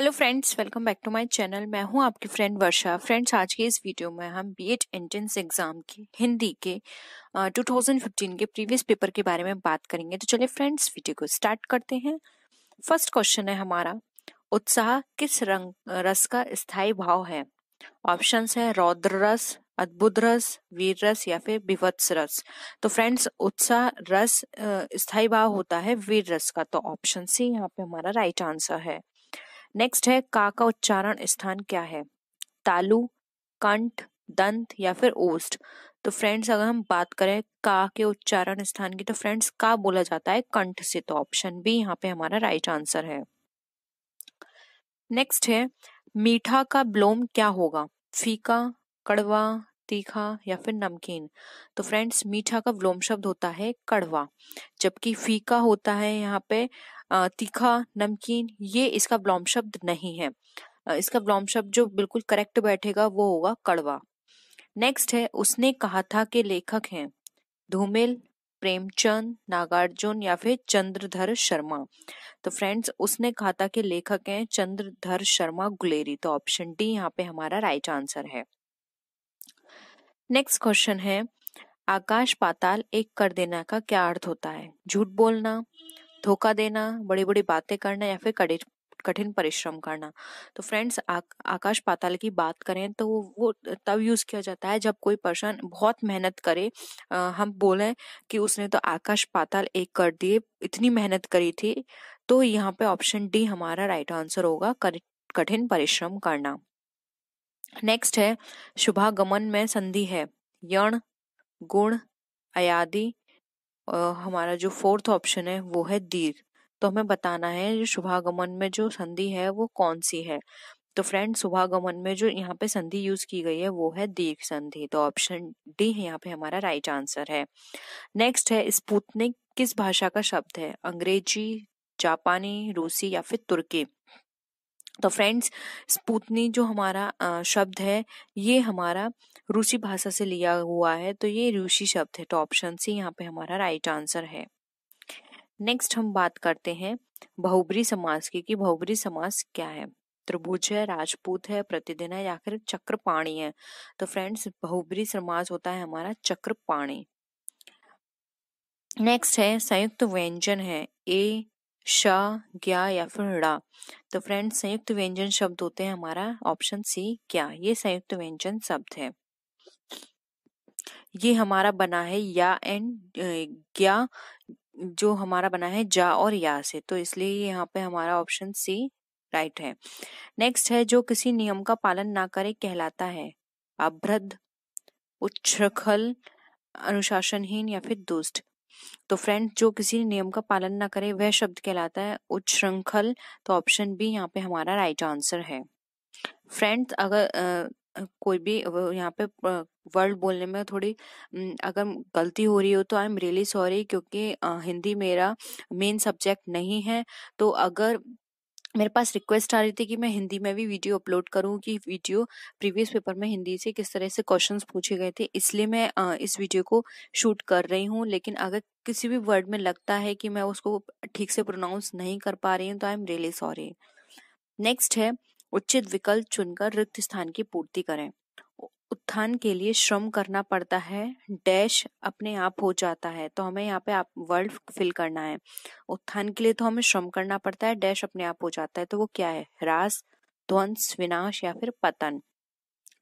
Hello friends welcome back to my channel मैं हूं आपकी फ्रेंड वर्षा फ्रेंड्स आज के इस वीडियो में हम बीएड एंट्रेंस एग्जाम के हिंदी के uh, 2015 के प्रीवियस पेपर के बारे में बात करेंगे तो चलिए फ्रेंड्स वीडियो को स्टार्ट करते हैं फर्स्ट क्वेश्चन है हमारा उत्साह किस रंग रस का स्थायी भाव है ऑप्शन है रौद्र रस अद्भुत रस वीर रस या फिर विवत्स रस तो फ्रेंड्स उत्साह रस स्थायी भाव होता है वीर रस का तो ऑप्शन सी यहाँ पे हमारा राइट आंसर है नेक्स्ट है का का उच्चारण स्थान क्या है तालु कंठ दंत या फिर ओस्ट तो फ्रेंड्स अगर हम बात करें का के उच्चारण स्थान की तो फ्रेंड्स का बोला जाता है कंठ से तो ऑप्शन बी यहाँ पे हमारा राइट आंसर है नेक्स्ट है मीठा का ब्लोम क्या होगा फीका कड़वा तीखा या फिर नमकीन तो फ्रेंड्स मीठा का विलोम शब्द होता है कड़वा जबकि फीका होता है यहाँ पे तीखा नमकीन ये इसका विलोम शब्द नहीं है इसका विलोम शब्द जो बिल्कुल करेक्ट बैठेगा वो होगा कड़वा नेक्स्ट है उसने कहा था के लेखक हैं धूमिल प्रेमचंद नागार्जुन या फिर चंद्रधर शर्मा तो फ्रेंड्स उसने कहा था कि लेखक हैं चंद्रधर शर्मा गुलेरी तो ऑप्शन डी यहाँ पे हमारा राइट आंसर है नेक्स्ट क्वेश्चन है आकाश पाताल एक कर देना का क्या अर्थ होता है झूठ बोलना धोखा देना बड़ी बड़ी बातें करना या फिर कड़े कठिन परिश्रम करना तो फ्रेंड्स आकाश पाताल की बात करें तो वो तब यूज किया जाता है जब कोई पर्सन बहुत मेहनत करे आ, हम बोले कि उसने तो आकाश पाताल एक कर दिए इतनी मेहनत करी थी तो यहाँ पे ऑप्शन डी हमारा राइट आंसर होगा कठिन परिश्रम करना नेक्स्ट है शुभागमन में संधि है यण गुण अयादि हमारा जो फोर्थ ऑप्शन है वो है दीर्घ तो हमें बताना है जो शुभागमन में जो संधि है वो कौन सी है तो फ्रेंड शुभागमन में जो यहाँ पे संधि यूज की गई है वो है दीर्घ संधि तो ऑप्शन डी है यहाँ पे हमारा राइट आंसर है नेक्स्ट है स्पुतनिक किस भाषा का शब्द है अंग्रेजी जापानी रूसी या फिर तुर्की तो फ्रेंड्स स्पूतनी जो हमारा शब्द है ये हमारा रूसी भाषा से लिया हुआ है तो ये रूसी शब्द है तो ऑप्शन सी यहाँ पे हमारा राइट आंसर है नेक्स्ट हम बात करते हैं बहुबरी समाज की कि बहुबरी समाज क्या है त्रिभुज है राजपूत है प्रतिदिन है या फिर चक्रपाणी है तो फ्रेंड्स बहुबरी समाज होता है हमारा चक्रपाणी नेक्स्ट है संयुक्त व्यंजन है ए श ज्ञा या फिर ड़ा तो फ्रेंड संयुक्त व्यंजन शब्द होते हैं हमारा ऑप्शन सी क्या ये संयुक्त व्यंजन शब्द है ये हमारा बना है या एंड ज्ञा जो हमारा बना है जा और या से तो इसलिए यहाँ पे हमारा ऑप्शन सी राइट है नेक्स्ट है जो किसी नियम का पालन ना करे कहलाता है अभ्रद उच्छृखल अनुशासनहीन या फिर दुष्ट तो फ्रेंड जो किसी नियम का पालन ना करे वह शब्द कहलाता है उच्छृंखल तो ऑप्शन बी यहाँ पे हमारा राइट आंसर है फ्रेंड्स अगर आ, कोई भी यहाँ पे वर्ड बोलने में थोड़ी अगर गलती हो रही हो तो आई एम रियली सॉरी क्योंकि आ, हिंदी मेरा मेन सब्जेक्ट नहीं है तो अगर मेरे पास रिक्वेस्ट आ रही थी कि मैं हिंदी में भी वीडियो अपलोड करूं कि वीडियो प्रीवियस पेपर में हिंदी से किस तरह से क्वेश्चंस पूछे गए थे इसलिए मैं इस वीडियो को शूट कर रही हूं लेकिन अगर किसी भी वर्ड में लगता है कि मैं उसको ठीक से प्रोनाउंस नहीं कर पा रही हूं तो I am really sorry next है उचित विकल्प चुनकर रिक्त स्थान की पूर्ति करें उत्थान के लिए श्रम करना पड़ता है डैश अपने आप हो जाता है तो हमें यहाँ पे आप वर्ड फिल करना है उत्थान के लिए तो हमें श्रम करना पड़ता है डैश अपने आप हो जाता है तो वो क्या है ह्रास ध्वंस विनाश या फिर पतन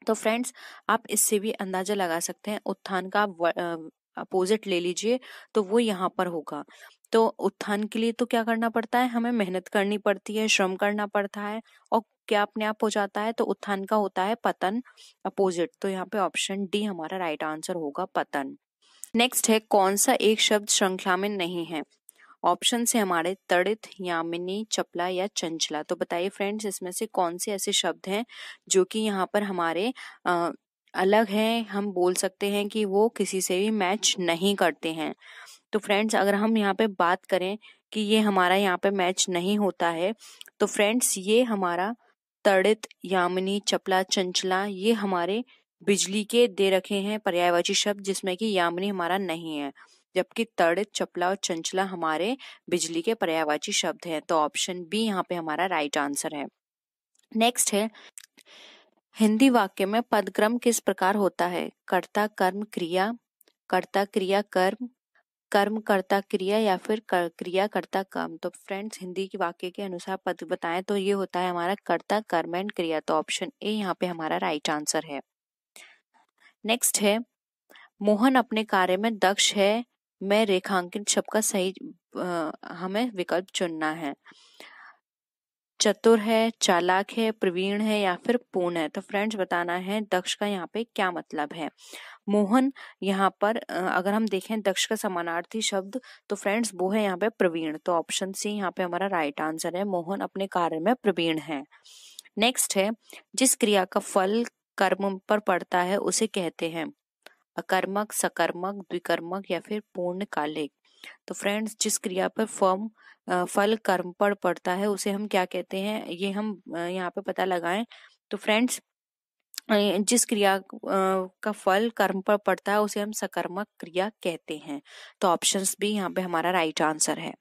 तो फ्रेंड्स आप इससे भी अंदाजा लगा सकते हैं उत्थान का आप अपोजिट ले लीजिए तो वो यहाँ पर होगा तो उत्थान के लिए तो क्या करना पड़ता है हमें मेहनत करनी पड़ती है श्रम करना पड़ता है और क्या अपने आप हो जाता है तो उत्थान का होता है पतन अपोजिट तो यहाँ पे ऑप्शन डी हमारा राइट आंसर होगा पतन नेक्स्ट है कौन सा एक शब्द श्रृंखला में नहीं है ऑप्शन से हमारे तड़ित यामिनी चपला या चंचला तो बताइए फ्रेंड्स इसमें से कौन से ऐसे शब्द हैं जो कि यहाँ पर हमारे आ, अलग हैं हम बोल सकते हैं कि वो किसी से भी मैच नहीं करते हैं तो फ्रेंड्स अगर हम यहाँ पे बात करें कि ये हमारा यहाँ पे मैच नहीं होता है तो फ्रेंड्स ये हमारा तड़ित यामिनी चपला चंचला ये हमारे बिजली के दे रखे हैं पर्यायवाची शब्द जिसमें कि यामिनी हमारा नहीं है जबकि तड़ित चपला और चंचला हमारे बिजली के पर्यायवाची शब्द हैं तो ऑप्शन बी यहाँ पे हमारा राइट आंसर है नेक्स्ट है हिंदी वाक्य में पदक्रम किस प्रकार होता है कर्ता कर्म क्रिया कर्ता क्रिया कर्म कर्म करता क्रिया या फिर कर, करता कर्म तो फ्रेंड्स हिंदी के वाक्य के अनुसार पद बताएं तो ये होता है हमारा कर्ता कर्म एंड क्रिया तो ऑप्शन ए यहाँ पे हमारा राइट आंसर है नेक्स्ट है मोहन अपने कार्य में दक्ष है मैं रेखांकित शब्द का सही आ, हमें विकल्प चुनना है चतुर है चालाक है प्रवीण है या फिर पूर्ण है तो फ्रेंड्स बताना है दक्ष का यहाँ पे क्या मतलब है मोहन यहाँ पर अगर हम देखें दक्ष का समानार्थी शब्द तो फ्रेंड्स वो है यहाँ पे प्रवीण तो ऑप्शन सी यहाँ पे हमारा राइट आंसर है मोहन अपने कार्य में प्रवीण है नेक्स्ट है जिस क्रिया का फल कर्म पर पड़ता है उसे कहते हैं अकर्मक सकर्मक द्विकर्मक या फिर पूर्णकालिक तो फ्रेंड्स जिस क्रिया पर फर्म फल कर्म पर पड़ता है उसे हम क्या कहते हैं ये हम यहाँ पे पता लगाएं तो फ्रेंड्स जिस क्रिया का फल कर्म पर पड़ता है उसे हम सकर्मक क्रिया कहते हैं तो ऑप्शंस भी यहाँ पे हमारा राइट आंसर है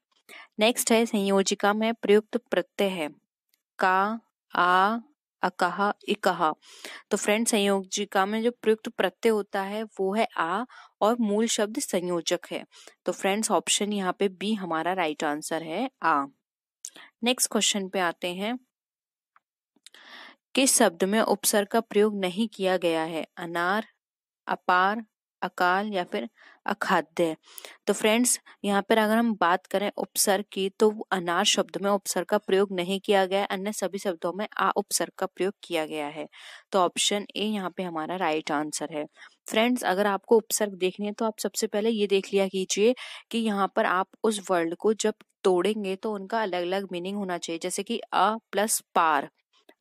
नेक्स्ट है संयोजिका में प्रयुक्त प्रत्यय है का आ अकहा इकहा तो फ्रेंड संयोजिका में जो प्रयुक्त प्रत्यय होता है वो है आ और मूल शब्द संयोजक है तो फ्रेंड्स ऑप्शन यहाँ पे बी हमारा राइट आंसर है आ नेक्स्ट क्वेश्चन पे आते हैं किस शब्द में उपसर्ग का प्रयोग नहीं किया गया है अनार अपार अकाल या फिर अखाद्य तो फ्रेंड्स यहाँ पर अगर हम बात करें उपसर्ग की तो अनार शब्द में उपसर्ग का प्रयोग नहीं किया गया है अन्य सभी शब्दों में आ उपसर्ग का प्रयोग किया गया है तो ऑप्शन ए यहाँ पे हमारा राइट आंसर है फ्रेंड्स अगर आपको उपसर्ग देखनी है तो आप सबसे पहले ये देख लिया कीजिए कि यहाँ पर आप उस वर्ड को जब तोड़ेंगे तो उनका अलग अलग मीनिंग होना चाहिए जैसे कि अ प्लस पार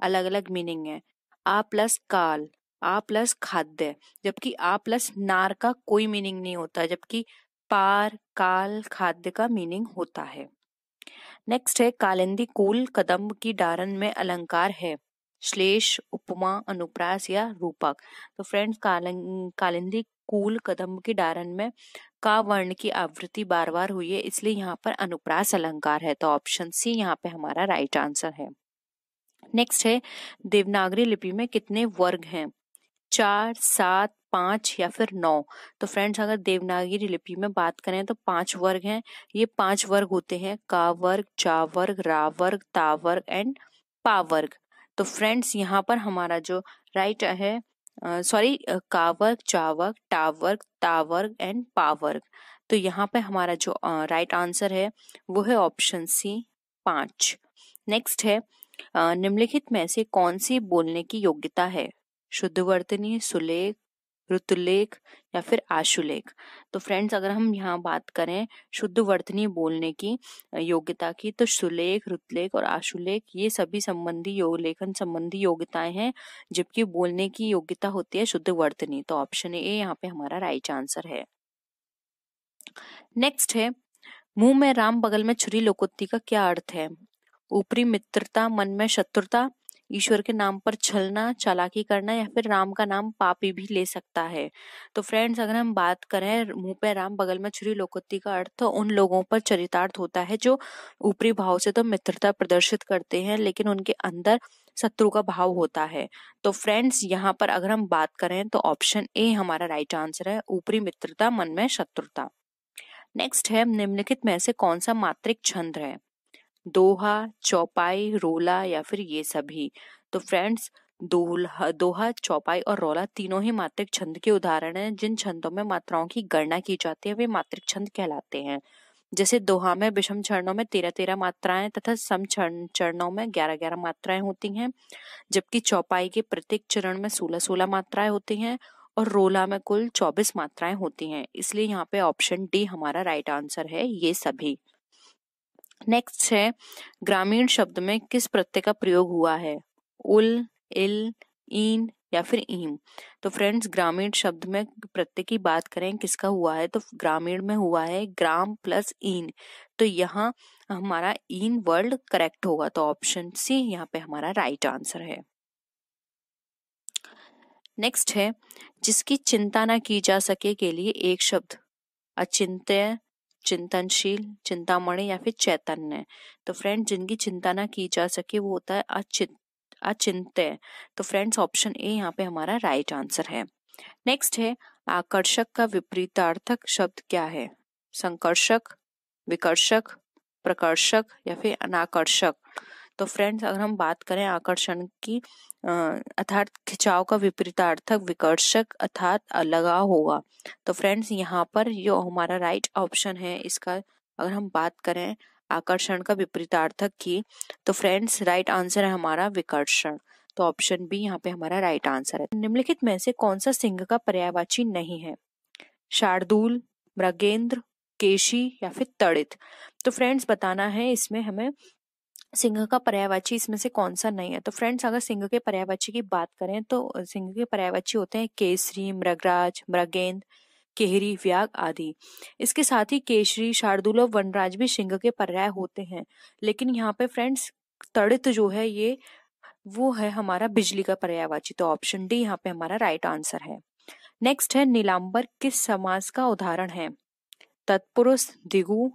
अलग अलग मीनिंग है आ प्लस काल आ प्लस खाद्य जबकि आ प्लस नार का कोई मीनिंग नहीं होता जबकि पार काल खाद्य का मीनिंग होता है नेक्स्ट है कालिंदी कुल कदम की डारन में अलंकार है श्लेष उपमा अनुप्रास या रूपक तो फ्रेंड्स कालिंदी कुल कदम की डारन में का वर्ण की आवृत्ति बार बार हुई है इसलिए यहाँ पर अनुप्रास अलंकार है तो ऑप्शन सी यहाँ पे हमारा राइट आंसर है नेक्स्ट है देवनागरी लिपि में कितने वर्ग हैं चार सात पांच या फिर नौ तो फ्रेंड्स अगर देवनागरी लिपि में बात करें तो पांच वर्ग हैं ये पांच वर्ग होते हैं का वर्ग चा वर्ग रा वर्ग ता वर्ग एंड पा वर्ग तो फ्रेंड्स यहाँ पर हमारा जो राइट है सॉरी का वर्ग चा वर्ग टा वर्ग ता वर्ग एंड पा वर्ग तो यहाँ पे हमारा जो राइट आंसर है वो है ऑप्शन सी पांच नेक्स्ट है निम्नलिखित में से कौन सी बोलने की योग्यता है शुद्ध वर्तनी सुलेख रुतुलेख या फिर आशुलेख तो फ्रेंड्स अगर हम यहाँ बात करें शुद्ध वर्तनी बोलने की योग्यता की तो सुलेख रुतलेख और आशुलेख ये सभी संबंधी योग लेखन संबंधी योग्यताएं हैं जबकि बोलने की योग्यता होती है शुद्ध वर्तनी तो ऑप्शन ए यहाँ पे हमारा राइट आंसर है नेक्स्ट है मुंह में राम बगल में छुरी लोकोत्ती का क्या अर्थ है ऊपरी मित्रता मन में शत्रुता ईश्वर के नाम पर छलना चालाकी करना या फिर राम का नाम पापी भी ले सकता है तो फ्रेंड्स अगर हम बात करें मुंह पे राम बगल में छुरी लोकोत्ती का अर्थ उन लोगों पर चरितार्थ होता है जो ऊपरी भाव से तो मित्रता प्रदर्शित करते हैं लेकिन उनके अंदर शत्रु का भाव होता है तो फ्रेंड्स यहाँ पर अगर हम बात करें तो ऑप्शन ए हमारा राइट आंसर है ऊपरी मित्रता मन में शत्रुता नेक्स्ट है निम्नलिखित में से कौन सा मात्रिक छंद है दोहा चौपाई रोला या फिर ये सभी तो फ्रेंड्स दोहा दोहा चौपाई और रोला तीनों ही मात्रिक छंद के उदाहरण हैं जिन छंदों में मात्राओं की गणना की जाती है वे मात्रिक छंद कहलाते हैं जैसे दोहा में विषम चरणों में तेरह तेरह मात्राएं तथा सम चरणों में ग्यारह ग्यारह मात्राएं होती हैं जबकि चौपाई के प्रत्येक चरण में सोलह सोलह मात्राएं होती हैं और रोला में कुल चौबीस मात्राएं होती हैं इसलिए यहाँ पे ऑप्शन डी हमारा राइट आंसर है ये सभी नेक्स्ट है ग्रामीण शब्द में किस प्रत्यय का प्रयोग हुआ है उल इल इन या फिर इम तो फ्रेंड्स ग्रामीण शब्द में प्रत्यय की बात करें किसका हुआ है तो ग्रामीण में हुआ है ग्राम प्लस इन तो यहाँ हमारा इन वर्ल्ड करेक्ट होगा तो ऑप्शन सी यहाँ पे हमारा राइट आंसर है नेक्स्ट है जिसकी चिंता ना की जा सके के लिए एक शब्द अचिंत्य चिंतनशील चिंतामणि या फिर चैतन्य तो फ्रेंड जिनकी चिंता ना की जा सके वो होता है अचिंत अचिंत्य तो फ्रेंड्स ऑप्शन ए यहाँ पे हमारा राइट आंसर है नेक्स्ट है आकर्षक का विपरीतार्थक शब्द क्या है संकर्षक विकर्षक प्रकर्षक या फिर अनाकर्षक तो फ्रेंड्स अगर हम बात करें आकर्षण की अर्थात खिंचाव का विपरीतार्थक विकर्षक अर्थात लगा होगा तो फ्रेंड्स यहाँ पर जो हमारा राइट ऑप्शन है इसका अगर हम बात करें आकर्षण का विपरीतार्थक की तो फ्रेंड्स राइट आंसर है हमारा विकर्षण तो ऑप्शन बी यहाँ पे हमारा राइट आंसर है निम्नलिखित में से कौन सा सिंह का पर्यायवाची नहीं है शार्दूल मृगेंद्र केशी या फिर तड़ित तो फ्रेंड्स बताना है इसमें हमें सिंह का पर्यायवाची इसमें से कौन सा नहीं है तो फ्रेंड्स अगर सिंह के पर्यायवाची की बात करें तो सिंह के पर्यायवाची होते हैं केसरी मृगराज मृगेंद केहरी व्याग आदि इसके साथ ही केशरी शार्दुल और वनराज भी सिंह के पर्याय होते हैं लेकिन यहाँ पे फ्रेंड्स तड़ित जो है ये वो है हमारा बिजली का पर्यायवाची तो ऑप्शन डी यहाँ पे हमारा राइट आंसर है नेक्स्ट है नीलांबर किस समाज का उदाहरण है तत्पुरुष दिगु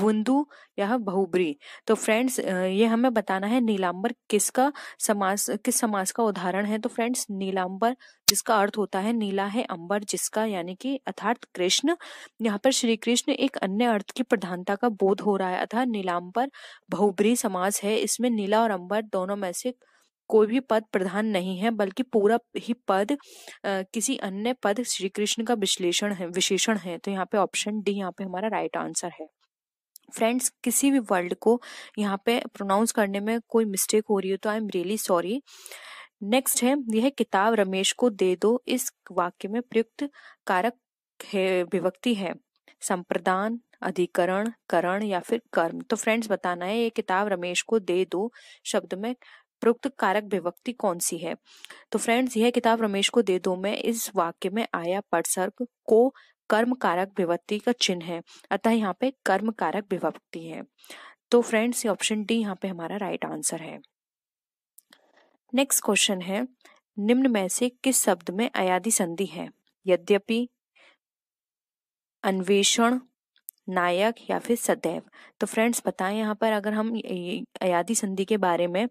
भुंदु या बहुब्री तो फ्रेंड्स ये हमें बताना है नीलांबर किसका समास किस समास का उदाहरण है तो फ्रेंड्स नीलांबर जिसका अर्थ होता है नीला है अंबर जिसका यानी कि अर्थात कृष्ण यहाँ पर श्री कृष्ण एक अन्य अर्थ की प्रधानता का बोध हो रहा है अर्थात नीलांबर बहुब्री समास है इसमें नीला और अंबर दोनों में से कोई भी पद प्रधान नहीं है बल्कि पूरा ही पद आ, किसी अन्य पद श्री कृष्ण का विश्लेषण है विशेषण है तो यहाँ पे ऑप्शन डी यहाँ पे हमारा राइट आंसर है फ्रेंड्स किसी भी वर्ड को यहाँ पे प्रोनाउंस करने में कोई मिस्टेक हो रही हो तो I am really sorry next है यह किताब रमेश को दे दो इस वाक्य में प्रयुक्त कारक है विभक्ति है संप्रदान अधिकरण करण या फिर कर्म तो फ्रेंड्स बताना है ये किताब रमेश को दे दो शब्द में प्रयुक्त कारक विभक्ति कौन सी है तो फ्रेंड्स यह किताब रमेश को दे दो में इस वाक्य में आया पटसर्ग को कर्म कारक विभक्ति का चिन्ह है अतः यहाँ पे कर्म कारक विभक्ति है तो फ्रेंड्स ये ऑप्शन डी यहाँ पे हमारा राइट आंसर है नेक्स्ट क्वेश्चन है निम्न में से किस शब्द में अयादि संधि है यद्यपि अन्वेषण नायक या फिर सदैव तो फ्रेंड्स बताएं यहाँ पर अगर हम अयादि संधि के बारे में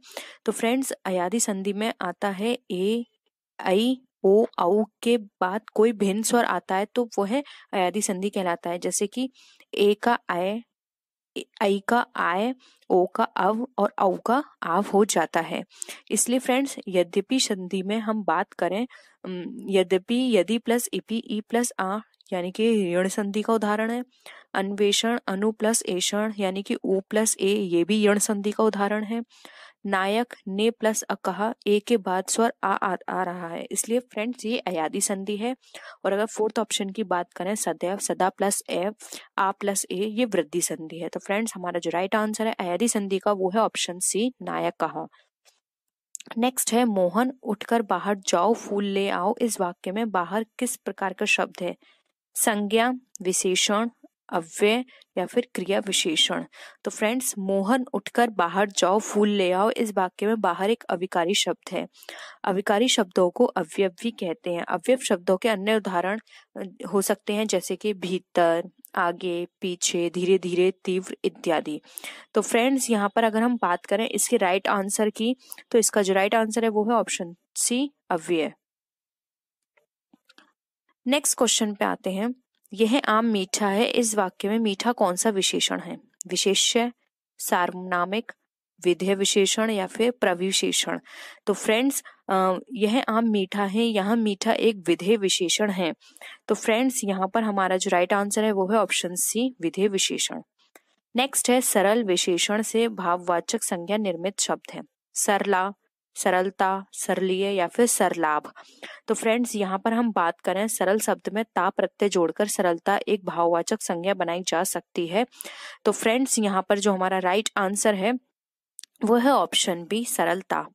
तो फ्रेंड्स अयादि संधि में आता है ए आई ओ औ के बाद कोई भिन्न स्वर आता है तो वह अयादि संधि कहलाता है जैसे कि ए का आय आई का आय ओ का अव और औ का आव हो जाता है इसलिए फ्रेंड्स यद्यपि संधि में हम बात करें यद्यपि यदि प्लस इपी ई प्लस आ यानी कि ऋण संधि का उदाहरण है अन्वेषण अनु प्लस एषण यानी कि ऊ प्लस ए ये भी यण संधि का उदाहरण है नायक ने प्लस अकहा ए के बाद स्वर आ आ, आ रहा है इसलिए फ्रेंड्स ये अयादी संधि है और अगर फोर्थ ऑप्शन की बात करें सदैव सदा प्लस ए आ प्लस ए ये वृद्धि संधि है तो फ्रेंड्स हमारा जो राइट आंसर है अयादी संधि का वो है ऑप्शन सी नायक कहा नेक्स्ट है मोहन उठकर बाहर जाओ फूल ले आओ इस वाक्य में बाहर किस प्रकार का शब्द है संज्ञा विशेषण अव्यय या फिर क्रिया विशेषण तो फ्रेंड्स मोहन उठकर बाहर जाओ फूल ले आओ इस वाक्य में बाहर एक अविकारी शब्द है अविकारी शब्दों को अवयव भी कहते हैं अवयव शब्दों के अन्य उदाहरण हो सकते हैं जैसे कि भीतर आगे पीछे धीरे धीरे तीव्र इत्यादि तो फ्रेंड्स यहाँ पर अगर हम बात करें इसके राइट आंसर की तो इसका जो राइट आंसर है वो है ऑप्शन सी अव्यय नेक्स्ट क्वेश्चन पे आते हैं यह आम मीठा है इस वाक्य में मीठा कौन सा विशेषण है विशेष्य सार्वनामिक विधेय विशेषण या फिर प्रविशेषण तो फ्रेंड्स यह आम मीठा है यहाँ मीठा एक विधेय विशेषण है तो फ्रेंड्स यहाँ पर हमारा जो राइट आंसर है वो है ऑप्शन सी विधेय विशेषण नेक्स्ट है सरल विशेषण से भाववाचक संज्ञा निर्मित शब्द है सरला सरलता सरलीय या फिर सरलाभ तो फ्रेंड्स यहाँ पर हम बात करें सरल शब्द में ता प्रत्यय जोड़कर सरलता एक भाववाचक संज्ञा बनाई जा सकती है तो फ्रेंड्स यहाँ पर जो हमारा राइट आंसर है वो है ऑप्शन बी सरलता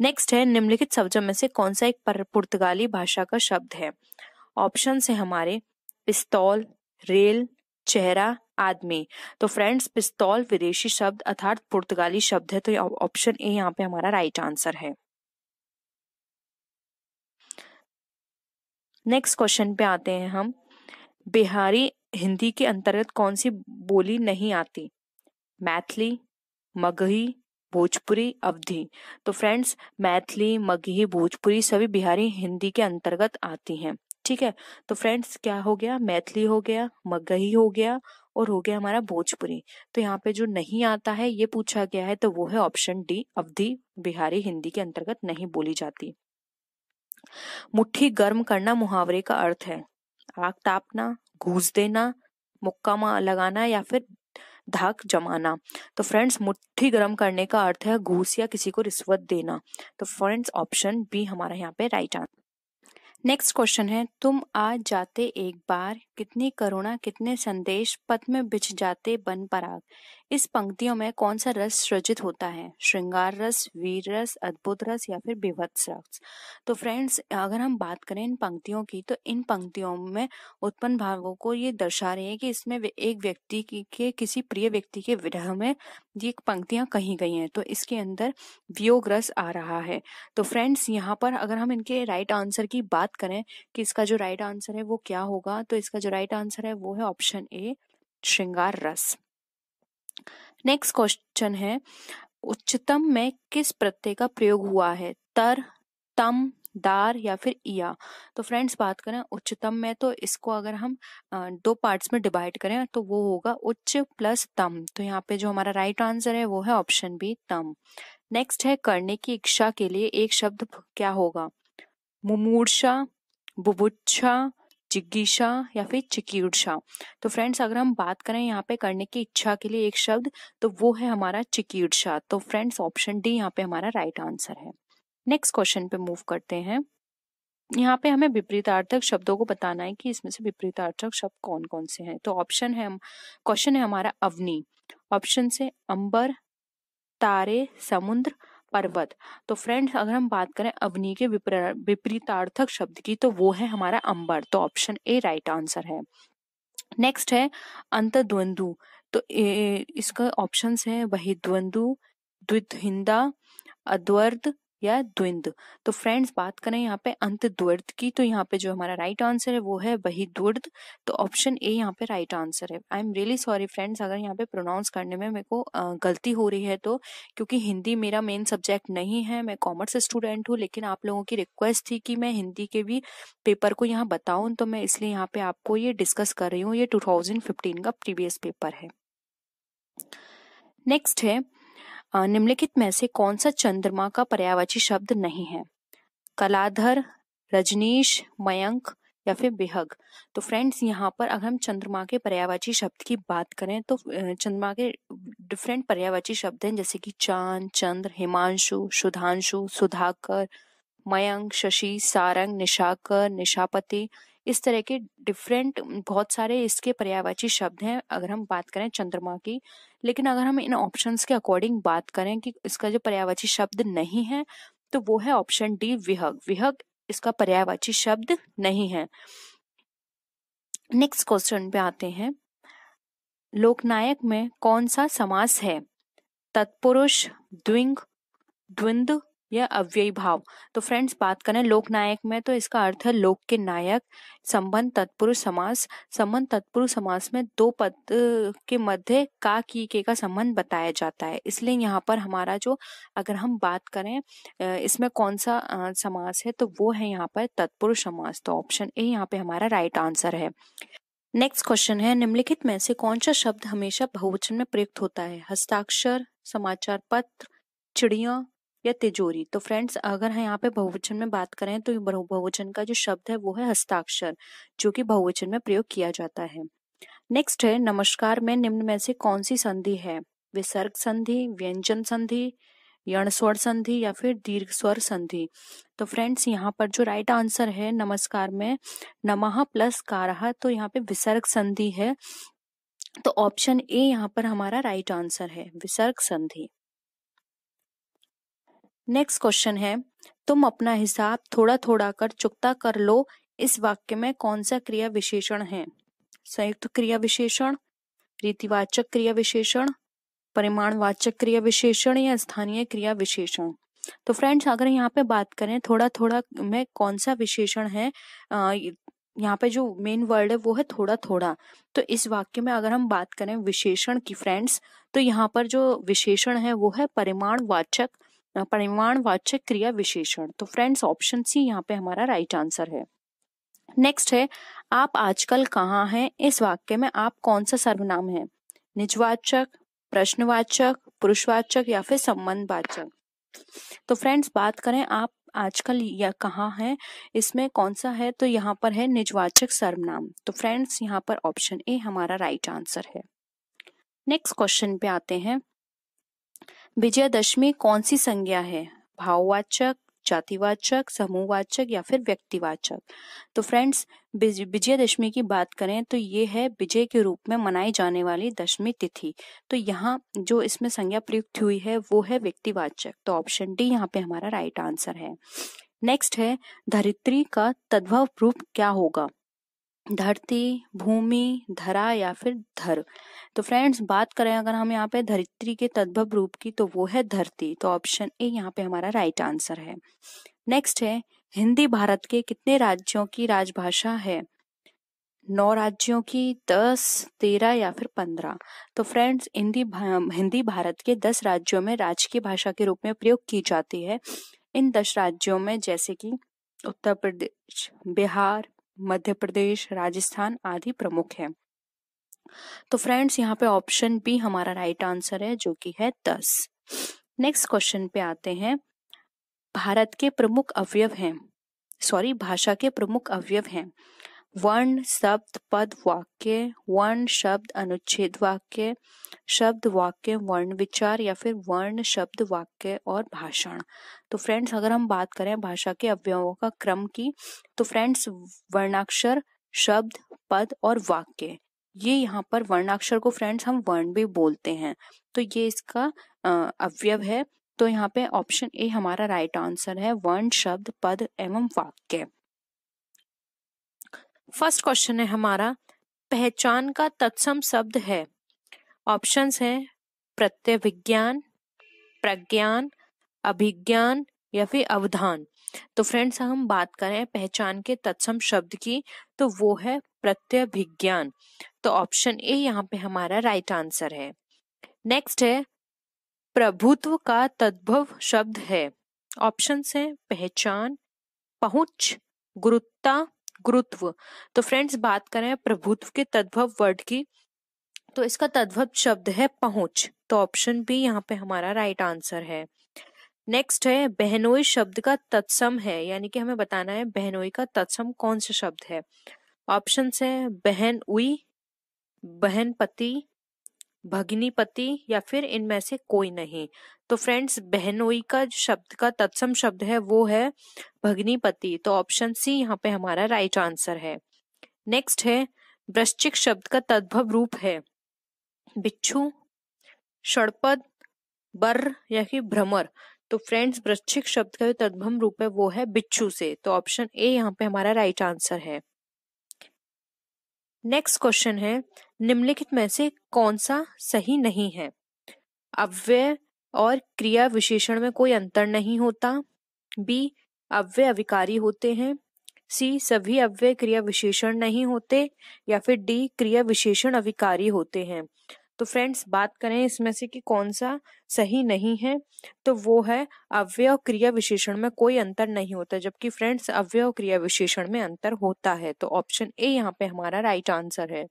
नेक्स्ट है निम्नलिखित शब्दों में से कौन सा एक पुर्तगाली भाषा का शब्द है ऑप्शन है हमारे पिस्तौल रेल चेहरा आदमी तो फ्रेंड्स पिस्तौल विदेशी शब्द अर्थात पुर्तगाली शब्द है तो ऑप्शन ए यहाँ पे हमारा राइट आंसर है नेक्स्ट क्वेश्चन पे आते हैं हम बिहारी हिंदी के अंतर्गत कौन सी बोली नहीं आती मैथिली मगही भोजपुरी अवधि तो फ्रेंड्स मैथिली मगही भोजपुरी सभी बिहारी हिंदी के अंतर्गत आती हैं ठीक है तो फ्रेंड्स क्या हो गया मैथिली हो गया मगही हो गया और हो गया हमारा भोजपुरी तो यहाँ पे जो नहीं आता है ये पूछा गया है तो वो है ऑप्शन डी अवधि बिहारी हिंदी के अंतर्गत नहीं बोली जाती मुट्ठी गर्म करना मुहावरे का अर्थ है आग तापना घूस देना मुक्का लगाना या फिर धाक जमाना तो फ्रेंड्स मुट्ठी गर्म करने का अर्थ है घूस या किसी को रिश्वत देना तो फ्रेंड्स ऑप्शन बी हमारा यहाँ पे राइट आंसर नेक्स्ट क्वेश्चन है तुम आज जाते एक बार कितनी करुणा कितने संदेश पथ में बिछ जाते बन पराग इस पंक्तियों में कौन सा रस सृजित होता है श्रृंगार रस वीर रस अद्भुत रस या फिर विभत्स रस तो फ्रेंड्स अगर हम बात करें इन पंक्तियों की तो इन पंक्तियों में उत्पन्न भावों को ये दर्शा रहे हैं कि इसमें एक व्यक्ति की के किसी प्रिय व्यक्ति के विरह में ये पंक्तियां कही गई हैं तो इसके अंदर वियोग रस आ रहा है तो फ्रेंड्स यहाँ पर अगर हम इनके राइट आंसर की बात करें कि इसका जो राइट आंसर है वो क्या होगा तो इसका जो राइट आंसर है वो है ऑप्शन ए श्रृंगार रस नेक्स्ट क्वेश्चन है उच्चतम में किस प्रत्यय का प्रयोग हुआ है तर तम दार या फिर इया तो फ्रेंड्स बात करें उच्चतम में तो इसको अगर हम दो पार्ट्स में डिवाइड करें तो वो होगा उच्च प्लस तम तो यहाँ पे जो हमारा राइट आंसर है वो है ऑप्शन बी तम नेक्स्ट है करने की इच्छा के लिए एक शब्द क्या होगा मुमूर्षा बुबुच्छा जिज्ञासा या फिर चिकीर्षा तो फ्रेंड्स अगर हम बात करें यहाँ पे करने की इच्छा के लिए एक शब्द तो वो है हमारा चिकीर्षा तो फ्रेंड्स ऑप्शन डी यहाँ पे हमारा राइट आंसर है नेक्स्ट क्वेश्चन पे मूव करते हैं यहाँ पे हमें विपरीतार्थक शब्दों को बताना है कि इसमें से विपरीतार्थक शब्द कौन कौन से हैं तो ऑप्शन है क्वेश्चन है हमारा अवनी ऑप्शन से अंबर तारे समुद्र पर्वत तो फ्रेंड्स अगर हम बात करें अवनी के विपरीतार्थक शब्द की तो वो है हमारा अंबर तो ऑप्शन ए राइट आंसर है नेक्स्ट है अंतद्वंदु तो ए, इसका ऑप्शन है वही द्वंदु द्वित हिंदा अद्वर्द या द्विंद तो फ्रेंड्स बात करें यहाँ पे अंत द्वर्द की तो यहाँ पे जो हमारा राइट आंसर है वो है वही द्वर्द तो ऑप्शन ए यहाँ पे राइट आंसर है I am really sorry friends अगर यहाँ पे प्रोनाउंस करने में मेरे को गलती हो रही है तो क्योंकि हिंदी मेरा मेन सब्जेक्ट नहीं है मैं कॉमर्स स्टूडेंट हूँ लेकिन आप लोगों की रिक्वेस्ट थी कि मैं हिंदी के भी पेपर को यहाँ बताऊँ तो मैं इसलिए यहाँ पे आपको ये डिस्कस कर रही हूँ ये टू का प्रीवियस पेपर है नेक्स्ट है निम्नलिखित में से कौन सा चंद्रमा का पर्यावाची शब्द नहीं है कलाधर रजनीश मयंक या फिर बेहग तो फ्रेंड्स यहाँ पर अगर हम चंद्रमा के पर्यावाची शब्द की बात करें तो चंद्रमा के डिफरेंट पर्यावाची शब्द हैं जैसे कि चांद चंद्र हिमांशु सुधांशु सुधाकर मयंक शशि सारंग निशाकर निशापति इस तरह के डिफरेंट बहुत सारे इसके पर्यायवाची शब्द हैं अगर हम बात करें चंद्रमा की लेकिन अगर हम इन ऑप्शंस के अकॉर्डिंग बात करें कि इसका जो पर्यायवाची शब्द नहीं है तो वो है ऑप्शन डी विहग विहग इसका पर्यावाची शब्द नहीं है नेक्स्ट क्वेश्चन पे आते हैं लोकनायक में कौन सा समास है तत्पुरुष द्विंग द्विंद या अव्ययी भाव तो फ्रेंड्स बात करें लोकनायक में तो इसका अर्थ है लोक के नायक संबंध तत्पुरुष समास संबंध तत्पुरुष समास में दो पद के मध्य का की के का संबंध बताया जाता है इसलिए यहाँ पर हमारा जो अगर हम बात करें इसमें कौन सा समास है तो वो है यहाँ पर तत्पुरुष समास तो ऑप्शन ए यहाँ पे हमारा राइट आंसर है नेक्स्ट क्वेश्चन है निम्नलिखित में से कौन सा शब्द हमेशा बहुवचन में प्रयुक्त होता है हस्ताक्षर समाचार पत्र चिड़िया या तिजोरी तो फ्रेंड्स अगर हम यहाँ पे बहुवचन में बात करें तो बहुवचन का जो शब्द है वो है हस्ताक्षर जो कि बहुवचन में प्रयोग किया जाता है नेक्स्ट है नमस्कार में निम्न में से कौन सी संधि है विसर्ग संधि व्यंजन संधि यण स्वर संधि या फिर दीर्घ स्वर संधि तो फ्रेंड्स यहाँ पर जो राइट आंसर है नमस्कार में नमः प्लस कारहा तो यहाँ पे विसर्ग संधि है तो ऑप्शन ए यहाँ पर हमारा राइट आंसर है विसर्ग संधि नेक्स्ट क्वेश्चन है तुम अपना हिसाब थोड़ा थोड़ा कर चुकता कर लो इस वाक्य में कौन सा क्रिया विशेषण है संयुक्त क्रिया विशेषण रीतिवाचक क्रिया विशेषण परिमाणवाचक क्रिया विशेषण या स्थानीय क्रिया विशेषण तो फ्रेंड्स अगर यहाँ पे बात करें थोड़ा थोड़ा में कौन सा विशेषण है यहाँ पे जो मेन वर्ड है वो है थोड़ा थोड़ा तो इस वाक्य में अगर हम बात करें विशेषण की फ्रेंड्स तो यहाँ पर जो विशेषण है वो है परिमाणवाचक परिमाणवाचक क्रिया विशेषण तो फ्रेंड्स ऑप्शन सी यहाँ पे हमारा राइट आंसर है नेक्स्ट है आप आजकल कहाँ हैं इस वाक्य में आप कौन सा सर्वनाम है निजवाचक प्रश्नवाचक पुरुषवाचक या फिर संबंधवाचक तो फ्रेंड्स बात करें आप आजकल या कहाँ है इसमें कौन सा है तो यहाँ पर है निजवाचक सर्वनाम तो फ्रेंड्स यहाँ पर ऑप्शन ए हमारा राइट आंसर है नेक्स्ट क्वेश्चन पे आते हैं विजयादशमी कौन सी संज्ञा है भाववाचक जातिवाचक समूहवाचक या फिर व्यक्तिवाचक तो फ्रेंड्स विजयदशमी की बात करें तो ये है विजय के रूप में मनाई जाने वाली दशमी तिथि तो यहाँ जो इसमें संज्ञा प्रयुक्त हुई है वो है व्यक्तिवाचक तो ऑप्शन डी यहाँ पे हमारा राइट आंसर है नेक्स्ट है धरित्री का तद्भव रूप क्या होगा धरती भूमि धरा या फिर धर तो फ्रेंड्स बात करें अगर हम यहाँ पे धरित्री के तद्भव रूप की तो वो है धरती तो ऑप्शन ए यहाँ पे हमारा राइट आंसर है नेक्स्ट है हिंदी भारत के कितने राज्यों की राजभाषा है नौ राज्यों की दस तेरह या फिर पंद्रह तो फ्रेंड्स हिंदी भा, हिंदी भारत के दस राज्यों में राजकीय भाषा के रूप में प्रयोग की जाती है इन दस राज्यों में जैसे कि उत्तर प्रदेश बिहार मध्य प्रदेश राजस्थान आदि प्रमुख हैं तो फ्रेंड्स यहाँ पे ऑप्शन बी हमारा राइट आंसर है जो कि है दस नेक्स्ट क्वेश्चन पे आते हैं भारत के प्रमुख अवयव हैं सॉरी भाषा के प्रमुख अवयव हैं वर्ण शब्द पद वाक्य वर्ण शब्द अनुच्छेद वाक्य शब्द वाक्य वर्ण विचार या फिर वर्ण शब्द वाक्य और भाषण तो फ्रेंड्स अगर हम बात करें भाषा के अवयवों का क्रम की तो फ्रेंड्स वर्णाक्षर शब्द पद और वाक्य ये यहाँ पर वर्णाक्षर को फ्रेंड्स हम वर्ण भी बोलते हैं तो ये इसका अवयव है तो यहाँ पे ऑप्शन ए हमारा राइट आंसर है वर्ण शब्द पद एवं वाक्य फर्स्ट क्वेश्चन है हमारा पहचान का तत्सम शब्द है ऑप्शंस प्रत्यय विज्ञान प्रज्ञान अभिज्ञान या फिर अवधान तो फ्रेंड्स हम बात करें पहचान के तत्सम शब्द की तो वो है प्रत्यभिज्ञान तो ऑप्शन ए यहाँ पे हमारा राइट आंसर है नेक्स्ट है प्रभुत्व का तद्भव शब्द है ऑप्शन है पहचान पहुंच गुरुत्ता गुरुत्व तो फ्रेंड्स बात करें प्रभुत्व के तद्भव वर्ड की तो इसका तद्भव शब्द है पहुंच तो ऑप्शन बी यहाँ पे हमारा राइट आंसर है नेक्स्ट है बहनोई शब्द का तत्सम है यानी कि हमें बताना है बहनोई का तत्सम कौन सा शब्द है ऑप्शन है बहन उई बहन पति भग्नीपति या फिर इनमें से कोई नहीं तो फ्रेंड्स बहनोई का शब्द का तत्सम शब्द है वो है भग्नीपति तो ऑप्शन सी यहाँ पे हमारा राइट आंसर है नेक्स्ट है वृश्चिक शब्द का तद्भव रूप है बिच्छू षड़पद बर या फिर भ्रमर तो फ्रेंड्स वृश्चिक शब्द का जो तद्भम रूप है वो है बिच्छू से तो ऑप्शन ए यहाँ पे हमारा राइट आंसर है नेक्स्ट क्वेश्चन है निम्नलिखित में से कौन सा सही नहीं है अव्यय और क्रिया विशेषण में कोई अंतर नहीं होता बी अव्यय अविकारी होते हैं सी सभी अव्यय क्रिया विशेषण नहीं होते या फिर डी क्रिया विशेषण अविकारी होते हैं तो फ्रेंड्स बात करें इसमें से कि कौन सा सही नहीं है तो वो है अव्यय और क्रिया विशेषण में कोई अंतर नहीं होता जबकि फ्रेंड्स अव्यय और क्रिया विशेषण में अंतर होता है तो ऑप्शन ए यहाँ पे हमारा राइट आंसर है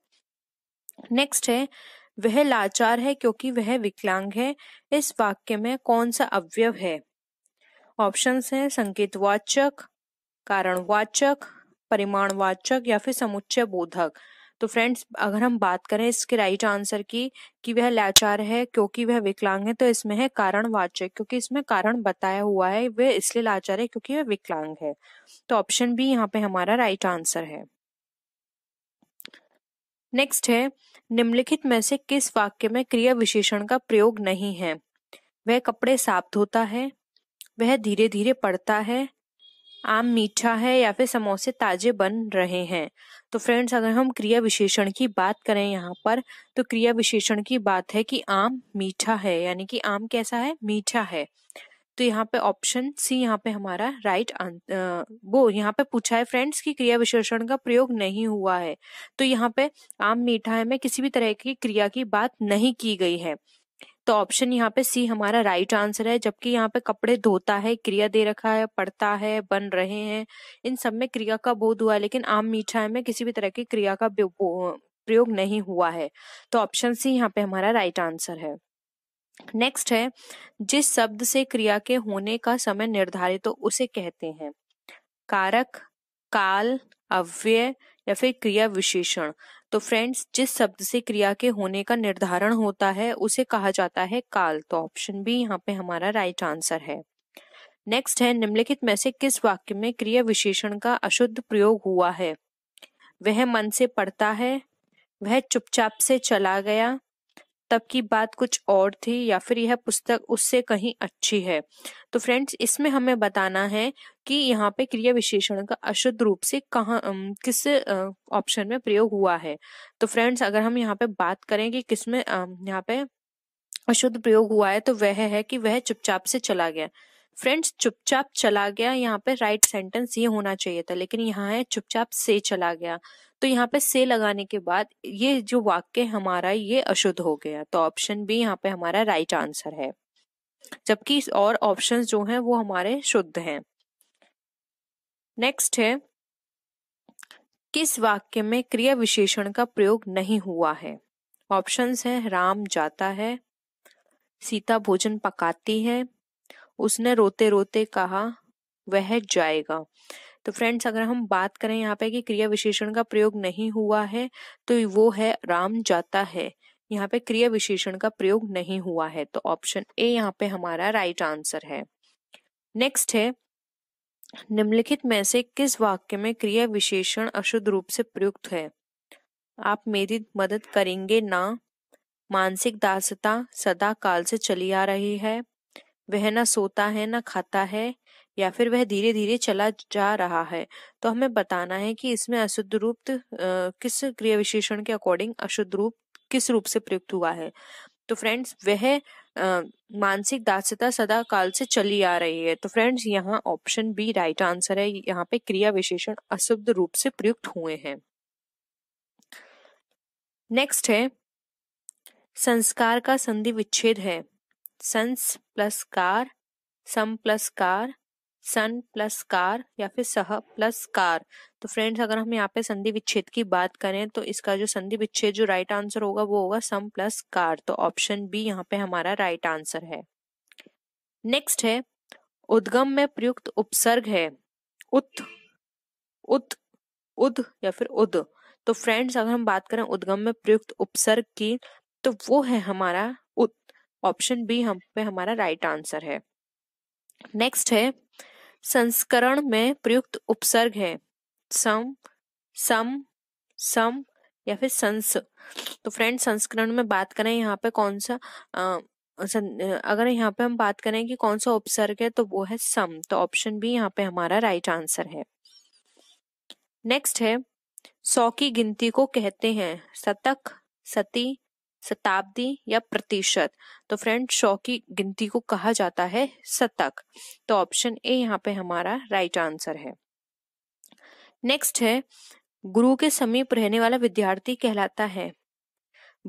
नेक्स्ट है वह लाचार है क्योंकि वह विकलांग है इस वाक्य में कौन सा अवयव है ऑप्शन है संकेतवाचक कारणवाचक परिमाणवाचक या फिर समुच्चय बोधक तो फ्रेंड्स अगर हम बात करें इसके राइट आंसर की कि वह लाचार है क्योंकि वह विकलांग है तो इसमें है कारणवाचक क्योंकि इसमें कारण बताया हुआ है वह इसलिए लाचार है क्योंकि वह विकलांग है तो ऑप्शन बी यहाँ पे हमारा राइट आंसर है नेक्स्ट है निम्नलिखित में से किस वाक्य में क्रिया विशेषण का प्रयोग नहीं है वह कपड़े साफ धोता है वह धीरे धीरे पढ़ता है आम मीठा है या फिर समोसे ताजे बन रहे हैं तो फ्रेंड्स अगर हम क्रिया विशेषण की बात करें यहाँ पर तो क्रिया विशेषण की बात है कि आम मीठा है यानी कि आम कैसा है मीठा है तो यहाँ पे ऑप्शन सी यहाँ पे हमारा राइट आंसर वो यहाँ पे पूछा है फ्रेंड्स कि क्रिया विशेषण का प्रयोग नहीं हुआ है तो यहाँ पे आम मीठा है में किसी भी तरह की क्रिया की बात नहीं की गई है तो ऑप्शन यहाँ पे सी हमारा राइट आंसर है जबकि यहाँ पे कपड़े धोता है क्रिया दे रखा है पढ़ता है बन रहे हैं इन सब में क्रिया का बोध हुआ लेकिन आम मीठा में किसी भी तरह की क्रिया का प्रयोग नहीं हुआ है तो ऑप्शन सी यहाँ पे हमारा राइट आंसर है नेक्स्ट है जिस शब्द से क्रिया के होने का समय निर्धारित हो उसे कहते हैं कारक काल अव्यय या फिर क्रिया विशेषण तो फ्रेंड्स जिस शब्द से क्रिया के होने का निर्धारण होता है उसे कहा जाता है काल तो ऑप्शन बी यहाँ पे हमारा राइट आंसर है नेक्स्ट है निम्नलिखित में से किस वाक्य में क्रिया विशेषण का अशुद्ध प्रयोग हुआ है वह मन से पढ़ता है वह चुपचाप से चला गया तब की बात कुछ और थी या फिर यह पुस्तक उससे कहीं अच्छी है तो फ्रेंड्स इसमें हमें बताना है कि यहाँ पे क्रिया विशेषण का अशुद्ध रूप से कहा किस ऑप्शन में प्रयोग हुआ है तो फ्रेंड्स अगर हम यहाँ पे बात करें कि किसमें यहाँ पे अशुद्ध प्रयोग हुआ है तो वह है कि वह चुपचाप से चला गया फ्रेंड्स चुपचाप चला गया यहाँ पे राइट सेंटेंस ये होना चाहिए था लेकिन यहाँ है चुपचाप से चला गया तो यहाँ पे से लगाने के बाद ये जो वाक्य हमारा ये अशुद्ध हो गया तो ऑप्शन बी यहाँ पे हमारा राइट आंसर है जबकि और ऑप्शन जो हैं वो हमारे शुद्ध हैं नेक्स्ट है किस वाक्य में क्रिया विशेषण का प्रयोग नहीं हुआ है ऑप्शंस हैं राम जाता है सीता भोजन पकाती है उसने रोते रोते कहा वह जाएगा तो फ्रेंड्स अगर हम बात करें यहाँ पे कि क्रिया विशेषण का प्रयोग नहीं हुआ है तो वो है राम जाता है यहाँ पे क्रिया विशेषण का प्रयोग नहीं हुआ है तो ऑप्शन ए यहाँ पे हमारा राइट आंसर है नेक्स्ट है निम्नलिखित में से किस वाक्य में क्रिया विशेषण अशुद्ध रूप से प्रयुक्त है आप मेरी मदद करेंगे ना मानसिक दासता सदा काल से चली आ रही है वह ना सोता है ना खाता है या फिर वह धीरे धीरे चला जा रहा है तो हमें बताना है कि इसमें अशुद्ध रूप किस क्रिया विशेषण के अकॉर्डिंग अशुद्ध रूप किस रूप से प्रयुक्त हुआ है तो फ्रेंड्स वह मानसिक दास्यता सदा काल से चली आ रही है तो फ्रेंड्स यहाँ ऑप्शन बी राइट आंसर है यहाँ पे क्रिया विशेषण अशुद्ध रूप से प्रयुक्त हुए हैं नेक्स्ट है संस्कार का संधि विच्छेद है सन्स प्लस कार सम प्लस कार सन प्लस कार या फिर सह प्लस कार तो फ्रेंड्स अगर हम यहाँ पे संधि विच्छेद की बात करें तो इसका जो संधि विच्छेद जो राइट आंसर होगा वो होगा सम प्लस कार तो ऑप्शन बी यहाँ पे हमारा राइट आंसर है नेक्स्ट है उद्गम में प्रयुक्त उपसर्ग है उत उत उद या फिर उद तो फ्रेंड्स अगर हम बात करें उद्गम में प्रयुक्त उपसर्ग की तो वो है हमारा ऑप्शन बी हम पे हमारा राइट आंसर है नेक्स्ट है संस्करण में प्रयुक्त उपसर्ग है सम सम सम या फिर संस तो फ्रेंड संस्करण में बात करें यहाँ पे कौन सा आ, अगर यहाँ पे हम बात करें कि कौन सा उपसर्ग है तो वो है सम तो ऑप्शन बी यहाँ पे हमारा राइट आंसर है नेक्स्ट है सौ की गिनती को कहते हैं शतक सती शताब्दी या प्रतिशत तो फ्रेंड सौ की गिनती को कहा जाता है शतक तो ऑप्शन ए यहाँ पे हमारा राइट आंसर है नेक्स्ट है गुरु के समीप रहने वाला विद्यार्थी कहलाता है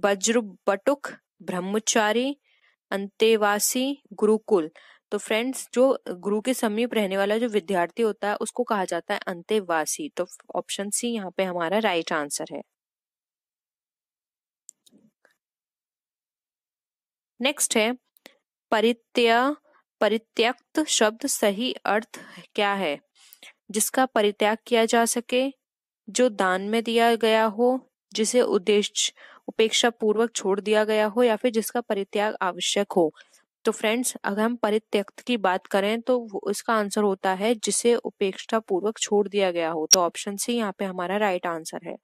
वज्र बटुक ब्रह्मचारी अंतेवासी गुरुकुल तो फ्रेंड्स जो गुरु के समीप रहने वाला जो विद्यार्थी होता है उसको कहा जाता है अंतेवासी तो ऑप्शन सी यहाँ पे हमारा राइट आंसर है नेक्स्ट है परित्य परित्यक्त शब्द सही अर्थ क्या है जिसका परित्याग किया जा सके जो दान में दिया गया हो जिसे उद्देश्य उपेक्षा पूर्वक छोड़ दिया गया हो या फिर जिसका परित्याग आवश्यक हो तो फ्रेंड्स अगर हम परित्यक्त की बात करें तो उसका आंसर होता है जिसे उपेक्षा पूर्वक छोड़ दिया गया हो तो ऑप्शन सी यहाँ पे हमारा राइट आंसर है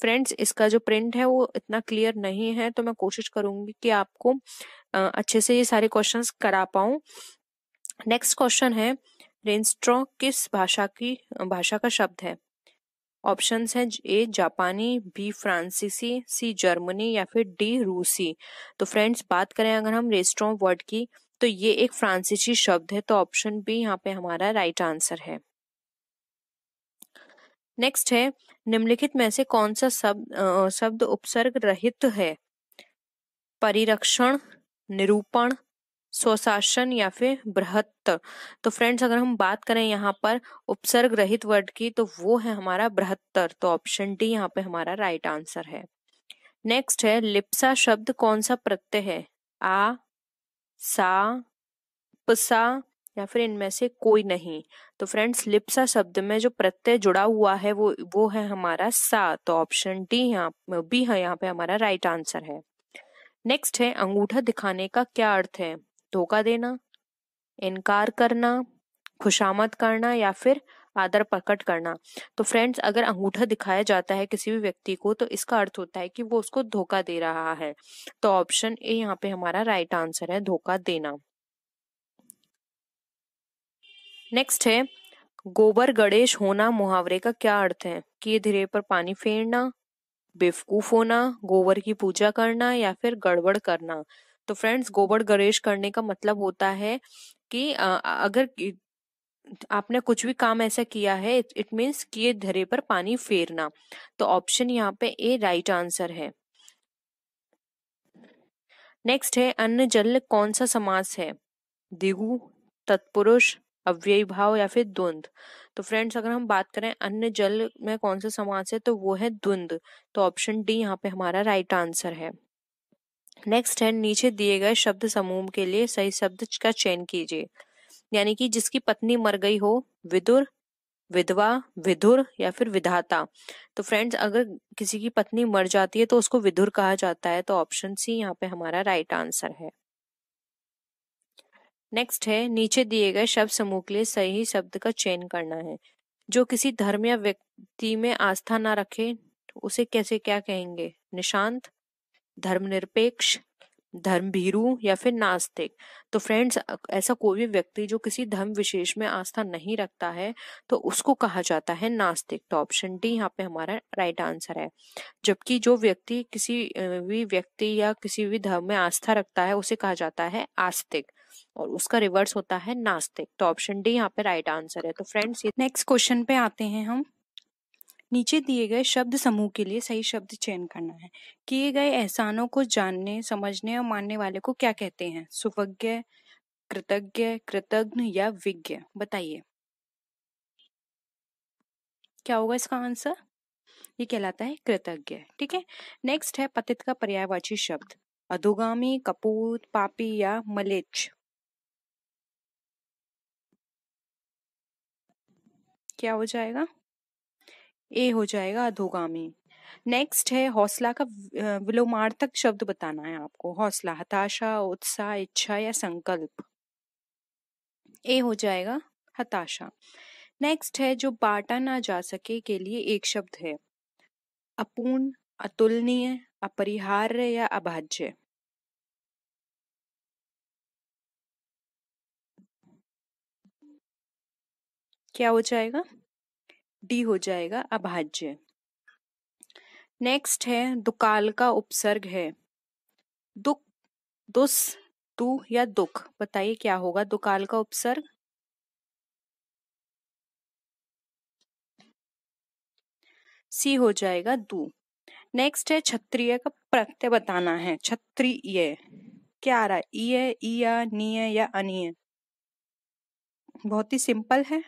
फ्रेंड्स इसका जो प्रिंट है वो इतना क्लियर नहीं है तो मैं कोशिश करूंगी कि आपको अच्छे से ये सारे क्वेश्चंस करा पाऊं नेक्स्ट क्वेश्चन है रेंस्ट्रॉ किस भाषा की भाषा का शब्द है ऑप्शंस हैं ए जापानी बी फ्रांसीसी सी जर्मनी या फिर डी रूसी तो फ्रेंड्स बात करें अगर हम रेस्ट्रॉ वर्ड की तो ये एक फ्रांसीसी शब्द है तो ऑप्शन बी यहाँ पे हमारा राइट आंसर है नेक्स्ट है निम्नलिखित में से कौन सा शब्द शब्द उपसर्ग रहित है परिरक्षण निरूपण स्वशासन या फिर बृहत्तर तो फ्रेंड्स अगर हम बात करें यहाँ पर उपसर्ग रहित वर्ड की तो वो है हमारा बृहत्तर तो ऑप्शन डी यहाँ पे हमारा राइट आंसर है नेक्स्ट है लिप्सा शब्द कौन सा प्रत्यय है आ सा पसा या फिर इनमें से कोई नहीं तो फ्रेंड्स लिप्सा शब्द में जो प्रत्यय जुड़ा हुआ है वो वो है हमारा सा तो ऑप्शन डी यहाँ बी है यहाँ पे हमारा राइट आंसर है नेक्स्ट है अंगूठा दिखाने का क्या अर्थ है धोखा देना इनकार करना खुशामद करना या फिर आदर प्रकट करना तो फ्रेंड्स अगर अंगूठा दिखाया जाता है किसी भी व्यक्ति को तो इसका अर्थ होता है कि वो उसको धोखा दे रहा है तो ऑप्शन ए यहाँ पे हमारा राइट आंसर है धोखा देना नेक्स्ट है गोबर गणेश होना मुहावरे का क्या अर्थ है कि धीरे पर पानी फेरना बेवकूफ होना गोबर की पूजा करना या फिर गड़बड़ करना तो फ्रेंड्स गोबर गणेश करने का मतलब होता है कि अगर आपने कुछ भी काम ऐसा किया है इट मीन्स किए धरे पर पानी फेरना तो ऑप्शन यहाँ पे ए राइट आंसर है नेक्स्ट है अन्न जल कौन सा समास है दिगु तत्पुरुष अव्ययी भाव या फिर द्वंद तो फ्रेंड्स अगर हम बात करें अन्य जल में कौन से समास है तो वो है द्वंद तो ऑप्शन डी यहाँ पे हमारा राइट आंसर है नेक्स्ट है नीचे दिए गए शब्द समूह के लिए सही शब्द का चयन कीजिए यानी कि जिसकी पत्नी मर गई हो विदुर विधवा विधुर या फिर विधाता तो फ्रेंड्स अगर किसी की पत्नी मर जाती है तो उसको विधुर कहा जाता है तो ऑप्शन सी यहाँ पे हमारा राइट आंसर है नेक्स्ट है नीचे दिए गए शब्द समूह के लिए सही शब्द का चयन करना है जो किसी धर्म या व्यक्ति में आस्था ना रखे उसे कैसे क्या कहेंगे निशांत धर्मनिरपेक्ष धर्म भीरू या फिर नास्तिक तो फ्रेंड्स ऐसा कोई भी व्यक्ति जो किसी धर्म विशेष में आस्था नहीं रखता है तो उसको कहा जाता है नास्तिक तो ऑप्शन डी यहाँ पे हमारा राइट आंसर है जबकि जो व्यक्ति किसी भी व्यक्ति या किसी भी धर्म में आस्था रखता है उसे कहा जाता है आस्तिक और उसका रिवर्स होता है नास्तिक तो ऑप्शन डी यहाँ पे राइट आंसर है तो फ्रेंड्स नेक्स्ट क्वेश्चन पे आते हैं हम नीचे दिए गए शब्द समूह के लिए सही शब्द चयन करना है किए गए एहसानों को जानने समझने और मानने वाले को क्या कहते हैं सुवज्ञ कृतज्ञ कृतज्ञ या विज्ञ बताइए क्या होगा इसका आंसर ये कहलाता है कृतज्ञ ठीक है नेक्स्ट है पतित का पर्यायवाची शब्द अधोगामी कपूत पापी या मलेच्छ क्या हो जाएगा ए हो जाएगा अधोगामी नेक्स्ट है हौसला का विलोमार्थक शब्द बताना है आपको हौसला हताशा उत्साह इच्छा या संकल्प ए हो जाएगा हताशा नेक्स्ट है जो बांटा ना जा सके के लिए एक शब्द है अपूर्ण अतुलनीय अपरिहार्य या अभाज्य क्या हो जाएगा डी हो जाएगा अभाज्य नेक्स्ट है दुकाल का उपसर्ग है दुख दुस तू या दुख बताइए क्या होगा दुकाल का उपसर्ग सी हो जाएगा दू नेक्स्ट है क्षत्रिय का प्रत्यय बताना है क्षत्रिय क्या आ रहा है ईय ईया नीय या अनिय बहुत ही सिंपल है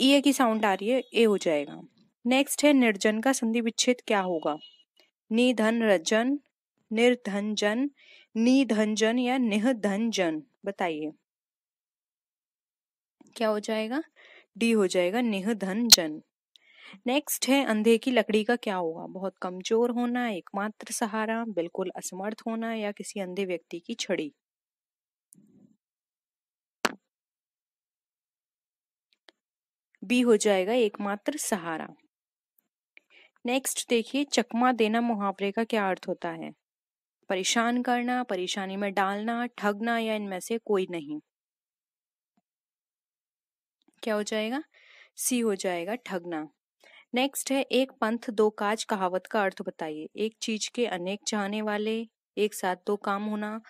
ई e की साउंड आ रही है ए हो जाएगा नेक्स्ट है निर्जन का संधि विच्छेद क्या होगा निधन रजन निर्धन जन निधन जन या जन बताइए क्या हो जाएगा डी हो जाएगा जन नेक्स्ट है अंधे की लकड़ी का क्या होगा बहुत कमजोर होना एकमात्र सहारा बिल्कुल असमर्थ होना या किसी अंधे व्यक्ति की छड़ी बी हो जाएगा एकमात्र सहारा नेक्स्ट देखिए चकमा देना मुहावरे का क्या अर्थ होता है परेशान करना परेशानी में डालना ठगना या इनमें से कोई नहीं क्या हो जाएगा सी हो जाएगा ठगना नेक्स्ट है एक पंथ दो काज कहावत का अर्थ बताइए एक चीज के अनेक चाहने वाले एक साथ दो काम होना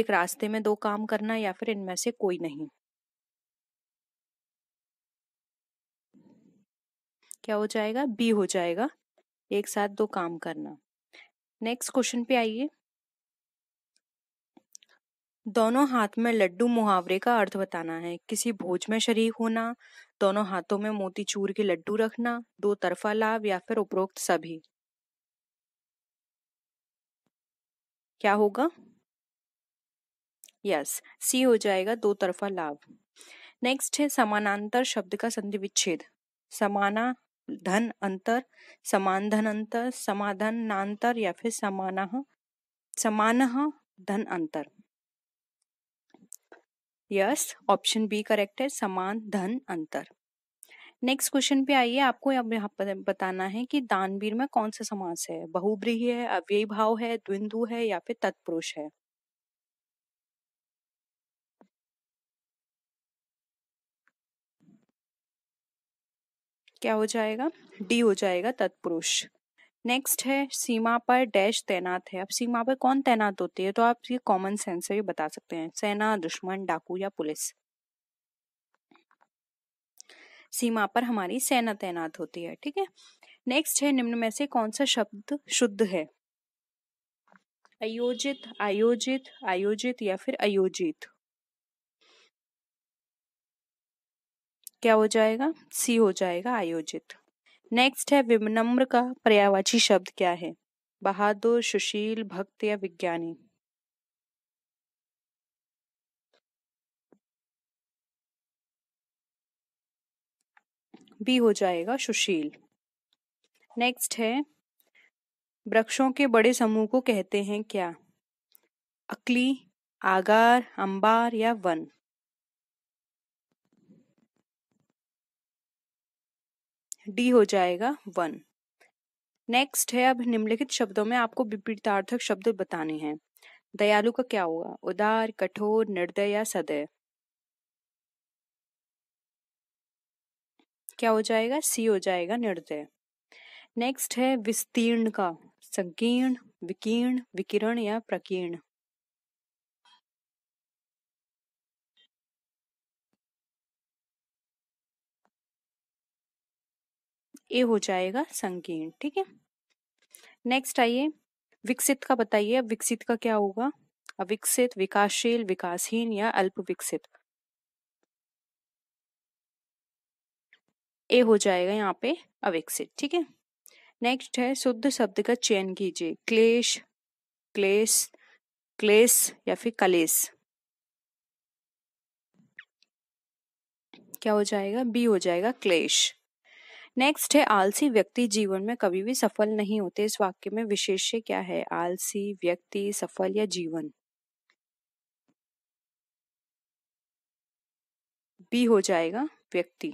एक रास्ते में दो काम करना या फिर इनमें से कोई नहीं क्या हो जाएगा बी हो जाएगा एक साथ दो काम करना नेक्स्ट क्वेश्चन पे आइए दोनों हाथ में लड्डू मुहावरे का अर्थ बताना है किसी भोज में शरीक होना दोनों हाथों में मोती चूर के लड्डू रखना दो तरफा लाभ या फिर उपरोक्त सभी क्या होगा यस सी हो जाएगा दो तरफा लाभ नेक्स्ट है समानांतर शब्द का संधि विच्छेद समाना धन अंतर समान धन अंतर नांतर या फिर समान समान धन अंतर यस ऑप्शन बी करेक्ट है समान धन अंतर नेक्स्ट क्वेश्चन पे आइए आपको अब यहाँ पर बताना है कि दानवीर में कौन सा समास है बहुब्रीही है अव्ययी भाव है द्विंदु है या फिर तत्पुरुष है क्या हो जाएगा डी हो जाएगा तत्पुरुष नेक्स्ट है सीमा पर डैश तैनात है अब सीमा पर कौन तैनात होती है तो आप ये कॉमन सेंस से भी बता सकते हैं सेना दुश्मन डाकू या पुलिस सीमा पर हमारी सेना तैनात होती है ठीक है नेक्स्ट है निम्न में से कौन सा शब्द शुद्ध है अयोजित आयोजित आयोजित या फिर अयोजित क्या हो जाएगा सी हो जाएगा आयोजित नेक्स्ट है विनम्र का पर्यावाची शब्द क्या है बहादुर सुशील भक्त या विज्ञानी बी हो जाएगा सुशील नेक्स्ट है वृक्षों के बड़े समूह को कहते हैं क्या अकली आगार अंबार या वन डी हो जाएगा वन नेक्स्ट है अब निम्नलिखित शब्दों में आपको विपरीतार्थक शब्द बताने हैं दयालु का क्या होगा उदार कठोर निर्दय या सदय क्या हो जाएगा सी हो जाएगा निर्दय नेक्स्ट है विस्तीर्ण का संकीर्ण विकीर्ण विकिरण या प्रकीर्ण ए हो जाएगा संकीर्ण ठीक है नेक्स्ट आइए विकसित का बताइए अब विकसित का क्या होगा अविकसित विकासशील विकासहीन या अल्प विकसित ए हो जाएगा यहाँ पे अविकसित ठीक है नेक्स्ट है शुद्ध शब्द का चयन कीजिए क्लेश क्लेश क्लेश या फिर कलेश क्या हो जाएगा बी हो जाएगा क्लेश नेक्स्ट है आलसी व्यक्ति जीवन में कभी भी सफल नहीं होते इस वाक्य में विशेष्य क्या है आलसी व्यक्ति सफल या जीवन बी हो जाएगा व्यक्ति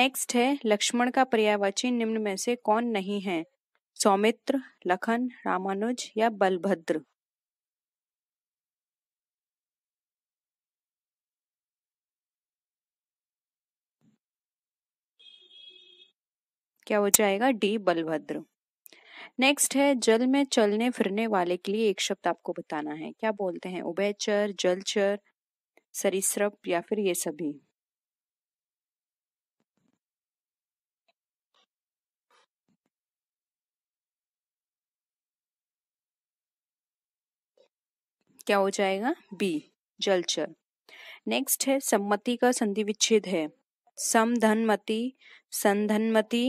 नेक्स्ट है लक्ष्मण का पर्यावाची निम्न में से कौन नहीं है सौमित्र लखन रामानुज या बलभद्र क्या हो जाएगा डी बलभद्र नेक्स्ट है जल में चलने फिरने वाले के लिए एक शब्द आपको बताना है क्या बोलते हैं उभयचर जलचर सरिस्रप या फिर ये सभी क्या हो जाएगा बी जलचर नेक्स्ट है सम्मति का संधि विच्छेद है समधनमति संधनमति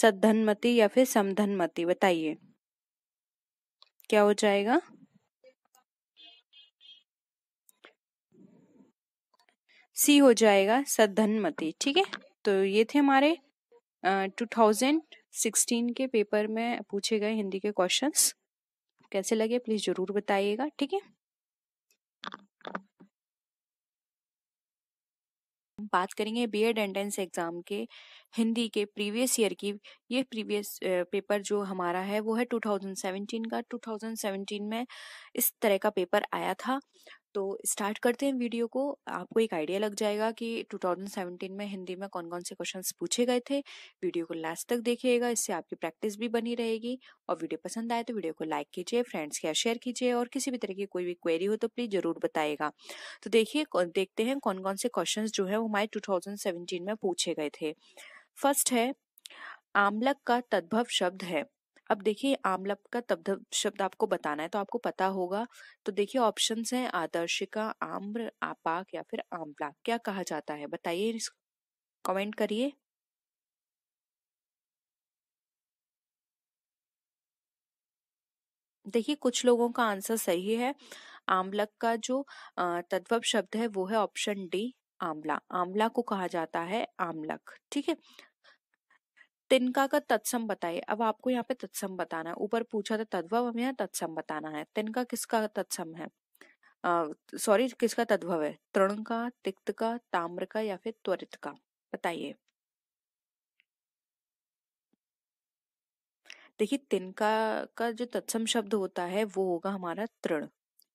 सद्धनमति या फिर समधनमति बताइए क्या हो जाएगा सी हो जाएगा सद्धनमति ठीक है तो ये थे हमारे टू थाउजेंड सिक्सटीन के पेपर में पूछे गए हिंदी के क्वेश्चंस कैसे लगे प्लीज जरूर बताइएगा ठीक है बात करेंगे बी एड एंट्रेंस एग्ज़ाम के हिंदी के प्रीवियस ईयर की ये प्रीवियस पेपर जो हमारा है वो है 2017 का 2017 में इस तरह का पेपर आया था तो स्टार्ट करते हैं वीडियो को आपको एक आइडिया लग जाएगा कि 2017 में हिंदी में कौन कौन से क्वेश्चंस पूछे गए थे वीडियो को लास्ट तक देखिएगा इससे आपकी प्रैक्टिस भी बनी रहेगी और वीडियो पसंद आए तो वीडियो को लाइक कीजिए फ्रेंड्स के शेयर कीजिए और किसी भी तरह की कोई भी क्वेरी हो तो प्लीज़ ज़रूर बताएगा तो देखिए देखते हैं कौन कौन से क्वेश्चन जो है वो हमारे टू में पूछे गए थे फर्स्ट है आमलक का तद्भव शब्द है अब देखिए आमलप का तब शब्द आपको बताना है तो आपको पता होगा तो देखिए ऑप्शंस हैं आदर्शिका आम्र आपाक या फिर आमला क्या कहा जाता है बताइए कमेंट करिए देखिए कुछ लोगों का आंसर सही है आमलक का जो तद्भव शब्द है वो है ऑप्शन डी आमला आमला को कहा जाता है आमलक ठीक है तिनका का तत्सम बताइए अब आपको यहाँ पे तत्सम बताना है ऊपर पूछा था तद्भव हमें यहाँ तत्सम बताना है तिनका किसका तत्सम है सॉरी किसका तद्भव है तृण का तिक्त का ताम्र का या फिर त्वरित का बताइए देखिए तिनका का जो तत्सम शब्द होता है वो होगा हमारा तृण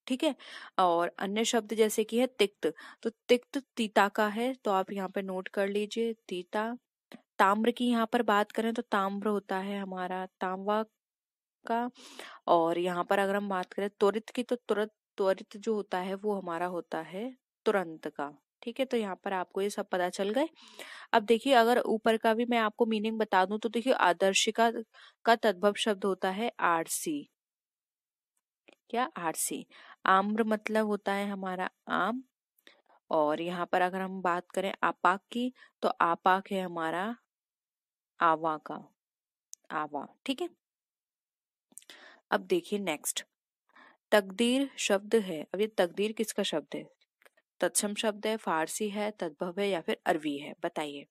ठीक है और अन्य शब्द जैसे कि है तिक्त तो तिक्त तीता का है तो आप यहाँ पे नोट कर लीजिए तीता ताम्र की यहाँ पर बात करें तो ताम्र होता है हमारा तांबा का और यहाँ पर अगर हम बात करें त्वरित की तो तुरंत त्वरित जो होता है वो हमारा होता है तुरंत का ठीक है तो यहाँ पर आपको ये सब पता चल गए अब देखिए अगर ऊपर का भी मैं आपको मीनिंग बता दूं तो देखिए आदर्शिका का तद्भव शब्द होता है आरसी क्या आरसी आम्र मतलब होता है हमारा आम और यहाँ पर अगर हम बात करें आपाक की तो आपाक है हमारा आवा का आवा ठीक है अब देखिए नेक्स्ट तकदीर शब्द है अब ये तकदीर किसका शब्द है तत्सम शब्द है फारसी है तद्भव है या फिर अरबी है बताइए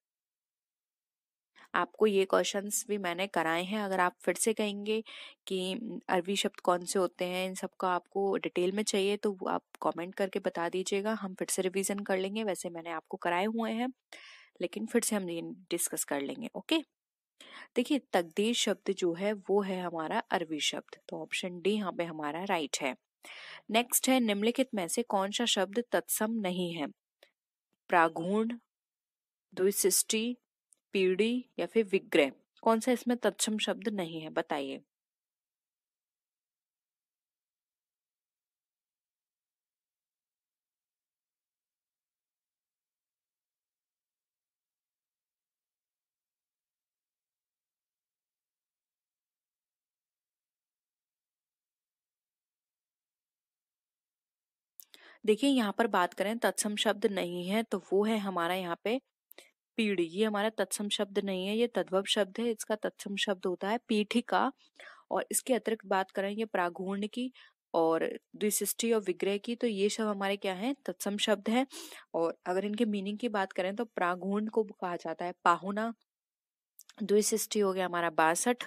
आपको ये क्वेश्चंस भी मैंने कराए हैं अगर आप फिर से कहेंगे कि अरबी शब्द कौन से होते हैं इन सबको आपको डिटेल में चाहिए तो आप कमेंट करके बता दीजिएगा हम फिर से रिवीजन कर लेंगे वैसे मैंने आपको कराए हुए हैं लेकिन फिर से हम ये डिस्कस कर लेंगे ओके देखिए तकदीर शब्द जो है वो है हमारा अरबी शब्द तो ऑप्शन डी यहाँ पे हमारा राइट है नेक्स्ट है निम्नलिखित में से कौन सा शब्द तत्सम नहीं है प्रागुण द्विशिष्टि पीढ़ी या फिर विग्रह कौन सा इसमें तत्सम शब्द नहीं है बताइए देखिए यहाँ पर बात करें तत्सम शब्द नहीं है तो वो है हमारा यहाँ पे पीढ़ी ये हमारा तत्सम शब्द नहीं है ये तद्भव शब्द है इसका तत्सम शब्द होता है पीठिका और इसके अतिरिक्त बात करें ये प्रागूर्ण की और द्विशिष्टि और विग्रह की तो ये सब हमारे क्या है तत्सम शब्द है और अगर इनके मीनिंग की बात करें तो प्रागूर्ण को कहा जाता है पाहुना द्विशिष्टि हो गया हमारा बासठ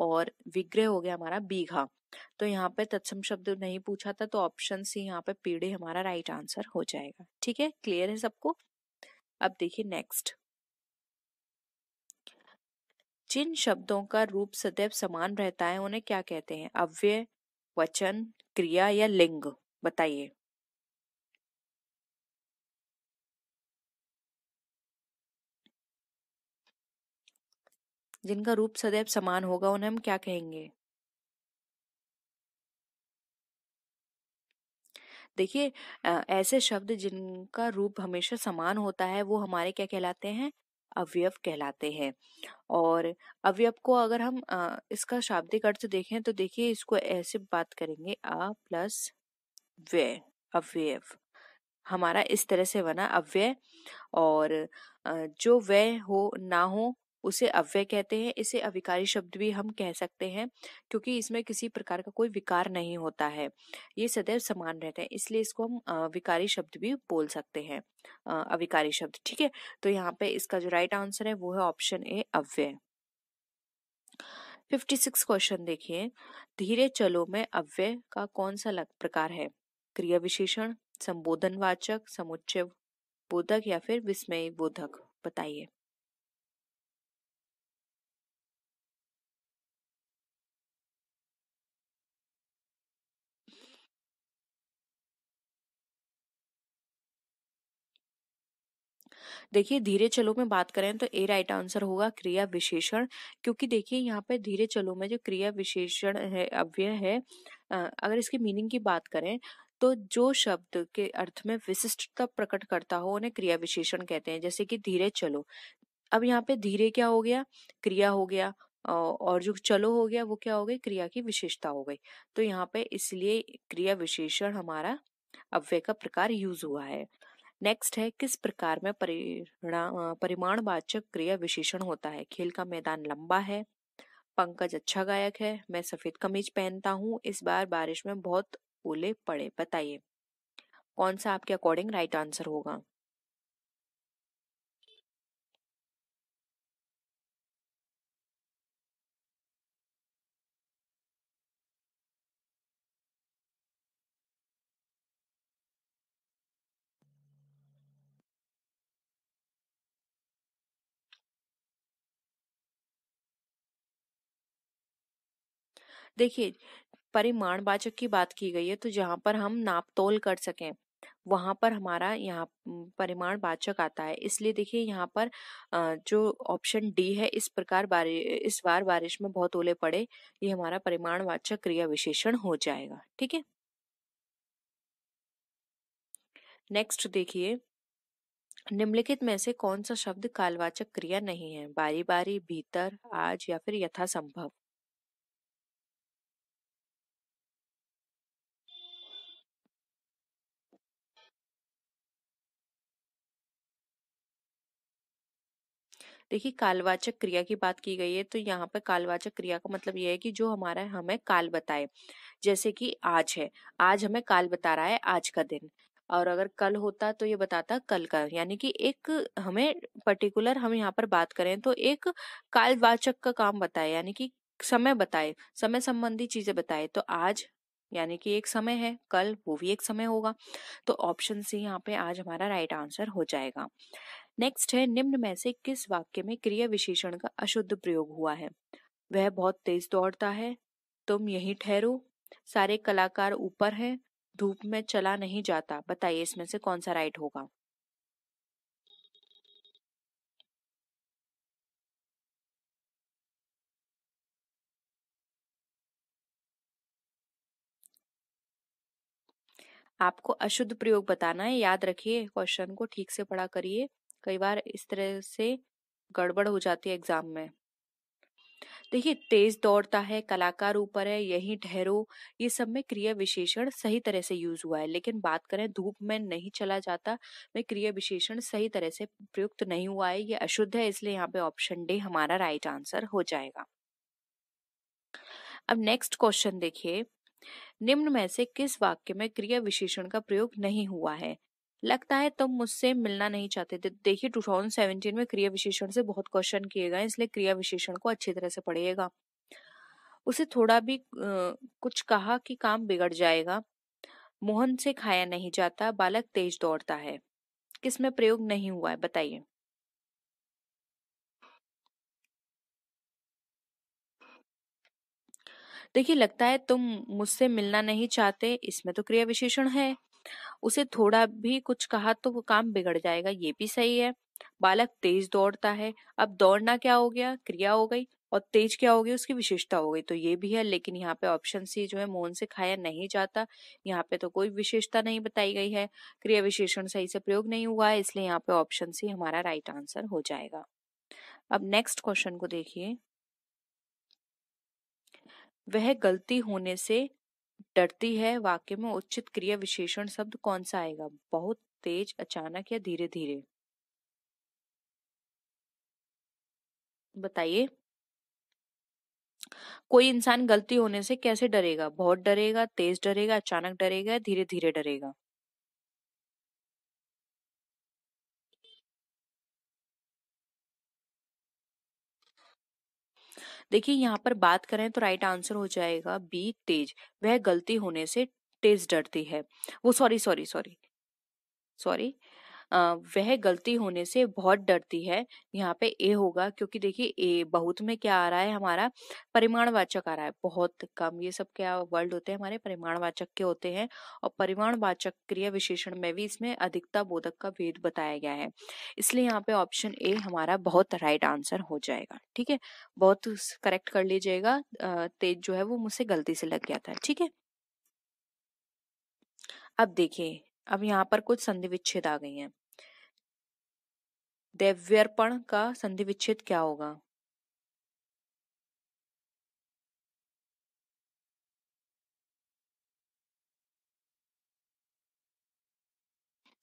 और विग्रह हो गया हमारा बीघा तो यहाँ पे तत्सम शब्द नहीं पूछा था तो ऑप्शन सी यहाँ पे पेड़े हमारा राइट आंसर हो जाएगा ठीक है क्लियर है सबको अब देखिए नेक्स्ट जिन शब्दों का रूप सदैव समान रहता है उन्हें क्या कहते हैं अव्यय वचन क्रिया या लिंग बताइए जिनका रूप सदैव समान होगा उन्हें हम क्या कहेंगे देखिए ऐसे शब्द जिनका रूप हमेशा समान होता है वो हमारे क्या कहलाते हैं अवयव कहलाते हैं और अवयव को अगर हम इसका शाब्दिक अर्थ देखें तो देखिए इसको ऐसे बात करेंगे अ प्लस व्यय अवयव हमारा इस तरह से बना अव्यय और जो व्यय हो ना हो उसे अव्यय कहते हैं इसे अविकारी शब्द भी हम कह सकते हैं क्योंकि इसमें किसी प्रकार का कोई विकार नहीं होता है ये सदैव समान रहते हैं इसलिए इसको हम विकारी शब्द भी बोल सकते हैं अविकारी शब्द ठीक है तो यहाँ पे इसका जो राइट आंसर है वो है ऑप्शन ए अव्यय फिफ्टी सिक्स क्वेश्चन देखिए धीरे चलो में अव्यय का कौन सा लग प्रकार है क्रिया विशेषण संबोधनवाचक समुच्चय बोधक या फिर विस्मय बोधक बताइए देखिए धीरे चलो में बात करें तो ए राइट आंसर होगा क्रिया विशेषण क्योंकि देखिए यहाँ पे धीरे चलो में जो क्रिया विशेषण है अव्यय है अगर इसकी मीनिंग की बात करें तो जो शब्द के अर्थ में विशिष्टता प्रकट करता हो उन्हें क्रिया विशेषण कहते हैं जैसे कि धीरे चलो अब यहाँ पे धीरे क्या हो गया क्रिया हो गया और जो चलो हो गया वो क्या हो गई क्रिया की विशेषता हो गई तो यहाँ पे इसलिए क्रिया विशेषण हमारा अव्यय का प्रकार यूज हुआ है नेक्स्ट है किस प्रकार में परिणाम परिमाणवाचक क्रिया विशेषण होता है खेल का मैदान लंबा है पंकज अच्छा गायक है मैं सफेद कमीज पहनता हूँ इस बार बारिश में बहुत ओले पड़े बताइए कौन सा आपके अकॉर्डिंग राइट आंसर होगा देखिए परिमाणवाचक की बात की गई है तो जहाँ पर हम नाप तोल कर सकें वहां पर हमारा यहाँ परिमाण वाचक आता है इसलिए देखिए यहाँ पर जो ऑप्शन डी है इस प्रकार बारिश इस बार बारिश में बहुत ओले पड़े ये हमारा परिमाण वाचक क्रिया विशेषण हो जाएगा ठीक है नेक्स्ट देखिए निम्नलिखित में से कौन सा शब्द कालवाचक क्रिया नहीं है बारी बारी भीतर आज या फिर यथासंभव देखिए कालवाचक क्रिया की बात की गई है तो यहाँ पर कालवाचक क्रिया का मतलब यह है कि जो हमारा हमें काल बताए जैसे कि आज है आज हमें काल बता रहा है आज का दिन और अगर कल होता तो ये बताता कल का यानी कि एक हमें पर्टिकुलर हम यहाँ पर बात करें तो एक कालवाचक का काम बताए यानी कि समय बताए समय संबंधी चीजें बताए तो आज यानी कि एक समय है कल वो भी एक समय होगा तो ऑप्शन सी यहाँ पे आज हमारा राइट आंसर हो जाएगा नेक्स्ट है निम्न में से किस वाक्य में क्रिया विशेषण का अशुद्ध प्रयोग हुआ है वह बहुत तेज दौड़ता है तुम यहीं ठहरो सारे कलाकार ऊपर हैं धूप में चला नहीं जाता बताइए इसमें से कौन सा राइट होगा आपको अशुद्ध प्रयोग बताना है याद रखिए क्वेश्चन को ठीक से पढ़ा करिए कई बार इस तरह से गड़बड़ हो जाती है एग्जाम में देखिए तेज दौड़ता है कलाकार ऊपर है यही ठहरो ये सब में क्रिया विशेषण सही तरह से यूज हुआ है लेकिन बात करें धूप में नहीं चला जाता में क्रिया विशेषण सही तरह से प्रयुक्त नहीं हुआ है ये अशुद्ध है इसलिए यहाँ पे ऑप्शन डे हमारा राइट आंसर हो जाएगा अब नेक्स्ट क्वेश्चन देखिए निम्न में से किस वाक्य में क्रिया विशेषण का प्रयोग नहीं हुआ है लगता है तुम मुझसे मिलना नहीं चाहते थे देखिए 2017 में क्रिया विशेषण से बहुत क्वेश्चन किए गए इसलिए क्रिया विशेषण को अच्छी तरह से पढ़िएगा उसे थोड़ा भी कुछ कहा कि काम बिगड़ जाएगा मोहन से खाया नहीं जाता बालक तेज दौड़ता है किसमें प्रयोग नहीं हुआ है बताइए देखिए लगता है तुम मुझसे मिलना नहीं चाहते इसमें तो क्रिया विशेषण है उसे थोड़ा भी कुछ कहा तो वो काम बिगड़ जाएगा ये भी सही है बालक तेज दौड़ता है अब दौड़ना क्या हो गया क्रिया हो गई और तेज क्या हो गई उसकी विशेषता हो गई तो ये भी है लेकिन यहाँ पे ऑप्शन सी जो है मोहन से खाया नहीं जाता यहाँ पे तो कोई विशेषता नहीं बताई गई है क्रिया विशेषण सही से प्रयोग नहीं हुआ है इसलिए यहाँ पे ऑप्शन सी हमारा राइट आंसर हो जाएगा अब नेक्स्ट क्वेश्चन को देखिए वह गलती होने से डरती है वाक्य में उचित क्रिया विशेषण शब्द कौन सा आएगा बहुत तेज अचानक या धीरे धीरे बताइए कोई इंसान गलती होने से कैसे डरेगा बहुत डरेगा तेज डरेगा अचानक डरेगा धीरे धीरे डरेगा देखिए यहाँ पर बात करें तो राइट आंसर हो जाएगा बी तेज वह गलती होने से तेज डरती है वो सॉरी सॉरी सॉरी सॉरी वह गलती होने से बहुत डरती है यहाँ पे ए होगा क्योंकि देखिए ए बहुत में क्या आ रहा है हमारा परिमाणवाचक आ रहा है बहुत कम ये सब क्या वर्ड होते हैं हमारे परिमाणवाचक के होते हैं और परिमाणवाचक क्रिया विशेषण में भी इसमें अधिकता बोधक का भेद बताया गया है इसलिए यहाँ पे ऑप्शन ए हमारा बहुत राइट आंसर हो जाएगा ठीक है बहुत करेक्ट कर लीजिएगा तेज जो है वो मुझसे गलती से लग गया था ठीक है अब देखिए अब यहाँ पर कुछ संधि विच्छेद आ गई हैं दैव्यर्पण का संधि विच्छेद क्या होगा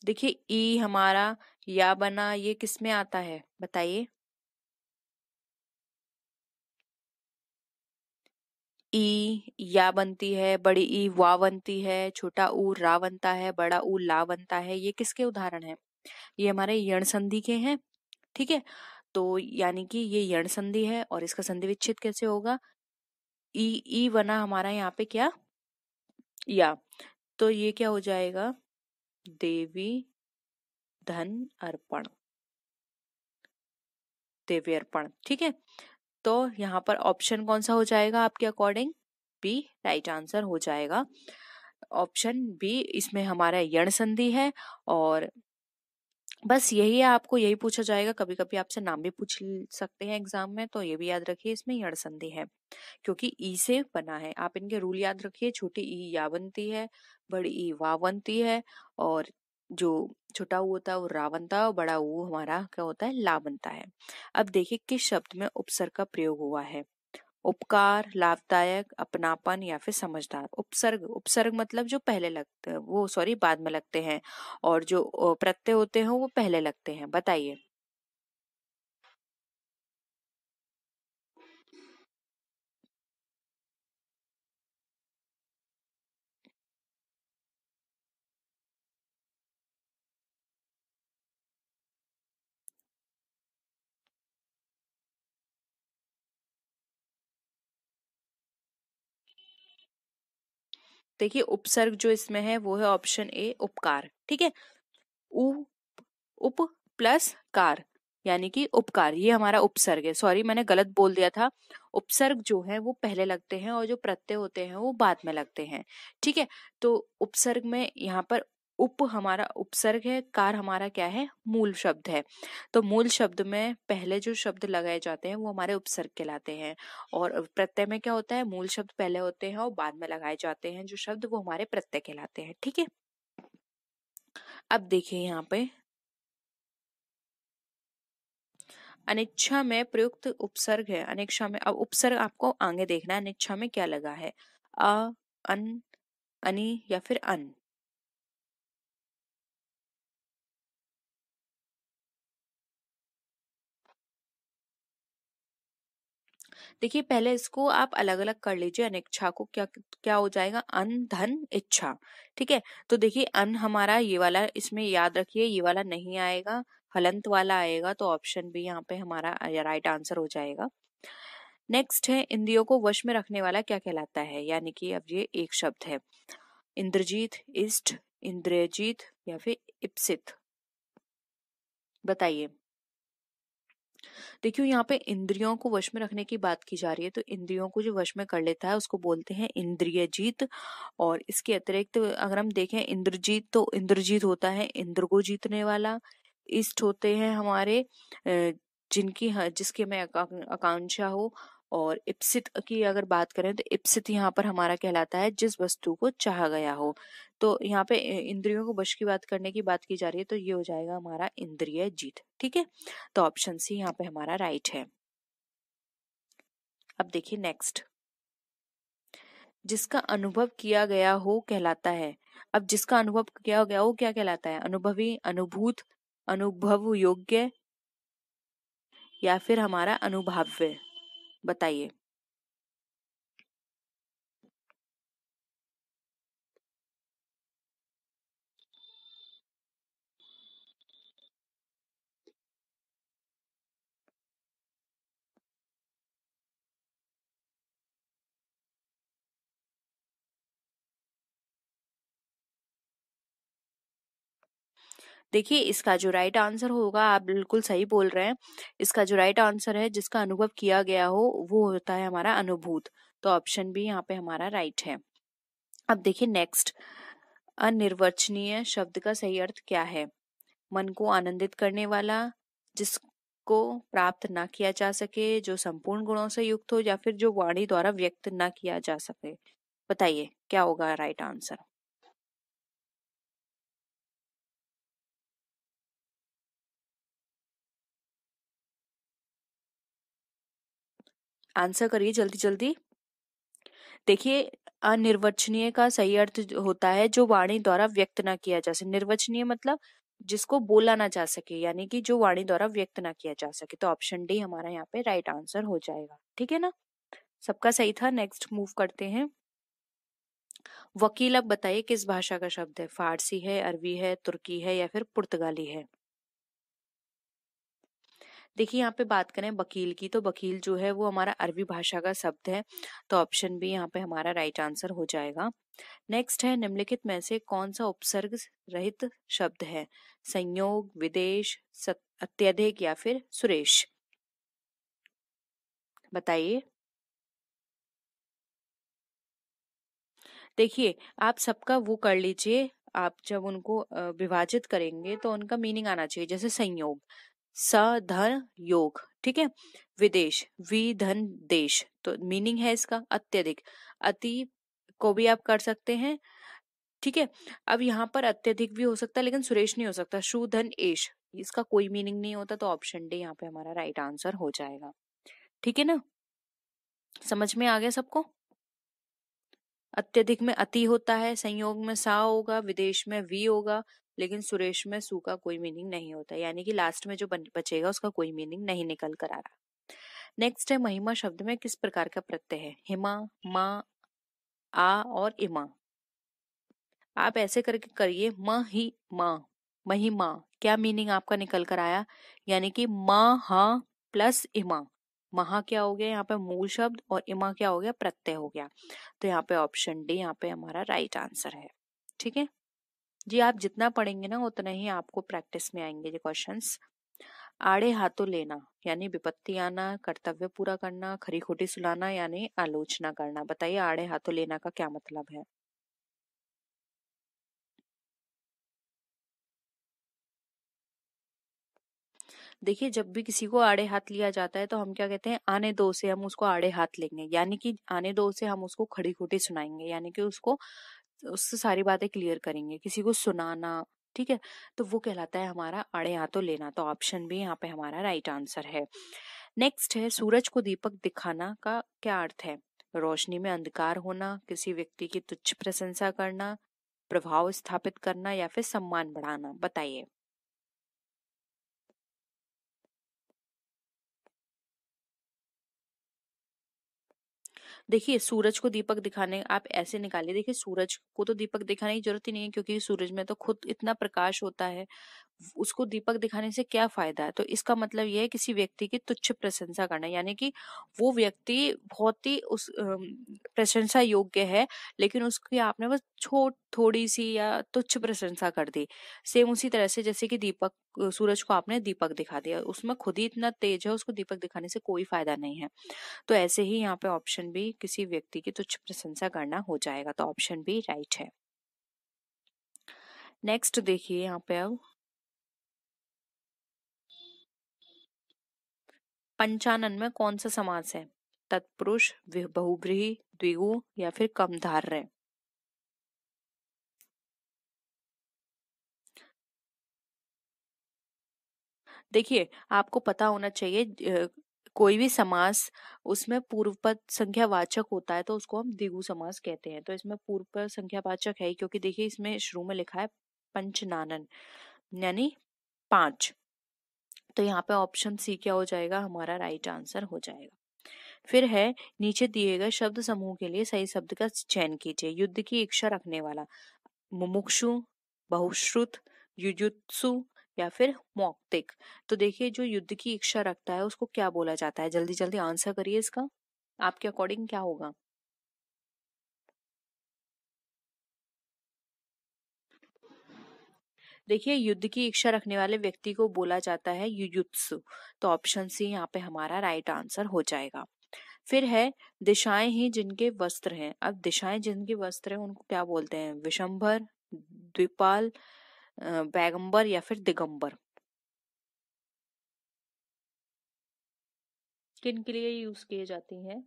देखिए ई हमारा या बना ये किस में आता है बताइए ई या बनती है बड़ी ई वा बनती है छोटा ऊ रा बनता है बड़ा ऊ ला बनता है ये किसके उदाहरण है ये हमारे यण संधि के हैं ठीक है तो यानी कि ये यण संधि है और इसका संधि विच्छेद कैसे होगा ई ई बना हमारा यहाँ पे क्या या तो ये क्या हो जाएगा देवी धन अर्पण देवी अर्पण ठीक है तो यहाँ पर ऑप्शन कौन सा हो जाएगा आपके अकॉर्डिंग बी राइट आंसर हो जाएगा ऑप्शन बी इसमें हमारा यण संधि है और बस यही है आपको यही पूछा जाएगा कभी कभी आपसे नाम भी पूछ सकते हैं एग्जाम में तो ये भी याद रखिए इसमें यण संधि है क्योंकि ई से बना है आप इनके रूल याद रखिए छोटी ई यावंती है बड़ी ई वावंती है और जो छोटा ऊ होता है वो रावंता है और बड़ा ऊ हमारा क्या होता है लावंता है अब देखिए किस शब्द में उपसर्ग का प्रयोग हुआ है उपकार लाभदायक अपनापन या फिर समझदार उपसर्ग उपसर्ग मतलब जो पहले लगते हैं वो सॉरी बाद में लगते हैं और जो प्रत्यय होते हैं वो पहले लगते हैं बताइए देखिए उपसर्ग जो इसमें है वो है ऑप्शन ए उपकार ठीक है उ उप प्लस कार यानी कि उपकार ये हमारा उपसर्ग है सॉरी मैंने गलत बोल दिया था उपसर्ग जो है वो पहले लगते हैं और जो प्रत्यय होते हैं वो बाद में लगते हैं ठीक है तो उपसर्ग में यहाँ पर उप हमारा उपसर्ग है कार हमारा क्या है मूल शब्द है तो मूल शब्द में पहले जो शब्द लगाए जाते हैं वो हमारे उपसर्ग कहलाते हैं और प्रत्यय में क्या होता है मूल शब्द पहले होते हैं और बाद में लगाए जाते हैं जो शब्द वो हमारे प्रत्यय कहलाते हैं ठीक है अब देखिए यहाँ पे अनिच्छा में प्रयुक्त उपसर्ग है अनिच्छा में अब उपसर्ग आपको आगे देखना है अनिच्छा में क्या लगा है अ अन अनि या फिर अन देखिए पहले इसको आप अलग अलग कर लीजिए अनिच्छा को क्या क्या हो जाएगा अन धन इच्छा ठीक है तो देखिए अन हमारा ये वाला इसमें याद रखिए ये वाला नहीं आएगा हलंत वाला आएगा तो ऑप्शन भी यहाँ पे हमारा राइट आंसर हो जाएगा नेक्स्ट है इंद्रियों को वश में रखने वाला क्या कहलाता है यानी कि अब ये एक शब्द है इंद्रजीत इष्ट इंद्रजीत या फिर इप्सित बताइए देखियो यहाँ पे इंद्रियों को वश में रखने की बात की जा रही है तो इंद्रियों को जो वश में कर लेता है उसको बोलते हैं इंद्रिय जीत और इसके अतिरिक्त तो अगर हम देखें इंद्रजीत तो इंद्रजीत होता है इंद्र को जीतने वाला इष्ट होते हैं हमारे जिनकी जिसकी हमें आकांक्षा हो और इप्सित की अगर बात करें तो इप्सित यहाँ पर हमारा कहलाता है जिस वस्तु को चाह गया हो तो यहाँ पे इंद्रियों को बश की बात करने की बात की जा रही है तो ये हो जाएगा हमारा इंद्रिय जीत ठीक है तो ऑप्शन सी यहाँ पे हमारा राइट है अब देखिए नेक्स्ट जिसका अनुभव किया गया हो कहलाता है अब जिसका अनुभव किया गया हो क्या कहलाता है अनुभवी अनुभूत अनुभव योग्य या फिर हमारा अनुभाव्य बताइए देखिए इसका जो राइट आंसर होगा आप बिल्कुल सही बोल रहे हैं इसका जो राइट आंसर है जिसका अनुभव किया गया हो वो होता है हमारा अनुभूत तो ऑप्शन भी यहाँ पे हमारा राइट है अब देखिए नेक्स्ट अनिर्वचनीय शब्द का सही अर्थ क्या है मन को आनंदित करने वाला जिसको प्राप्त ना किया जा सके जो संपूर्ण गुणों से युक्त हो या फिर जो वाणी द्वारा व्यक्त ना किया जा सके बताइए क्या होगा राइट आंसर आंसर करिए जल्दी जल्दी देखिए अनिर्वचनीय का सही अर्थ होता है जो वाणी द्वारा व्यक्त ना किया जा सके निर्वचनीय मतलब जिसको बोला ना जा सके यानी कि जो वाणी द्वारा व्यक्त ना किया जा सके तो ऑप्शन डी हमारा यहाँ पे राइट आंसर हो जाएगा ठीक है ना सबका सही था नेक्स्ट मूव करते हैं वकील अब बताइए किस भाषा का शब्द है फारसी है अरबी है तुर्की है या फिर पुर्तगाली है देखिए यहाँ पे बात करें वकील की तो वकील जो है वो हमारा अरबी भाषा का शब्द है तो ऑप्शन बी यहाँ पे हमारा राइट आंसर हो जाएगा नेक्स्ट है निम्नलिखित में से कौन सा उपसर्ग रहित शब्द है संयोग विदेश अत्यधिक या फिर सुरेश बताइए देखिए आप सबका वो कर लीजिए आप जब उनको विभाजित करेंगे तो उनका मीनिंग आना चाहिए जैसे संयोग धन योग ठीक है विदेश विधन देश तो मीनिंग है इसका अत्यधिक अति को भी आप कर सकते हैं ठीक है अब यहाँ पर अत्यधिक भी हो सकता है लेकिन सुरेश नहीं हो सकता शु धन एश इसका कोई मीनिंग नहीं होता तो ऑप्शन डी यहाँ पे हमारा राइट आंसर हो जाएगा ठीक है ना समझ में आ गया सबको अत्यधिक में अति होता है संयोग में सा होगा विदेश में वी होगा लेकिन सुरेश में सु का कोई मीनिंग नहीं होता यानी कि लास्ट में जो बचेगा उसका कोई मीनिंग नहीं निकल कर आ रहा नेक्स्ट है महिमा शब्द में किस प्रकार का प्रत्यय है हिमा मा आ और इमा आप ऐसे करके करिए म ही मा महिमा क्या मीनिंग आपका निकल कर आया यानी कि मा हा प्लस इमा महा क्या हो गया यहाँ पे मूल शब्द और इमा क्या हो गया प्रत्यय हो गया तो यहाँ पे ऑप्शन डी यहाँ पे हमारा राइट आंसर है ठीक है जी आप जितना पढ़ेंगे ना उतना ही आपको प्रैक्टिस में आएंगे ये क्वेश्चंस आड़े हाथों लेना यानी विपत्ति आना कर्तव्य पूरा करना खरी खोटी सुलाना यानी आलोचना करना बताइए आड़े हाथों लेना का क्या मतलब है देखिए जब भी किसी को आड़े हाथ लिया जाता है तो हम क्या कहते हैं आने दो से हम उसको आड़े हाथ लेंगे यानी कि आने दो से हम उसको खड़ी खोटी सुनाएंगे यानी कि उसको उससे सारी बातें क्लियर करेंगे किसी को सुनाना ठीक है तो वो कहलाता है हमारा अड़े हाथों तो लेना तो ऑप्शन भी यहाँ पे हमारा राइट आंसर है नेक्स्ट है अच्छा। सूरज को दीपक दिखाना का क्या अर्थ है रोशनी में अंधकार होना किसी व्यक्ति की तुच्छ प्रशंसा करना प्रभाव स्थापित करना या फिर सम्मान बढ़ाना बताइए देखिए सूरज को दीपक दिखाने आप ऐसे निकालिए देखिए सूरज को तो दीपक दिखाने की जरूरत ही नहीं है क्योंकि सूरज में तो खुद इतना प्रकाश होता है उसको दीपक दिखाने से क्या फायदा है तो इसका मतलब यह है किसी व्यक्ति की तुच्छ प्रशंसा करना यानी कि वो व्यक्ति बहुत ही उस प्रशंसा योग्य है लेकिन उसकी आपने बस छोट थोड़ी सी या तुच्छ प्रशंसा कर दी सेम उसी तरह से जैसे कि दीपक सूरज को आपने दीपक दिखा दिया उसमें खुद ही इतना तेज है उसको दीपक दिखाने से कोई फायदा नहीं है तो ऐसे ही यहाँ पे ऑप्शन भी किसी व्यक्ति की तुच्छ प्रशंसा करना हो जाएगा तो ऑप्शन भी राइट है नेक्स्ट देखिए यहाँ पे अब पंचानन में कौन सा समास है तत्पुरुष बहुब्रीही द्विगु या फिर कम धार्य देखिए आपको पता होना चाहिए कोई भी समास उसमें पूर्व पद वाचक होता है तो उसको हम द्विगु समास कहते हैं तो इसमें पूर्व पद संख्यावाचक है क्योंकि देखिए इसमें शुरू में लिखा है पंचनानन यानी पांच तो यहाँ पे ऑप्शन सी क्या हो जाएगा हमारा राइट आंसर हो जाएगा फिर है नीचे दिए गए शब्द समूह के लिए सही शब्द का चयन कीजिए युद्ध की इच्छा रखने वाला मुमुक्षु बहुश्रुत युजुत्सु या फिर मौक्तिक तो देखिए जो युद्ध की इच्छा रखता है उसको क्या बोला जाता है जल्दी जल्दी आंसर करिए इसका आपके अकॉर्डिंग क्या होगा देखिए युद्ध की इच्छा रखने वाले व्यक्ति को बोला जाता है युयुत्सु तो ऑप्शन सी यहाँ पे हमारा राइट आंसर हो जाएगा फिर है दिशाएं ही जिनके वस्त्र हैं अब दिशाएं जिनके वस्त्र हैं उनको क्या बोलते हैं विशंभर द्विपाल बैगंबर या फिर दिगंबर किन के लिए यूज किए जाती हैं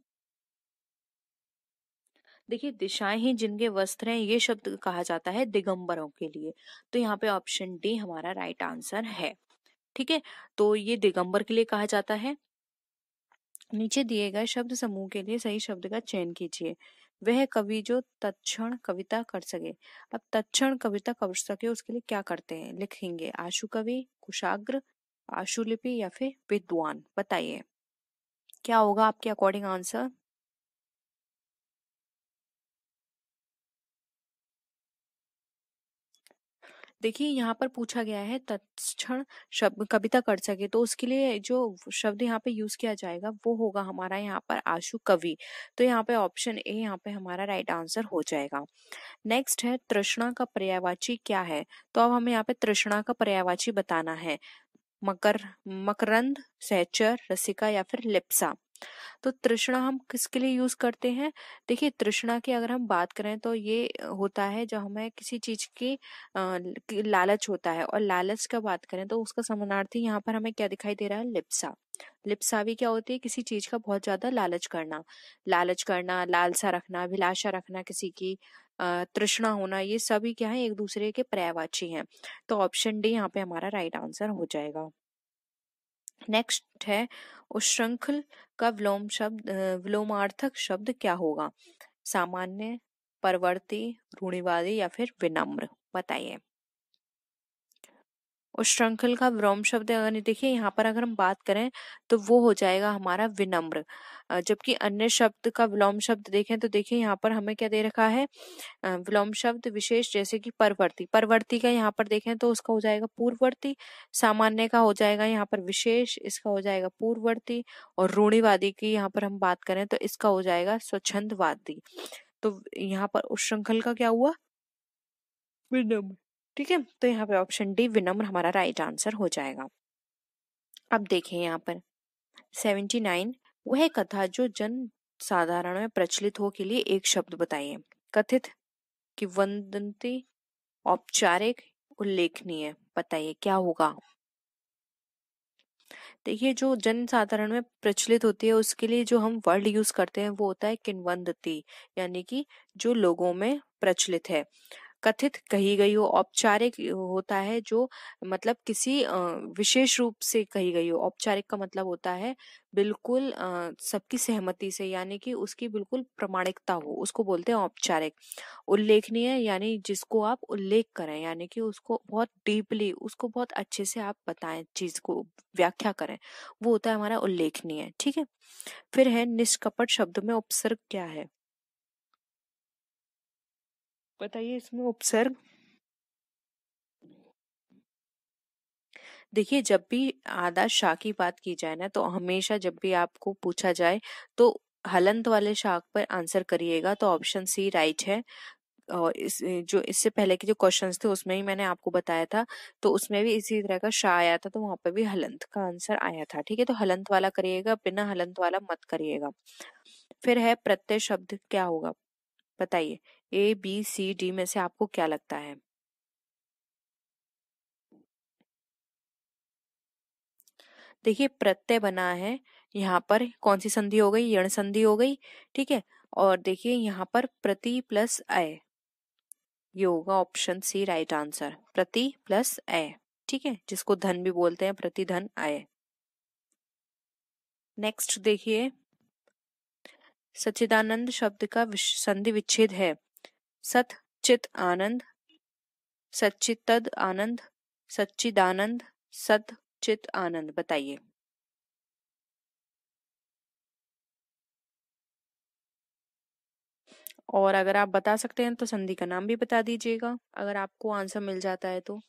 देखिए दिशाएं ही जिनके वस्त्र हैं ये शब्द कहा जाता है दिगंबरों के लिए तो यहाँ पे ऑप्शन डी हमारा राइट आंसर है ठीक है तो ये दिगंबर के लिए कहा जाता है नीचे दिए गए शब्द समूह के लिए सही शब्द का चयन कीजिए वह कवि जो तत्ण कविता कर सके अब तत्ण कविता कर सके उसके लिए क्या करते हैं लिखेंगे आशु कवि कुशाग्र आशुलिपि या फिर विद्वान बताइए क्या होगा आपके अकॉर्डिंग आंसर देखिए यहाँ पर पूछा गया है तत्क्षण शब्द कविता कर सके तो उसके लिए जो शब्द यहाँ पे यूज किया जाएगा वो होगा हमारा यहाँ पर आशु कवि तो यहाँ पे ऑप्शन ए यहाँ पे हमारा राइट आंसर हो जाएगा नेक्स्ट है तृष्णा का पर्यावाची क्या है तो अब हमें यहाँ पे तृष्णा का पर्यायवाची बताना है मकर मकरंद सहचर रसिका या फिर लिप्सा तो तृष्णा हम किसके लिए यूज करते हैं देखिए तृष्णा की अगर हम बात करें तो ये होता है जब हमें किसी चीज की लालच होता है और लालच का बात करें तो उसका समानार्थी यहाँ पर हमें क्या दिखाई दे रहा है लिप्सा लिप्सा भी क्या होती है किसी चीज का बहुत ज्यादा लालच करना लालच करना लालसा रखना अभिलाषा रखना किसी की तृष्णा होना ये सभी क्या है एक दूसरे के पर्यावाची हैं तो ऑप्शन डी यहाँ पे हमारा राइट आंसर हो जाएगा नेक्स्ट है श्रृंखल का विलोम शब्द विलोमार्थक शब्द क्या होगा सामान्य परवर्ती रूढ़िवादी या फिर विनम्र बताइए और श्रृंखल का विरोम शब्द अगर देखिए यहाँ पर अगर हम बात करें तो वो हो जाएगा हमारा विनम्र जबकि अन्य शब्द का विलोम शब्द देखें तो देखिए यहाँ पर हमें क्या दे रखा है विलोम शब्द विशेष जैसे कि परवर्ती परवर्ती का यहाँ पर देखें तो उसका हो जाएगा पूर्ववर्ती सामान्य का हो जाएगा यहाँ पर विशेष इसका हो जाएगा पूर्ववर्ती और रूढ़ीवादी की यहाँ पर हम बात करें तो इसका हो जाएगा स्वच्छंदवादी तो यहाँ पर उस श्रृंखल का क्या हुआ विनम्र ठीक है तो यहाँ पे ऑप्शन डी विनम्र हमारा राइट आंसर हो जाएगा अब देखें यहाँ पर सेवेंटी नाइन वह कथा जो जन साधारण में प्रचलित हो के लिए एक शब्द बताइए कथित कि वंदंती औपचारिक उल्लेखनीय बताइए क्या होगा देखिए जो जन साधारण में प्रचलित होती है उसके लिए जो हम वर्ड यूज करते हैं वो होता है किन्वंदती यानी कि जो लोगों में प्रचलित है कथित कही गई हो औपचारिक होता है जो मतलब किसी विशेष रूप से कही गई हो औपचारिक का मतलब होता है बिल्कुल सबकी सहमति से यानी कि उसकी बिल्कुल प्रमाणिकता हो उसको बोलते हैं औपचारिक उल्लेखनीय यानी जिसको आप उल्लेख करें यानी कि उसको बहुत डीपली उसको बहुत अच्छे से आप बताएं चीज को व्याख्या करें वो होता है हमारा उल्लेखनीय ठीक है फिर है निष्कपट शब्द में उपसर्ग क्या है बताइए इसमें उपसर्ग देखिए जब भी आधा शाह की बात की जाए ना तो हमेशा जब भी आपको पूछा जाए तो हलंत वाले शाख पर आंसर करिएगा तो ऑप्शन सी राइट है और इस जो इससे पहले के जो क्वेश्चंस थे उसमें ही मैंने आपको बताया था तो उसमें भी इसी तरह का शाह आया था तो वहां पर भी हलंत का आंसर आया था ठीक है तो हलंत वाला करिएगा बिना हलंत वाला मत करिएगा फिर है प्रत्यय शब्द क्या होगा बताइए ए बी सी डी में से आपको क्या लगता है देखिए प्रत्यय बना है यहाँ पर कौन सी संधि हो गई यण संधि हो गई ठीक है और देखिए यहाँ पर प्रति प्लस अय ये होगा ऑप्शन सी राइट आंसर प्रति प्लस अय ठीक है जिसको धन भी बोलते हैं प्रति धन अय नेक्स्ट देखिए सच्चिदानंद शब्द का संधि विच्छेद है सत चित आनंद सच्चितद आनंद सच्चिदानंद सत चित आनंद बताइए और अगर आप बता सकते हैं तो संधि का नाम भी बता दीजिएगा अगर आपको आंसर मिल जाता है तो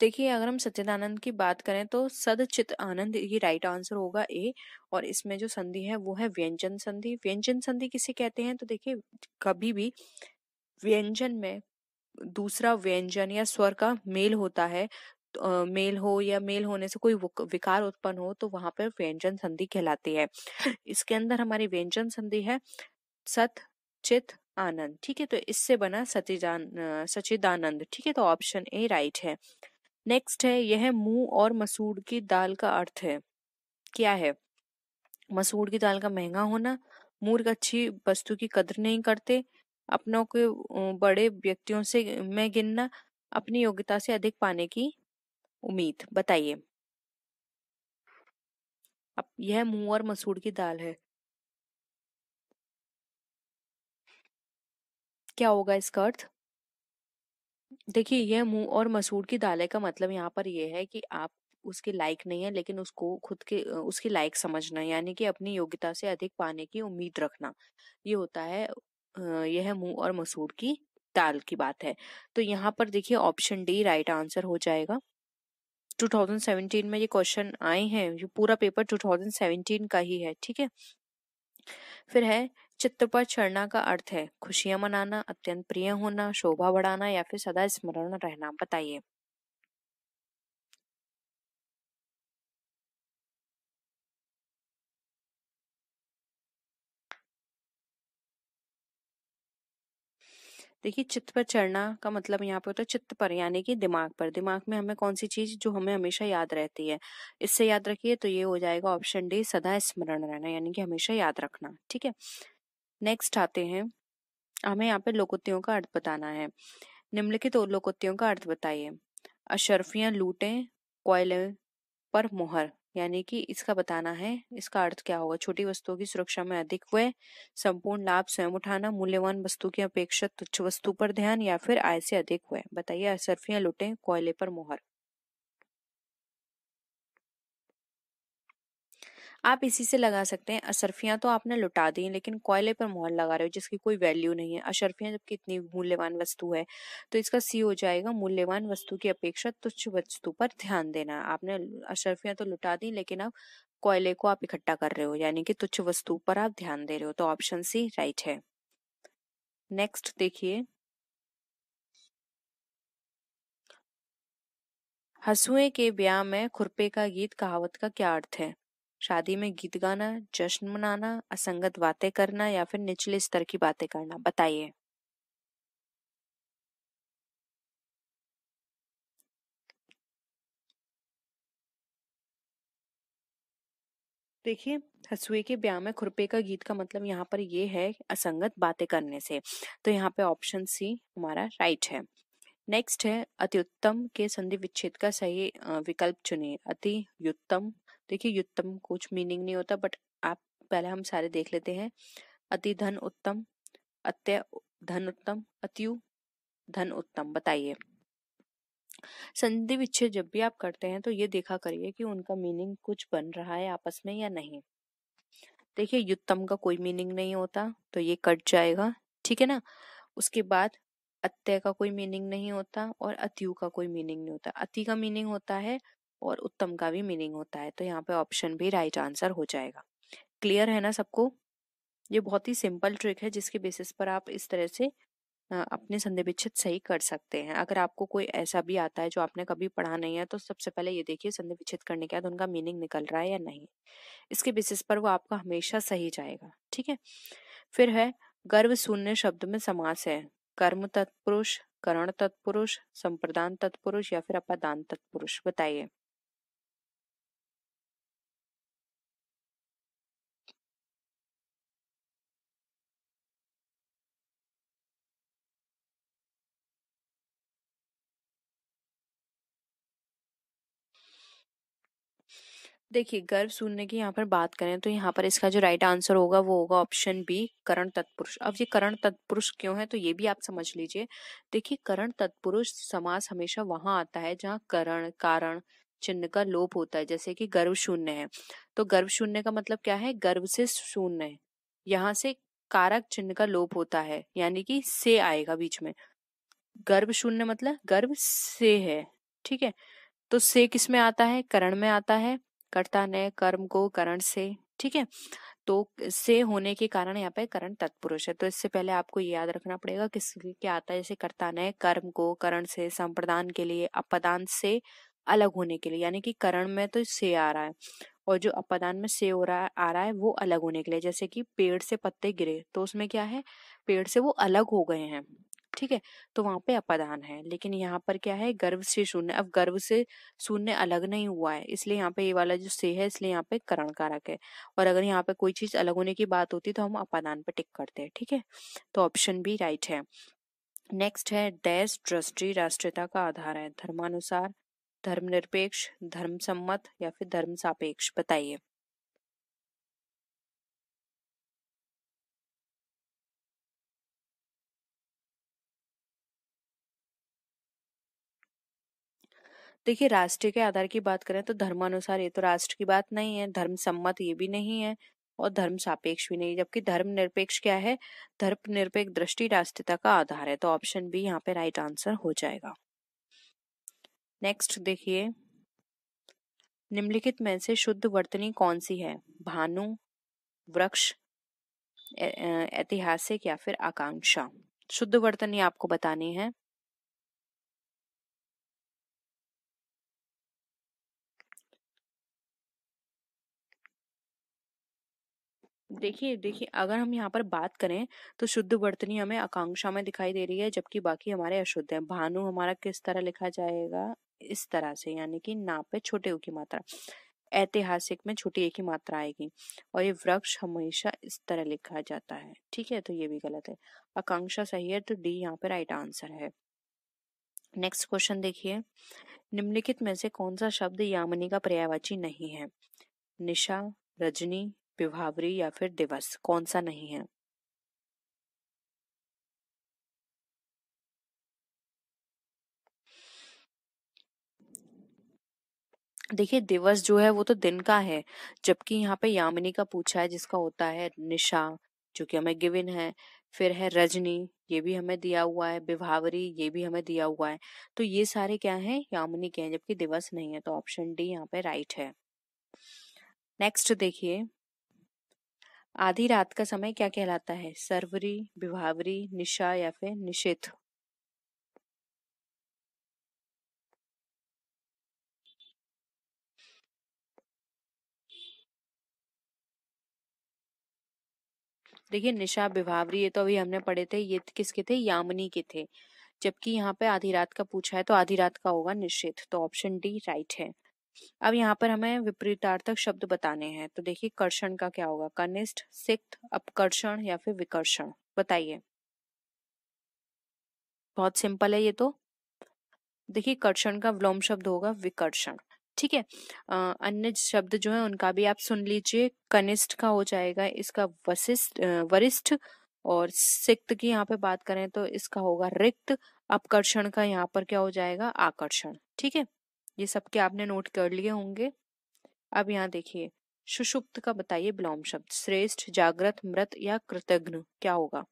देखिए अगर हम सच्चिदानंद की बात करें तो सदचित आनंद ये राइट आंसर होगा ए और इसमें जो संधि है वो है व्यंजन संधि व्यंजन संधि किसे कहते हैं तो देखिए कभी भी व्यंजन में दूसरा व्यंजन या स्वर का मेल होता है तो, मेल हो या मेल होने से कोई विकार उत्पन्न हो तो वहां पर व्यंजन संधि कहलाती है इसके अंदर हमारी व्यंजन संधि है सत चित आनंद ठीक है तो इससे बना सचिदान सचिदानंद ठीक है तो ऑप्शन ए राइट है नेक्स्ट है यह मूंग और मसूर की दाल का अर्थ है क्या है मसूर की दाल का महंगा होना मूर्ख अच्छी वस्तु की कदर नहीं करते अपनों के बड़े व्यक्तियों से में गिनना अपनी योग्यता से अधिक पाने की उम्मीद बताइए अब यह मूंग और मसूर की दाल है क्या होगा इसका अर्थ देखिए यह मुंह और मसूर की दालें का मतलब यहाँ पर यह है कि आप उसके लायक नहीं है लेकिन उसको खुद के उसके लायक समझना यानी कि अपनी योग्यता से अधिक पाने की उम्मीद रखना। ये होता है यह है और मसूर की दाल की बात है। तो यहाँ पर देखिए ऑप्शन डी राइट आंसर हो जाएगा। 2017 में ये क्वेश्चन आए हैं। ये पूरा पेपर 2017 का ही है, ठीक है? फिर है चित्त पर चढ़ना का अर्थ है खुशियां मनाना अत्यंत प्रिय होना शोभा बढ़ाना या फिर सदा स्मरण रहना बताइए देखिए चित्त पर चढ़ना का मतलब यहाँ पे होता है चित्त पर यानी कि दिमाग पर दिमाग में हमें कौन सी चीज जो हमें हमेशा याद रहती है इससे याद रखिए तो ये हो जाएगा ऑप्शन डी सदा स्मरण रहना यानी कि हमेशा याद रखना ठीक है नेक्स्ट आते हैं हमें यहाँ पे लोकोत्तियों का अर्थ बताना है निम्नलिखित और लोकोत्तियों का अर्थ बताइए अशरफियाँ लूटें कोयले पर मोहर यानी कि इसका बताना है इसका अर्थ क्या होगा छोटी वस्तुओं की सुरक्षा में अधिक हुए संपूर्ण लाभ स्वयं उठाना मूल्यवान वस्तु की अपेक्षा तुच्छ वस्तु पर ध्यान या फिर आय से अधिक हुए बताइए अशरफियाँ लूटें कोयले पर मोहर आप इसी से लगा सकते हैं अशरफियाँ तो आपने लुटा दी लेकिन कोयले पर मोहर लगा रहे हो जिसकी कोई वैल्यू नहीं है अशरफियाँ जबकि इतनी मूल्यवान वस्तु है तो इसका सी हो जाएगा मूल्यवान वस्तु की अपेक्षा तुच्छ वस्तु पर ध्यान देना आपने अशरफियाँ तो लुटा दी लेकिन अब कोयले को आप इकट्ठा कर रहे हो यानी कि तुच्छ वस्तु पर आप ध्यान दे रहे हो तो ऑप्शन सी राइट है नेक्स्ट देखिए हसुए के ब्याह में खुरपे का गीत कहावत का क्या अर्थ है शादी में गीत गाना जश्न मनाना असंगत बातें करना या फिर निचले स्तर की बातें करना बताइए देखिए हसुए के ब्याह में खुरपे का गीत का मतलब यहाँ पर ये है असंगत बातें करने से तो यहाँ पे ऑप्शन सी हमारा राइट है नेक्स्ट है अत्युत्तम के संधि विच्छेद का सही विकल्प चुनिए अति युत्तम देखिए युत्तम कुछ मीनिंग नहीं होता बट आप पहले हम सारे देख लेते हैं अति धन उत्तम अत्य धन उत्तम अत्यु धन उत्तम बताइए संधि विच्छेद जब भी आप करते हैं तो ये देखा करिए कि उनका मीनिंग कुछ बन रहा है आपस में या नहीं देखिए युत्तम का कोई मीनिंग नहीं होता तो ये कट जाएगा ठीक है ना उसके बाद अत्य का कोई मीनिंग नहीं होता और अत्यु का कोई मीनिंग नहीं होता अति का मीनिंग होता है और उत्तम का भी मीनिंग होता है तो यहाँ पे ऑप्शन भी राइट आंसर हो जाएगा क्लियर है ना सबको ये बहुत ही सिंपल ट्रिक है जिसके बेसिस पर आप इस तरह से अपने संधि विच्छेद सही कर सकते हैं अगर आपको कोई ऐसा भी आता है जो आपने कभी पढ़ा नहीं है तो सबसे पहले ये देखिए संधि विच्छेद करने के बाद उनका मीनिंग निकल रहा है या नहीं इसके बेसिस पर वो आपका हमेशा सही जाएगा ठीक है फिर है गर्व शून्य शब्द में समास है कर्म तत्पुरुष करण तत्पुरुष संप्रदान तत्पुरुष या फिर अपादान तत्पुरुष बताइए देखिए गर्व शून्य की यहाँ पर बात करें तो यहाँ पर इसका जो राइट आंसर होगा वो होगा ऑप्शन बी करण तत्पुरुष अब ये करण तत्पुरुष क्यों है तो ये भी आप समझ लीजिए देखिए करण तत्पुरुष समास हमेशा वहां आता है जहाँ करण कारण चिन्ह का लोप होता है जैसे कि गर्व शून्य है तो गर्व शून्य का मतलब क्या है गर्व से शून्य है यहाँ से कारक चिन्ह का लोप होता है यानी कि से आएगा बीच में गर्भ शून्य मतलब गर्व से है ठीक है तो से किस में आता है करण में आता है कर्ता ने कर्म को करण से ठीक है तो से होने के कारण यहाँ पे करण तत्पुरुष है तो इससे पहले आपको ये याद रखना पड़ेगा किस क्या आता है जैसे कर्ता ने कर्म को करण से संप्रदान के लिए अपदान से अलग होने के लिए यानी कि करण में तो से आ रहा है और जो अपदान में से हो रहा है आ रहा है वो अलग होने के लिए जैसे कि पेड़ से पत्ते गिरे तो उसमें क्या है पेड़ से वो अलग हो गए हैं ठीक है तो वहां पे अपादान है लेकिन यहाँ पर क्या है गर्व से शून्य अब गर्व से शून्य अलग नहीं हुआ है इसलिए यहाँ पे ये वाला जो से है इसलिए यहाँ पे करण कारक है और अगर यहाँ पे कोई चीज अलग होने की बात होती तो हम अपादान पे टिक करते हैं ठीक है तो ऑप्शन भी राइट है नेक्स्ट है डैश ट्रस्टी राष्ट्रीयता का आधार है धर्मानुसार धर्मनिरपेक्ष धर्म सम्मत या फिर धर्म सापेक्ष बताइए देखिए राष्ट्र के आधार की बात करें तो धर्मानुसार ये तो राष्ट्र की बात नहीं है धर्म सम्मत ये भी नहीं है और धर्म सापेक्ष भी नहीं जबकि धर्म निरपेक्ष क्या है धर्म निरपेक्ष दृष्टि राष्ट्रीयता का आधार है तो ऑप्शन बी यहाँ पे राइट आंसर हो जाएगा नेक्स्ट देखिए निम्नलिखित में से शुद्ध वर्तनी कौन सी है भानु वृक्ष ऐतिहासिक या फिर आकांक्षा शुद्ध वर्तनी आपको बतानी है देखिए देखिए अगर हम यहाँ पर बात करें तो शुद्ध वर्तनी हमें आकांक्षा में दिखाई दे रही है जबकि बाकी हमारे अशुद्ध है भानु हमारा किस तरह लिखा जाएगा इस तरह से यानी कि ना पे छोटे ऊ की मात्रा ऐतिहासिक में छोटी एक ही मात्रा आएगी और ये वृक्ष हमेशा इस तरह लिखा जाता है ठीक है तो ये भी गलत है आकांक्षा सही है तो डी यहाँ पे राइट आंसर है नेक्स्ट क्वेश्चन देखिए निम्नलिखित में से कौन सा शब्द यामिनी का पर्यायवाची नहीं है निशा रजनी विभावरी या फिर दिवस कौन सा नहीं है देखिए दिवस जो है वो तो दिन का है जबकि यहाँ पे यामिनी का पूछा है जिसका होता है निशा जो कि हमें गिविन है फिर है रजनी ये भी हमें दिया हुआ है विभावरी ये भी हमें दिया हुआ है तो ये सारे क्या हैं यामिनी के हैं जबकि दिवस नहीं है तो ऑप्शन डी यहाँ पे राइट है नेक्स्ट देखिए आधी रात का समय क्या कहलाता है सर्वरी विभावरी निशा या फिर निषेध देखिए निशा विभावरी ये तो अभी हमने पढ़े थे ये किसके थे यामिनी के थे जबकि यहाँ पे आधी रात का पूछा है तो आधी रात का होगा निश्चित तो ऑप्शन डी राइट है अब यहाँ पर हमें विपरीतार्थक शब्द बताने हैं तो देखिए कर्षण का क्या होगा कनिष्ठ सिक्त अपकर्षण या फिर विकर्षण बताइए बहुत सिंपल है ये तो देखिए कर्षण का व्लोम शब्द होगा विकर्षण ठीक है अन्य शब्द जो है उनका भी आप सुन लीजिए कनिष्ठ का हो जाएगा इसका वशिष्ठ वरिष्ठ और सिक्त की यहाँ पे बात करें तो इसका होगा रिक्त अपकर्षण का यहाँ पर क्या हो जाएगा आकर्षण ठीक है ये सब के आपने नोट कर लिए होंगे अब यहाँ देखिए सुषुप्त का बताइए विलोम शब्द श्रेष्ठ जागृत मृत या कृतघ्न क्या होगा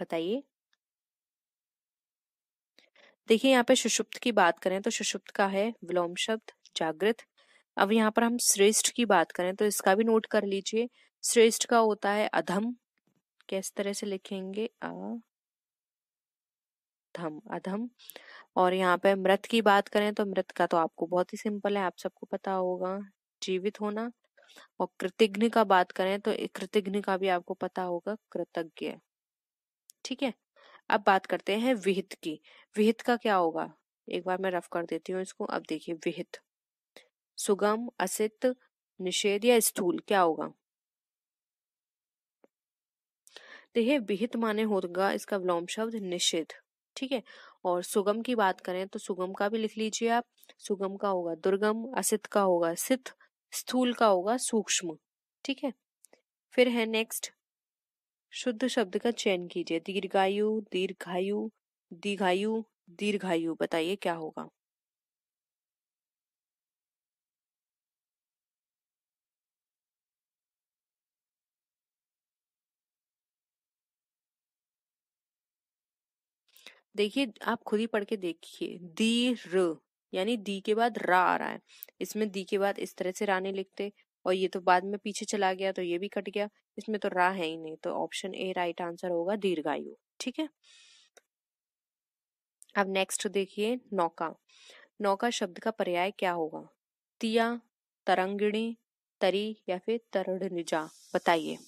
बताइए देखिए यहाँ पे सुषुप्त की बात करें तो सुषुप्त का है विलोम शब्द जागृत अब यहाँ पर हम श्रेष्ठ की बात करें तो इसका भी नोट कर लीजिए श्रेष्ठ का होता है अधम किस तरह से लिखेंगे आ अधम अधम और यहाँ पे मृत की बात करें तो मृत का तो आपको बहुत ही सिंपल है आप सबको पता होगा जीवित होना और कृतिघ्न का बात करें तो कृतिघ्न का भी आपको पता होगा कृतज्ञ ठीक है अब बात करते हैं विहित की विहित का क्या होगा एक बार मैं रफ कर देती हूँ इसको अब देखिए विहित सुगम असित निषेध या स्थूल क्या होगा देखिए तो विहित माने होगा इसका विलोम शब्द निषेध ठीक है और सुगम की बात करें तो सुगम का भी लिख लीजिए आप सुगम का होगा दुर्गम असित का होगा सिथ स्थूल का होगा सूक्ष्म ठीक है फिर है नेक्स्ट शुद्ध शब्द का चयन कीजिए दीर्घायु दीर्घायु दीर्घायु दीर्घायु बताइए क्या होगा देखिए आप खुद ही पढ़ के देखिए दी र यानी दी के बाद रा आ रहा है इसमें दी के बाद इस तरह से नहीं लिखते और ये तो बाद में पीछे चला गया तो ये भी कट गया इसमें तो रा है ही नहीं तो ऑप्शन ए राइट आंसर होगा दीर्घायु ठीक है अब नेक्स्ट देखिए नौका नौका शब्द का पर्याय क्या होगा तिया तरंगिणी तरी या फिर तरणजा बताइए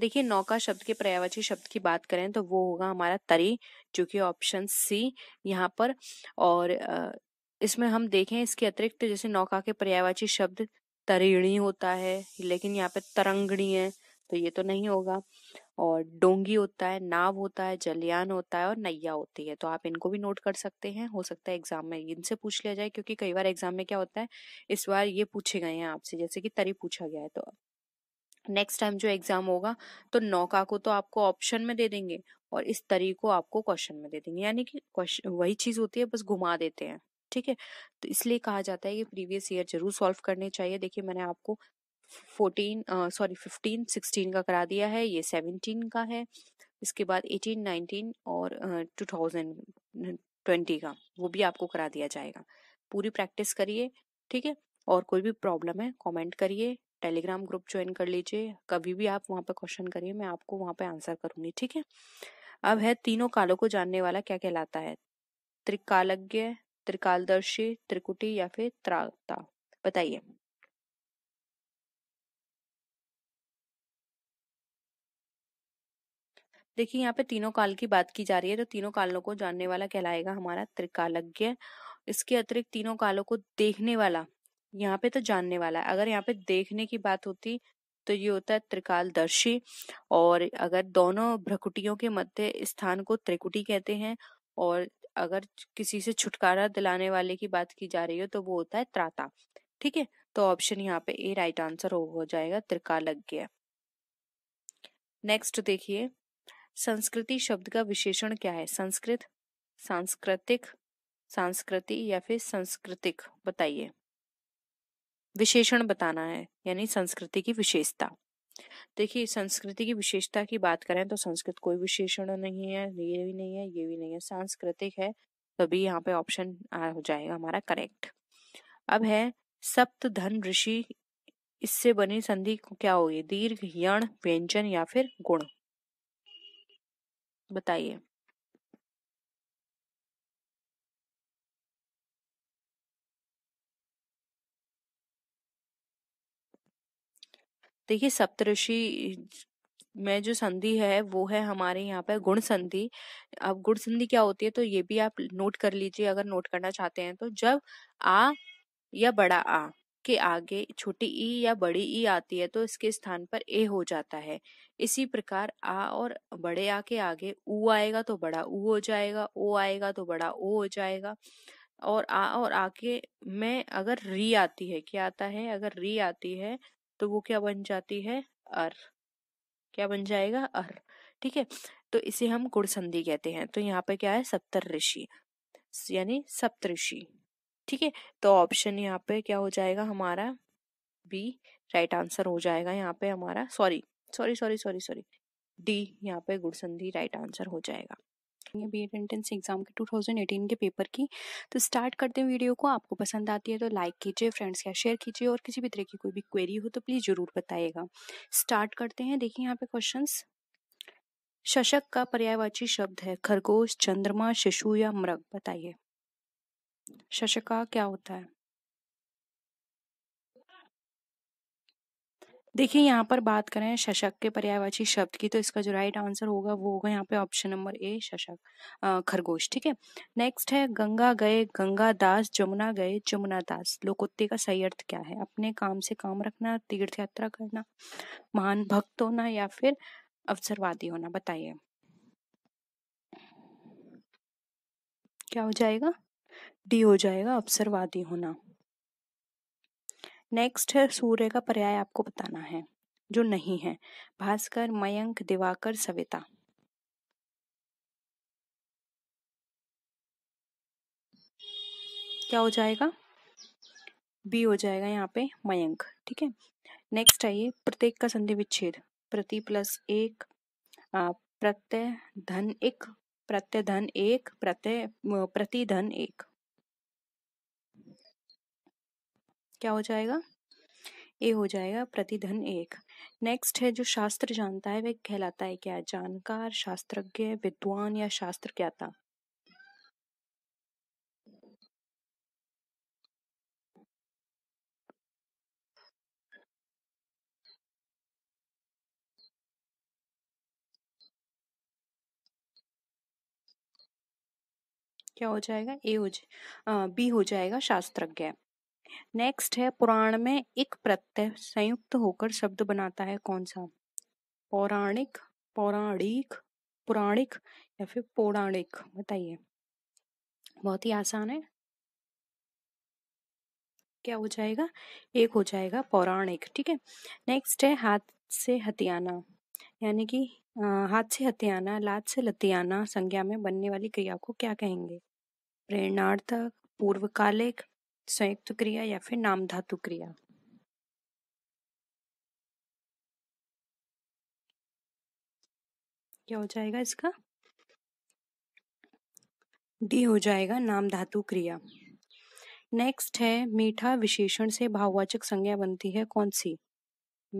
देखिए नौका शब्द के पर्यावाची शब्द की बात करें तो वो होगा हमारा तरी जो कि ऑप्शन सी यहाँ पर और इसमें हम देखें इसके अतिरिक्त जैसे नौका के पर्यावाची शब्द तरीणी होता है लेकिन यहाँ पे तरंगणी है तो ये तो नहीं होगा और डोंगी होता है नाव होता है जलयान होता है और नैया होती है तो आप इनको भी नोट कर सकते हैं हो सकता है एग्जाम में इनसे पूछ लिया जाए क्योंकि कई बार एग्जाम में क्या होता है इस बार ये पूछे गए हैं आपसे जैसे कि तरी पूछा गया है तो नेक्स्ट टाइम जो एग्जाम होगा तो नौका को तो आपको ऑप्शन में दे देंगे और इस तरी को आपको क्वेश्चन में दे देंगे यानी कि क्वेश्चन वही चीज होती है बस घुमा देते हैं ठीक है तो इसलिए कहा जाता है कि प्रीवियस ईयर जरूर सॉल्व करने चाहिए देखिए मैंने आपको फोर्टीन सॉरी फिफ्टीन सिक्सटीन का करा दिया है ये सेवनटीन का है इसके बाद एटीन नाइनटीन और टू थाउजेंड ट्वेंटी का वो भी आपको करा दिया जाएगा पूरी प्रैक्टिस करिए ठीक है और कोई भी प्रॉब्लम है कमेंट करिए टेलीग्राम ग्रुप ज्वाइन कर लीजिए कभी भी आप वहाँ पर क्वेश्चन करिए मैं आपको वहाँ पर आंसर करूँगी ठीक है अब है तीनों कालों को जानने वाला क्या कहलाता है त्रिकालज्ञ त्रिकालदर्शी त्रिकुटी या फिर त्राता बताइए देखिए यहाँ पे तीनों काल की बात की जा रही है तो तीनों कालों को जानने वाला कहलाएगा हमारा त्रिकालज्ञ इसके अतिरिक्त तीनों कालों को देखने वाला यहाँ पे तो जानने वाला है अगर यहाँ पे देखने की बात होती तो ये होता है त्रिकालदर्शी और अगर दोनों भ्रकुटियों के मध्य स्थान को त्रिकुटी कहते हैं और अगर किसी से छुटकारा दिलाने वाले की बात की जा रही हो तो वो होता है त्राता ठीक है तो ऑप्शन यहाँ पे ए राइट आंसर हो, हो जाएगा त्रिका लग गया नेक्स्ट देखिए संस्कृति शब्द का विशेषण क्या है संस्कृत सांस्कृतिक सांस्कृति या फिर संस्कृतिक बताइए विशेषण बताना है यानी संस्कृति की विशेषता देखिए संस्कृति की विशेषता की बात करें तो संस्कृत कोई विशेषण नहीं है ये भी नहीं है ये भी नहीं है सांस्कृतिक है तभी यहाँ पे ऑप्शन हो जाएगा हमारा करेक्ट अब है सप्त धन ऋषि इससे बनी संधि क्या होगी दीर्घ यण व्यंजन या फिर गुण बताइए देखिए सप्तऋषि में जो संधि है वो है हमारे यहाँ पे गुण संधि अब गुण संधि क्या होती है तो ये भी आप नोट कर लीजिए अगर नोट करना चाहते हैं तो जब आ या बड़ा आ के आगे छोटी ई या बड़ी ई आती है तो इसके स्थान पर ए हो जाता है इसी प्रकार आ और बड़े आ के आगे ऊ आएगा तो बड़ा ऊ हो जाएगा ओ आएगा तो बड़ा ओ हो जाएगा और आ और आके में अगर री आती है क्या आता है अगर री आती है तो वो क्या बन जाती है अर क्या बन जाएगा अर ठीक है तो इसे हम गुड़संधि कहते हैं तो यहाँ पे क्या है सप्तर ऋषि यानी सप्त ऋषि ठीक है तो ऑप्शन यहाँ पे क्या हो जाएगा हमारा बी राइट आंसर हो जाएगा यहाँ पे हमारा sorry sorry sorry sorry sorry D यहाँ पे गुड़संधि राइट आंसर हो जाएगा करेंगे बी एड एंट्रेंस एग्जाम के 2018 के पेपर की तो स्टार्ट करते हैं वीडियो को आपको पसंद आती है तो लाइक कीजिए फ्रेंड्स के शेयर कीजिए और किसी भी तरह की कोई भी क्वेरी हो तो प्लीज़ ज़रूर बताइएगा स्टार्ट करते हैं देखिए यहाँ पे क्वेश्चन शशक का पर्यायवाची शब्द है खरगोश चंद्रमा शिशु या मृग बताइए शशक का क्या होता है देखिए यहाँ पर बात करें शशक के पर्यायवाची शब्द की तो इसका जो राइट आंसर होगा वो होगा यहाँ पे ऑप्शन नंबर ए शशक खरगोश ठीक है नेक्स्ट है गंगा गए गंगा दास जमुना गए जमुना दास लोकोक्ति का सही अर्थ क्या है अपने काम से काम रखना तीर्थ यात्रा करना महान भक्त होना या फिर अवसरवादी होना बताइए क्या हो जाएगा डी हो जाएगा अवसरवादी होना नेक्स्ट है सूर्य का पर्याय आपको बताना है जो नहीं है भास्कर मयंक दिवाकर सविता क्या हो जाएगा बी हो जाएगा यहाँ पे मयंक ठीक है नेक्स्ट आइए प्रत्येक का संधि विच्छेद प्रति प्लस एक प्रत्यय धन एक प्रत्यय धन एक प्रत्यय प्रति धन एक क्या हो जाएगा ए हो जाएगा प्रतिधन एक नेक्स्ट है जो शास्त्र जानता है वह कहलाता है क्या जानकार शास्त्रज्ञ विद्वान या शास्त्र ज्ञाता क्या हो जाएगा ए हो जाए बी हो जाएगा शास्त्रज्ञ नेक्स्ट है पुराण में एक प्रत्यय संयुक्त होकर शब्द बनाता है कौन सा पौराणिक पौराणिक पुराणिक या फिर पौराणिक बताइए बहुत ही आसान है क्या हो जाएगा एक हो जाएगा पौराणिक ठीक है नेक्स्ट है हाथ से हथियाना यानी कि हाथ से हथियाना लात से लतियाना संज्ञा में बनने वाली क्रिया को क्या कहेंगे प्रेरणार्थक पूर्वकालिक संयुक्त क्रिया या फिर नाम धातु क्रिया क्या हो जाएगा इसका डी हो जाएगा नाम धातु क्रिया नेक्स्ट है मीठा विशेषण से भाववाचक संज्ञा बनती है कौन सी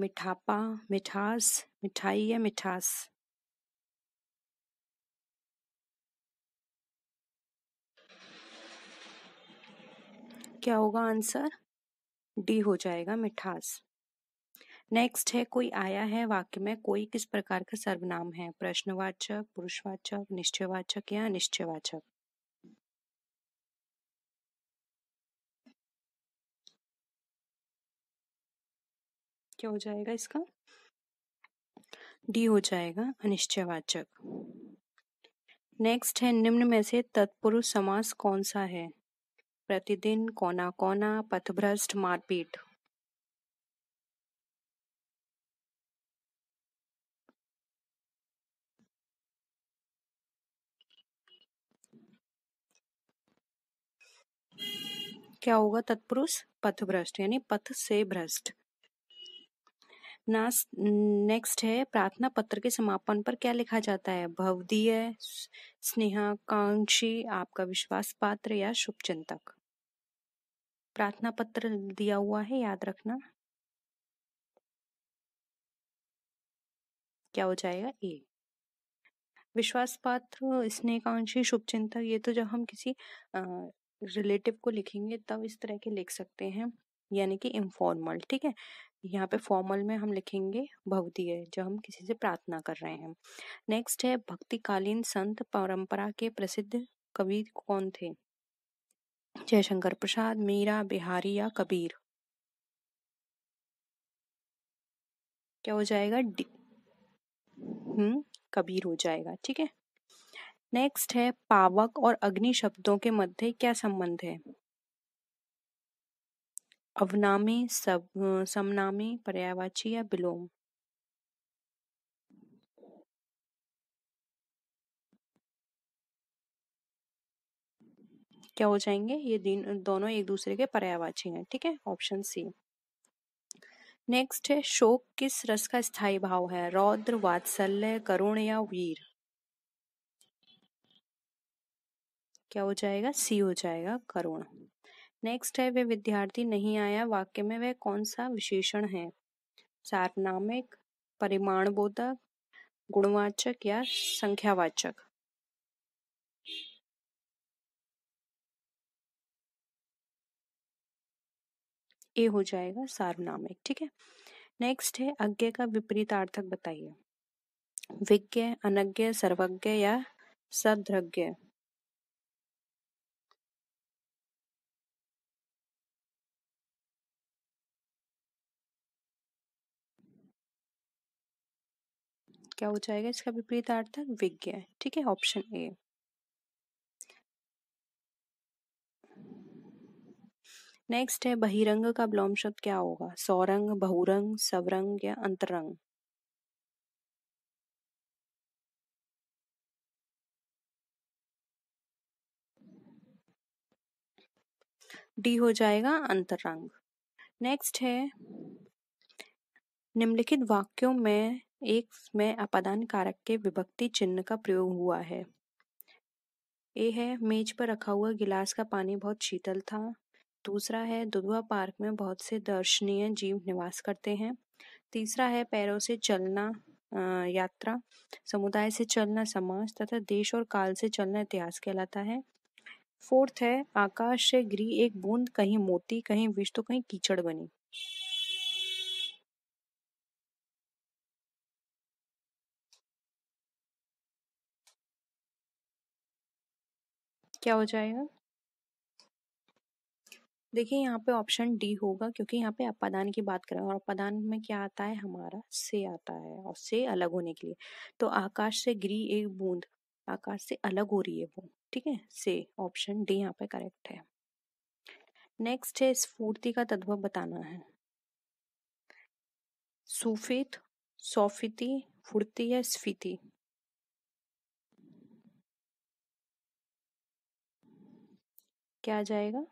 मिठापा मिठास मिठाई या मिठास क्या होगा आंसर डी हो जाएगा मिठास नेक्स्ट है कोई आया है वाक्य में कोई किस प्रकार का सर्वनाम है प्रश्नवाचक पुरुषवाचक निश्चयवाचक या अनिश्चयवाचक क्या हो जाएगा इसका डी हो जाएगा अनिश्चयवाचक नेक्स्ट है निम्न में से तत्पुरुष समास कौन सा है प्रतिदिन कोना-कोना, पथभ्रष्ट, मारपीट क्या होगा तत्पुरुष पथभ्रष्ट यानी पथ से भ्रष्ट नेक्स्ट है प्रार्थना पत्र के समापन पर क्या लिखा जाता है भवदीय स्नेहाकांक्षी आपका विश्वास पात्र या शुभचिंतक प्रार्थना पत्र दिया हुआ है याद रखना क्या हो जाएगा ए विश्वास पात्र स्नेहकांक्षी शुभ चिंतक ये तो जब हम किसी रिलेटिव को लिखेंगे तब इस तरह के लिख सकते हैं यानी कि इनफॉर्मल ठीक है यहाँ पे फॉर्मल में हम लिखेंगे है जो हम किसी से प्रार्थना कर रहे हैं नेक्स्ट है भक्तिकालीन संत परंपरा के प्रसिद्ध कवि कौन थे जयशंकर प्रसाद मीरा बिहारी या कबीर क्या हो जाएगा डी हम्म कबीर हो जाएगा ठीक है नेक्स्ट है पावक और अग्नि शब्दों के मध्य क्या संबंध है अवनामी सब समनामी पर्यावाची या विलोम क्या हो जाएंगे ये दिन दोनों एक दूसरे के पर्यावाची हैं ठीक है ऑप्शन सी नेक्स्ट है शोक किस रस का स्थायी भाव है रौद्र वात्सल्य करुण या वीर क्या हो जाएगा सी हो जाएगा करुण नेक्स्ट है वे विद्यार्थी नहीं आया वाक्य में वह कौन सा विशेषण है सार्वनामिक परिमाणबोधक गुणवाचक या संख्यावाचक ए हो जाएगा सार्वनामिक ठीक है नेक्स्ट है अज्ञ का विपरीतार्थक बताइए विज्ञ अनज्ञ सर्वज्ञ या सद्रज्ञ क्या हो जाएगा इसका विपरीत अर्थक विज्ञ ठीक है ऑप्शन ए नेक्स्ट है बहिरंग का ब्लॉम शब्द क्या होगा सौरंग बहुरंग सवरंग या अंतरंग डी हो जाएगा अंतरंग नेक्स्ट है निम्नलिखित वाक्यों में एक में अपदान कारक के विभक्ति चिन्ह का प्रयोग हुआ है ए है मेज पर रखा हुआ गिलास का पानी बहुत शीतल था दूसरा है दुधवा पार्क में बहुत से दर्शनीय जीव निवास करते हैं तीसरा है पैरों से चलना यात्रा समुदाय से चलना समाज तथा देश और काल से चलना इतिहास कहलाता है फोर्थ है आकाश से गिरी एक बूंद कहीं मोती कहीं विष तो कहीं कीचड़ बनी क्या हो जाएगा देखिए यहाँ पे ऑप्शन डी होगा क्योंकि यहाँ पे अपादान की बात करें और अपादान में क्या आता है हमारा से आता है और से अलग होने के लिए तो आकाश से गिरी एक बूंद आकाश से अलग हो रही है वो ठीक है से ऑप्शन डी यहाँ पे करेक्ट है नेक्स्ट है स्फूर्ति का तत्व बताना है सुफित सौफिति फूर्ति या स्फीति क्या जाएगा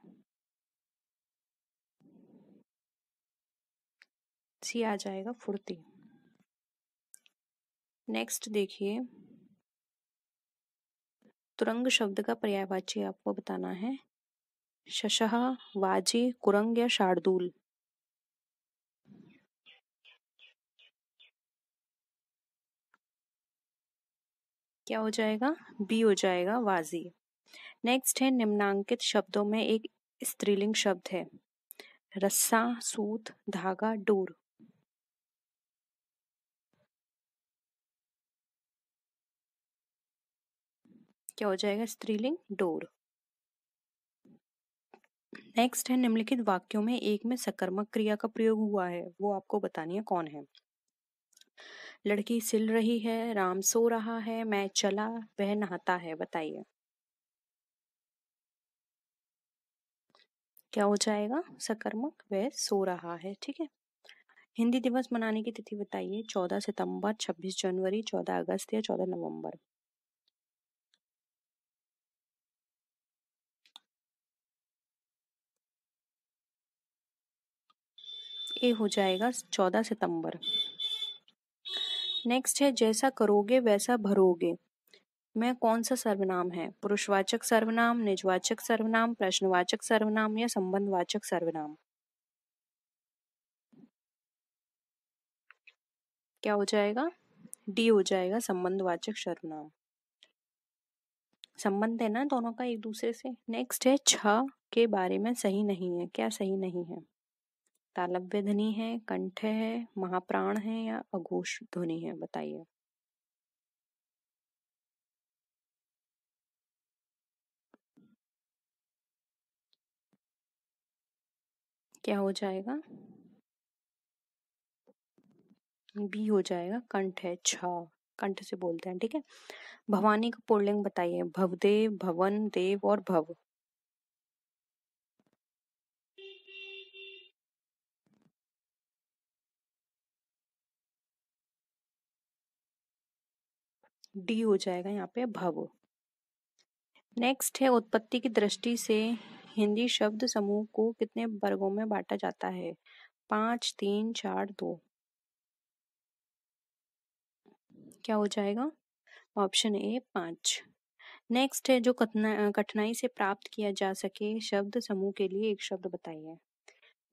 सी आ जाएगा फुर्ती नेक्स्ट देखिए तुरंग शब्द का पर्यायवाची आपको बताना है शशह वाजी कुरंग या शार्दूल क्या हो जाएगा बी हो जाएगा वाजी नेक्स्ट है निम्नांकित शब्दों में एक स्त्रीलिंग शब्द है रस्सा सूत धागा डोर क्या हो जाएगा स्त्रीलिंग डोर नेक्स्ट है निम्नलिखित वाक्यों में एक में सकर्मक क्रिया का प्रयोग हुआ है वो आपको बतानी है कौन है लड़की सिल रही है राम सो रहा है मैं चला वह नहाता है बताइए क्या हो जाएगा सकर्मक वह सो रहा है ठीक है हिंदी दिवस मनाने की तिथि बताइए चौदह सितंबर छब्बीस जनवरी चौदह अगस्त या चौदह नवंबर ये हो जाएगा चौदह सितंबर नेक्स्ट है जैसा करोगे वैसा भरोगे में कौन सा सर्वनाम है पुरुषवाचक सर्वनाम निजवाचक सर्वनाम प्रश्नवाचक सर्वनाम या संबंधवाचक सर्वनाम क्या हो जाएगा डी हो जाएगा संबंधवाचक सर्वनाम संबंध है ना दोनों का एक दूसरे से नेक्स्ट है छ के बारे में सही नहीं है क्या सही नहीं है तालव्य ध्वनि है कंठ है महाप्राण है या अघोष ध्वनि है बताइए क्या हो जाएगा बी हो जाएगा कंठ है छ कंठ से बोलते हैं ठीक है भवानी का पुल्लिंग बताइए भवदेव भवन देव और भव डी हो जाएगा यहाँ पे भव नेक्स्ट है उत्पत्ति की दृष्टि से हिंदी शब्द समूह को कितने वर्गों में बांटा जाता है पांच तीन चार दो क्या हो जाएगा ऑप्शन ए पांच नेक्स्ट है जो कठिनाई से प्राप्त किया जा सके शब्द समूह के लिए एक शब्द बताइए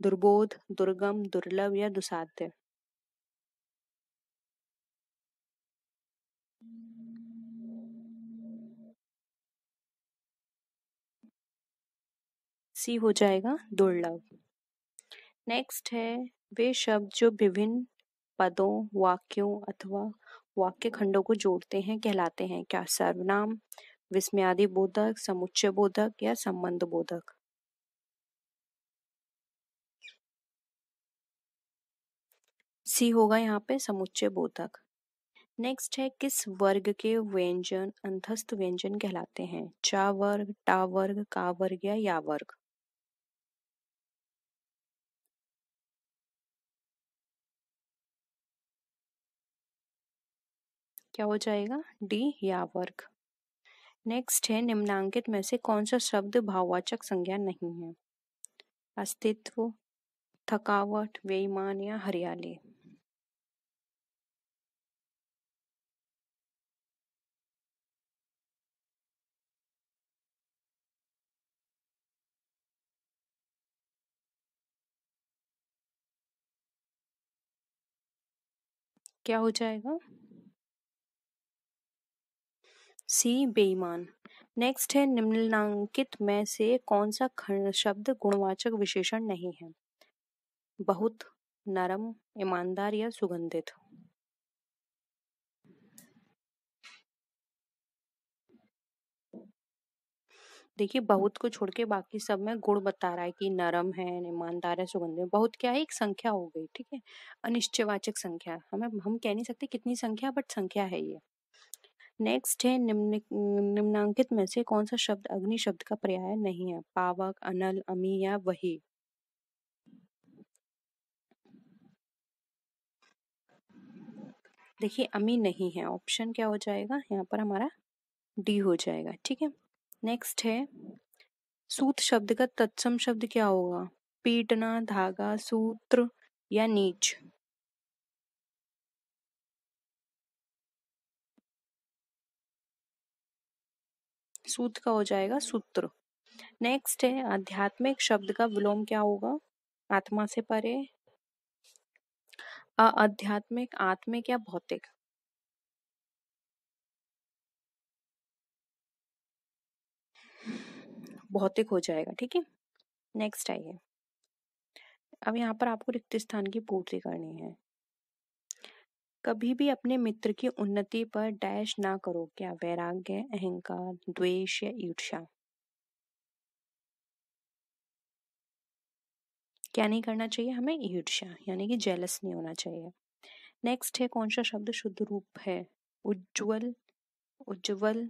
दुर्बोध दुर्गम दुर्लभ या दुसाध्य सी हो जाएगा दुर्लभ नेक्स्ट है वे शब्द जो विभिन्न पदों वाक्यों अथवा वाक्य खंडों को जोड़ते हैं कहलाते हैं क्या सर्वनाम विस्मयादि बोधक समुच्चय बोधक या संबंध बोधक सी होगा यहाँ पे समुच्चय बोधक नेक्स्ट है किस वर्ग के व्यंजन अंधस्थ व्यंजन कहलाते हैं चा वर्ग टा वर्ग का वर्ग या या वर्ग क्या हो जाएगा डी या वर्ग नेक्स्ट है निम्नांकित में से कौन सा शब्द भाववाचक संज्ञा नहीं है अस्तित्व थकावट बेईमान या हरियाली क्या हो जाएगा सी बेईमान नेक्स्ट है निम्नलिखित में से कौन सा शब्द गुणवाचक विशेषण नहीं है बहुत नरम ईमानदार या सुगंधित देखिए बहुत को छोड़ के बाकी सब में गुण बता रहा है कि नरम है ईमानदार है सुगंधित बहुत क्या है एक संख्या हो गई ठीक है अनिश्चयवाचक संख्या हमें हम कह नहीं सकते कितनी संख्या बट संख्या है ये नेक्स्ट है निम्न निम्नांकित में से कौन सा शब्द अग्नि शब्द का पर्याय नहीं है पावक अनल अमी या वही देखिए अमी नहीं है ऑप्शन क्या हो जाएगा यहाँ पर हमारा डी हो जाएगा ठीक है नेक्स्ट है सूत शब्द का तत्सम शब्द क्या होगा पीटना धागा सूत्र या नीच सूत का हो जाएगा सूत्र नेक्स्ट है आध्यात्मिक शब्द का विलोम क्या होगा आत्मा से परे आध्यात्मिक आत्मिक या भौतिक भौतिक हो जाएगा ठीक है नेक्स्ट आइए अब यहाँ पर आपको रिक्त स्थान की पूर्ति करनी है कभी भी अपने मित्र की उन्नति पर डैश ना करो क्या वैराग्य अहंकार द्वेष या ईर्ष्या क्या नहीं करना चाहिए हमें ईर्ष्या यानी कि जेलस नहीं होना चाहिए नेक्स्ट है कौन सा शब्द शुद्ध रूप है उज्ज्वल उज्ज्वल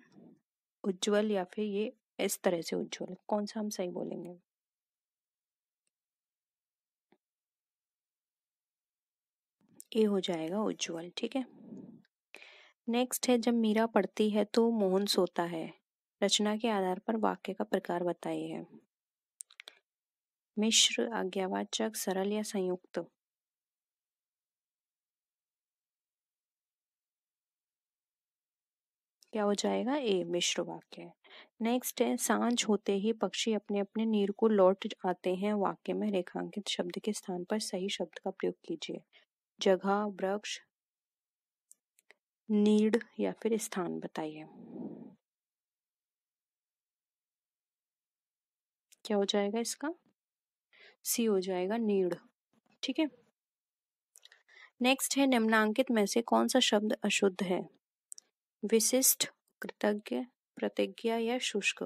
उज्ज्वल या फिर ये इस तरह से उज्ज्वल कौन सा हम सही बोलेंगे ए हो जाएगा उज्ज्वल ठीक है नेक्स्ट है जब मीरा पढ़ती है तो मोहन सोता है रचना के आधार पर वाक्य का प्रकार बताइए मिश्र आज्ञावाचक सरल या संयुक्त क्या हो जाएगा ए मिश्र वाक्य नेक्स्ट है सांझ होते ही पक्षी अपने अपने नीर को लौट आते हैं वाक्य में रेखांकित शब्द के स्थान पर सही शब्द का प्रयोग कीजिए जगह वृक्ष नीड या फिर स्थान बताइए क्या हो जाएगा इसका सी हो जाएगा नीड ठीक है नेक्स्ट है निम्नांकित में से कौन सा शब्द अशुद्ध है विशिष्ट कृतज्ञ प्रतिज्ञा या शुष्क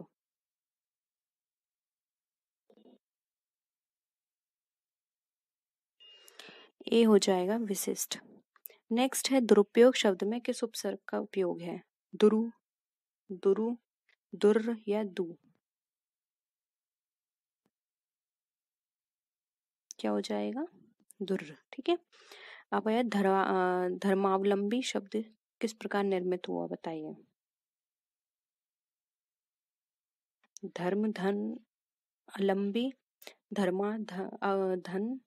ए हो जाएगा विशिष्ट नेक्स्ट है दुरुपयोग शब्द में किस उपसर्ग का उपयोग है दुरु दुरु दुर्र या दू क्या हो जाएगा दुर्र ठीक है अब आया धर्मा धर्मावलंबी शब्द किस प्रकार निर्मित हुआ बताइए धर्म धन अलंबी धर्मा धन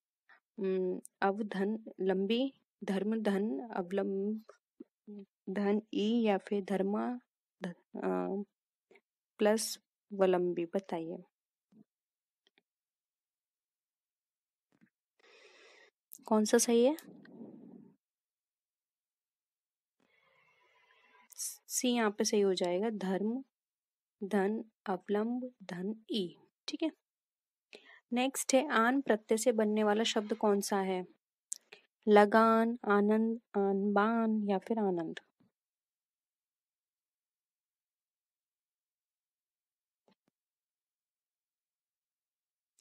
अवधन लंबी धर्म धन अवलंब धन ई या फिर धर्मा ध, प्लस वलंबी बताइए कौन सा सही है सी यहाँ पे सही हो जाएगा धर्म धन अवलंब धन ई ठीक है नेक्स्ट है आन प्रत्यय से बनने वाला शब्द कौन सा है लगान आनंद आनबान या फिर आनंद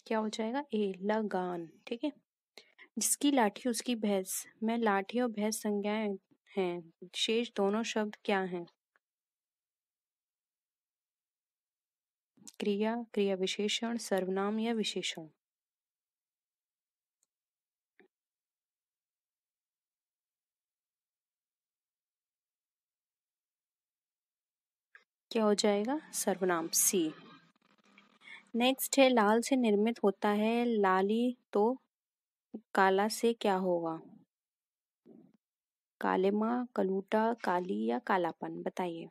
क्या हो जाएगा ए लगान ठीक है जिसकी लाठी उसकी भैंस में लाठी और भैंस संज्ञाएं हैं शेष दोनों शब्द क्या हैं क्रिया क्रिया विशेषण सर्वनाम या विशेषण क्या हो जाएगा सर्वनाम सी नेक्स्ट है लाल से निर्मित होता है लाली तो काला से क्या होगा कालेमा कलूटा काली या कालापन बताइए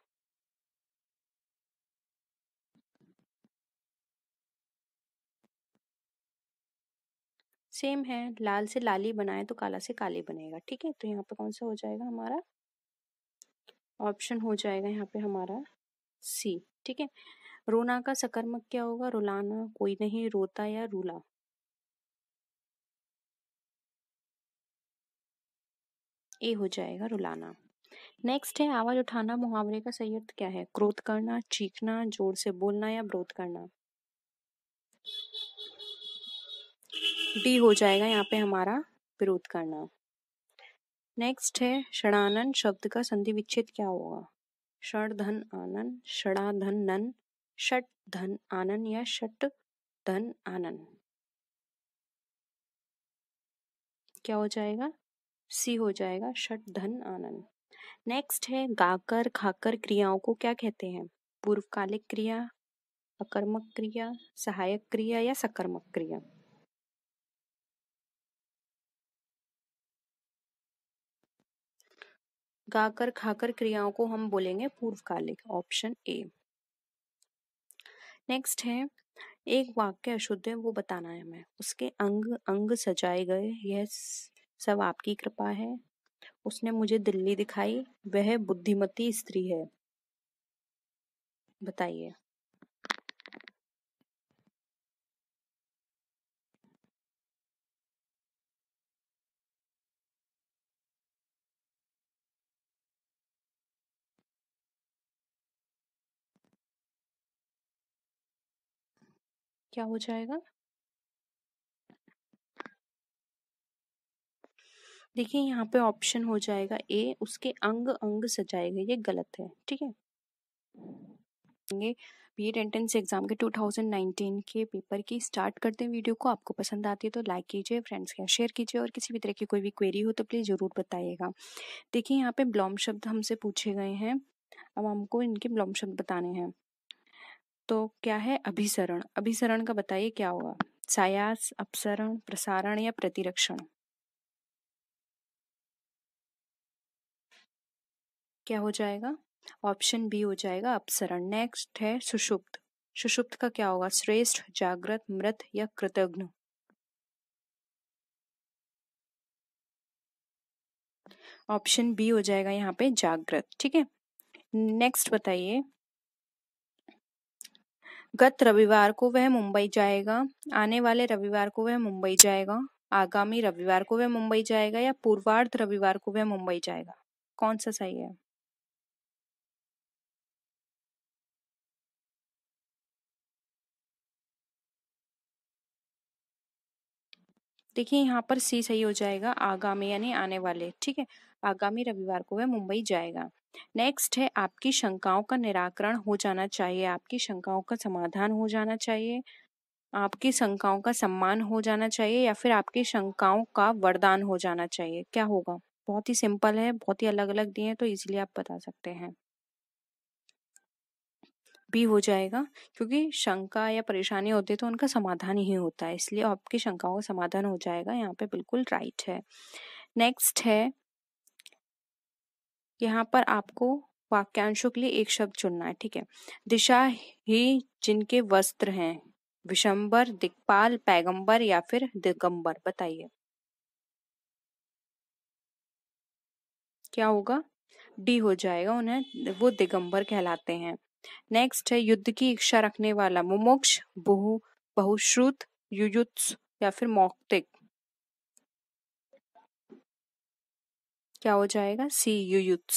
सेम है लाल से लाली बनाए तो काला से काली बनेगा ठीक है तो यहाँ पे कौन सा हो जाएगा हमारा ऑप्शन हो जाएगा यहाँ पे हमारा सी ठीक है रोना का सकर्मक क्या होगा रुलाना कोई नहीं रोता या रूला ए हो जाएगा रुलाना नेक्स्ट है आवाज उठाना मुहावरे का सही अर्थ क्या है क्रोध करना चीखना जोर से बोलना या विरोध करना डी हो जाएगा यहाँ पे हमारा विरोध करना नेक्स्ट है षणानन शब्द का संधि विच्छेद क्या होगा षण धन आनन षणाधन नन षट धन आनन या षट धन आनन क्या हो जाएगा सी हो जाएगा षट धन आनन नेक्स्ट है गाकर खाकर क्रियाओं को क्या कहते हैं पूर्वकालिक क्रिया अकर्मक क्रिया सहायक क्रिया या सकर्मक क्रिया गाकर खाकर क्रियाओं को हम बोलेंगे पूर्वकालिक ऑप्शन ए नेक्स्ट है एक वाक्य अशुद्ध है वो बताना है हमें उसके अंग अंग सजाए गए यह सब आपकी कृपा है उसने मुझे दिल्ली दिखाई वह बुद्धिमती स्त्री है बताइए क्या हो जाएगा देखिए यहाँ पे ऑप्शन हो जाएगा ए उसके अंग अंग सजाए गए ये गलत है ठीक है बी एड एंट्रेंस एग्जाम के 2019 के पेपर की स्टार्ट करते हैं वीडियो को आपको पसंद आती है तो लाइक कीजिए फ्रेंड्स के शेयर कीजिए और किसी भी तरह की कोई भी क्वेरी हो तो प्लीज़ ज़रूर बताइएगा देखिए यहाँ पे ब्लॉम शब्द हमसे पूछे गए हैं अब हमको इनके ब्लॉम शब्द बताने हैं तो क्या है अभिसरण अभिसरण का बताइए क्या होगा सायास अपसरण प्रसारण या प्रतिरक्षण क्या हो जाएगा ऑप्शन बी हो जाएगा अपसरण नेक्स्ट है सुषुप्त सुषुप्त का क्या होगा श्रेष्ठ जागृत मृत या कृतघ्न ऑप्शन बी हो जाएगा यहाँ पे जागृत ठीक है नेक्स्ट बताइए गत रविवार को वह मुंबई जाएगा आने वाले रविवार को वह मुंबई जाएगा आगामी रविवार को वह मुंबई जाएगा या पूर्वार्ध रविवार को वह मुंबई जाएगा कौन सा सही है देखिए यहाँ पर सी सही हो जाएगा आगामी यानी आने वाले ठीक है आगामी रविवार को वह मुंबई जाएगा नेक्स्ट है आपकी शंकाओं का निराकरण हो जाना चाहिए आपकी शंकाओं का समाधान हो जाना चाहिए आपकी शंकाओं का सम्मान हो जाना चाहिए या फिर आपकी शंकाओं का वरदान हो जाना चाहिए क्या होगा बहुत ही सिंपल है बहुत ही अलग अलग दिए हैं तो इजीली आप बता सकते हैं भी हो जाएगा क्योंकि शंका या परेशानी होती है तो उनका समाधान ही होता है इसलिए आपकी शंकाओं का समाधान हो जाएगा यहाँ पे बिल्कुल राइट है नेक्स्ट है यहाँ पर आपको वाक्यांशों के लिए एक शब्द चुनना है ठीक है दिशा ही जिनके वस्त्र हैं विशंबर दिक्पाल पैगंबर या फिर दिगंबर बताइए क्या होगा डी हो जाएगा उन्हें वो दिगंबर कहलाते हैं नेक्स्ट है युद्ध की इच्छा रखने वाला मुमुक्ष बहु बहुश्रुत युयुत्स या फिर मौक्तिक क्या हो जाएगा सी यूयुत्स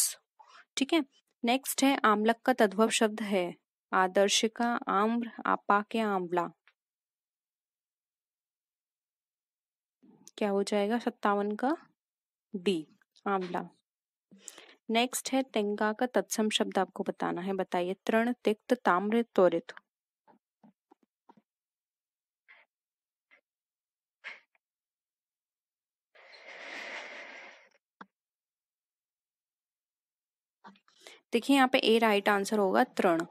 ठीक है नेक्स्ट है आमलक का तद्भव शब्द है का आम्र आपा के आंवला क्या हो जाएगा सत्तावन का डी आंवला नेक्स्ट है तेंगा का तत्सम शब्द आपको बताना है बताइए तृण तिक्त ताम्र त्वरित देखिए यहाँ पे ए राइट आंसर होगा तृण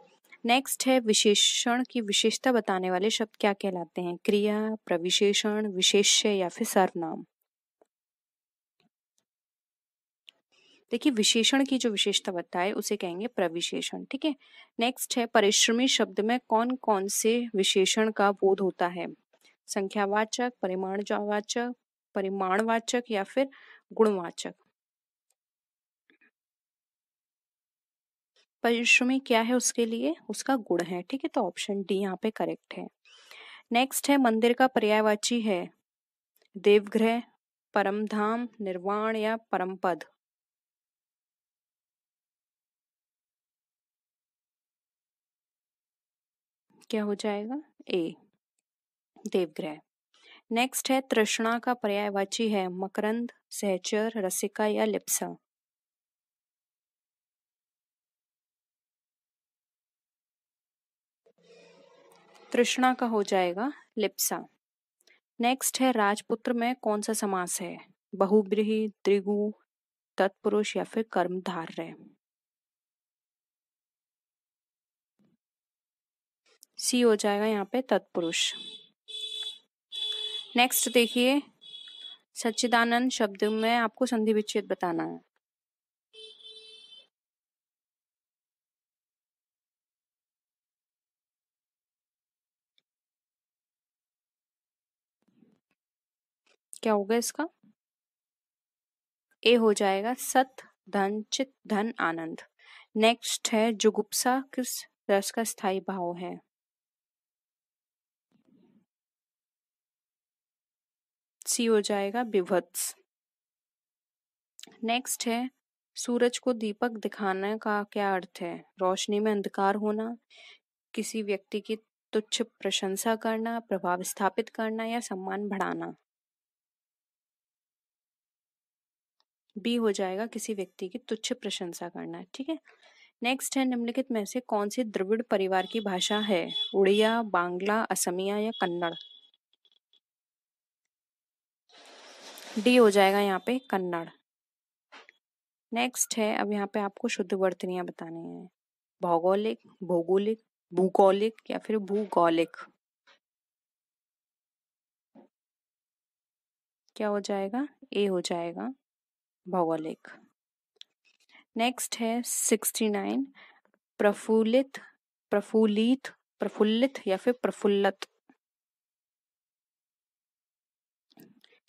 नेक्स्ट है विशेषण की विशेषता बताने वाले शब्द क्या कहलाते हैं क्रिया प्रविशेषण विशेष्य या फिर सर्वनाम देखिए विशेषण की जो विशेषता बताए उसे कहेंगे प्रविशेषण ठीक है नेक्स्ट है परिश्रमी शब्द में कौन कौन से विशेषण का बोध होता है संख्यावाचक परिमाणवाचक परिमाणवाचक या फिर गुणवाचक का में क्या है उसके लिए उसका गुण है ठीक है तो ऑप्शन डी यहाँ पे करेक्ट है नेक्स्ट है मंदिर का पर्यायवाची है देवगृह परमधाम निर्वाण या परमपद क्या हो जाएगा ए देवग्रह नेक्स्ट है तृष्णा का पर्यायवाची है मकरंद सहचर रसिका या लिप्सा तृष्णा का हो जाएगा लिप्सा नेक्स्ट है राजपुत्र में कौन सा समास है बहुग्रही त्रिगु तत्पुरुष या फिर कर्मधार्य सी हो जाएगा यहाँ पे तत्पुरुष नेक्स्ट देखिए सच्चिदानंद शब्द में आपको संधि विच्छेद बताना है क्या होगा इसका ए हो जाएगा सत धन चित धन आनंद नेक्स्ट है जुगुप्सा किस रस का स्थायी भाव है सी हो जाएगा विभत्स नेक्स्ट है सूरज को दीपक दिखाने का क्या अर्थ है रोशनी में अंधकार होना किसी व्यक्ति की तुच्छ प्रशंसा करना प्रभाव स्थापित करना या सम्मान बढ़ाना बी हो जाएगा किसी व्यक्ति की तुच्छ प्रशंसा करना ठीक है नेक्स्ट है निम्नलिखित में से कौन सी द्रविड़ परिवार की भाषा है उड़िया बांग्ला असमिया या कन्नड़ डी हो जाएगा यहाँ पे कन्नड़ नेक्स्ट है अब यहाँ पे आपको शुद्ध वर्तनियां बतानी है भौगोलिक भौगोलिक भूगोलिक या फिर भूगोलिक क्या हो जाएगा ए हो जाएगा भौगोलिक नेक्स्ट है सिक्सटी नाइन प्रफुल्लित प्रफुल्लित प्रफुल्लित या फिर प्रफुल्लत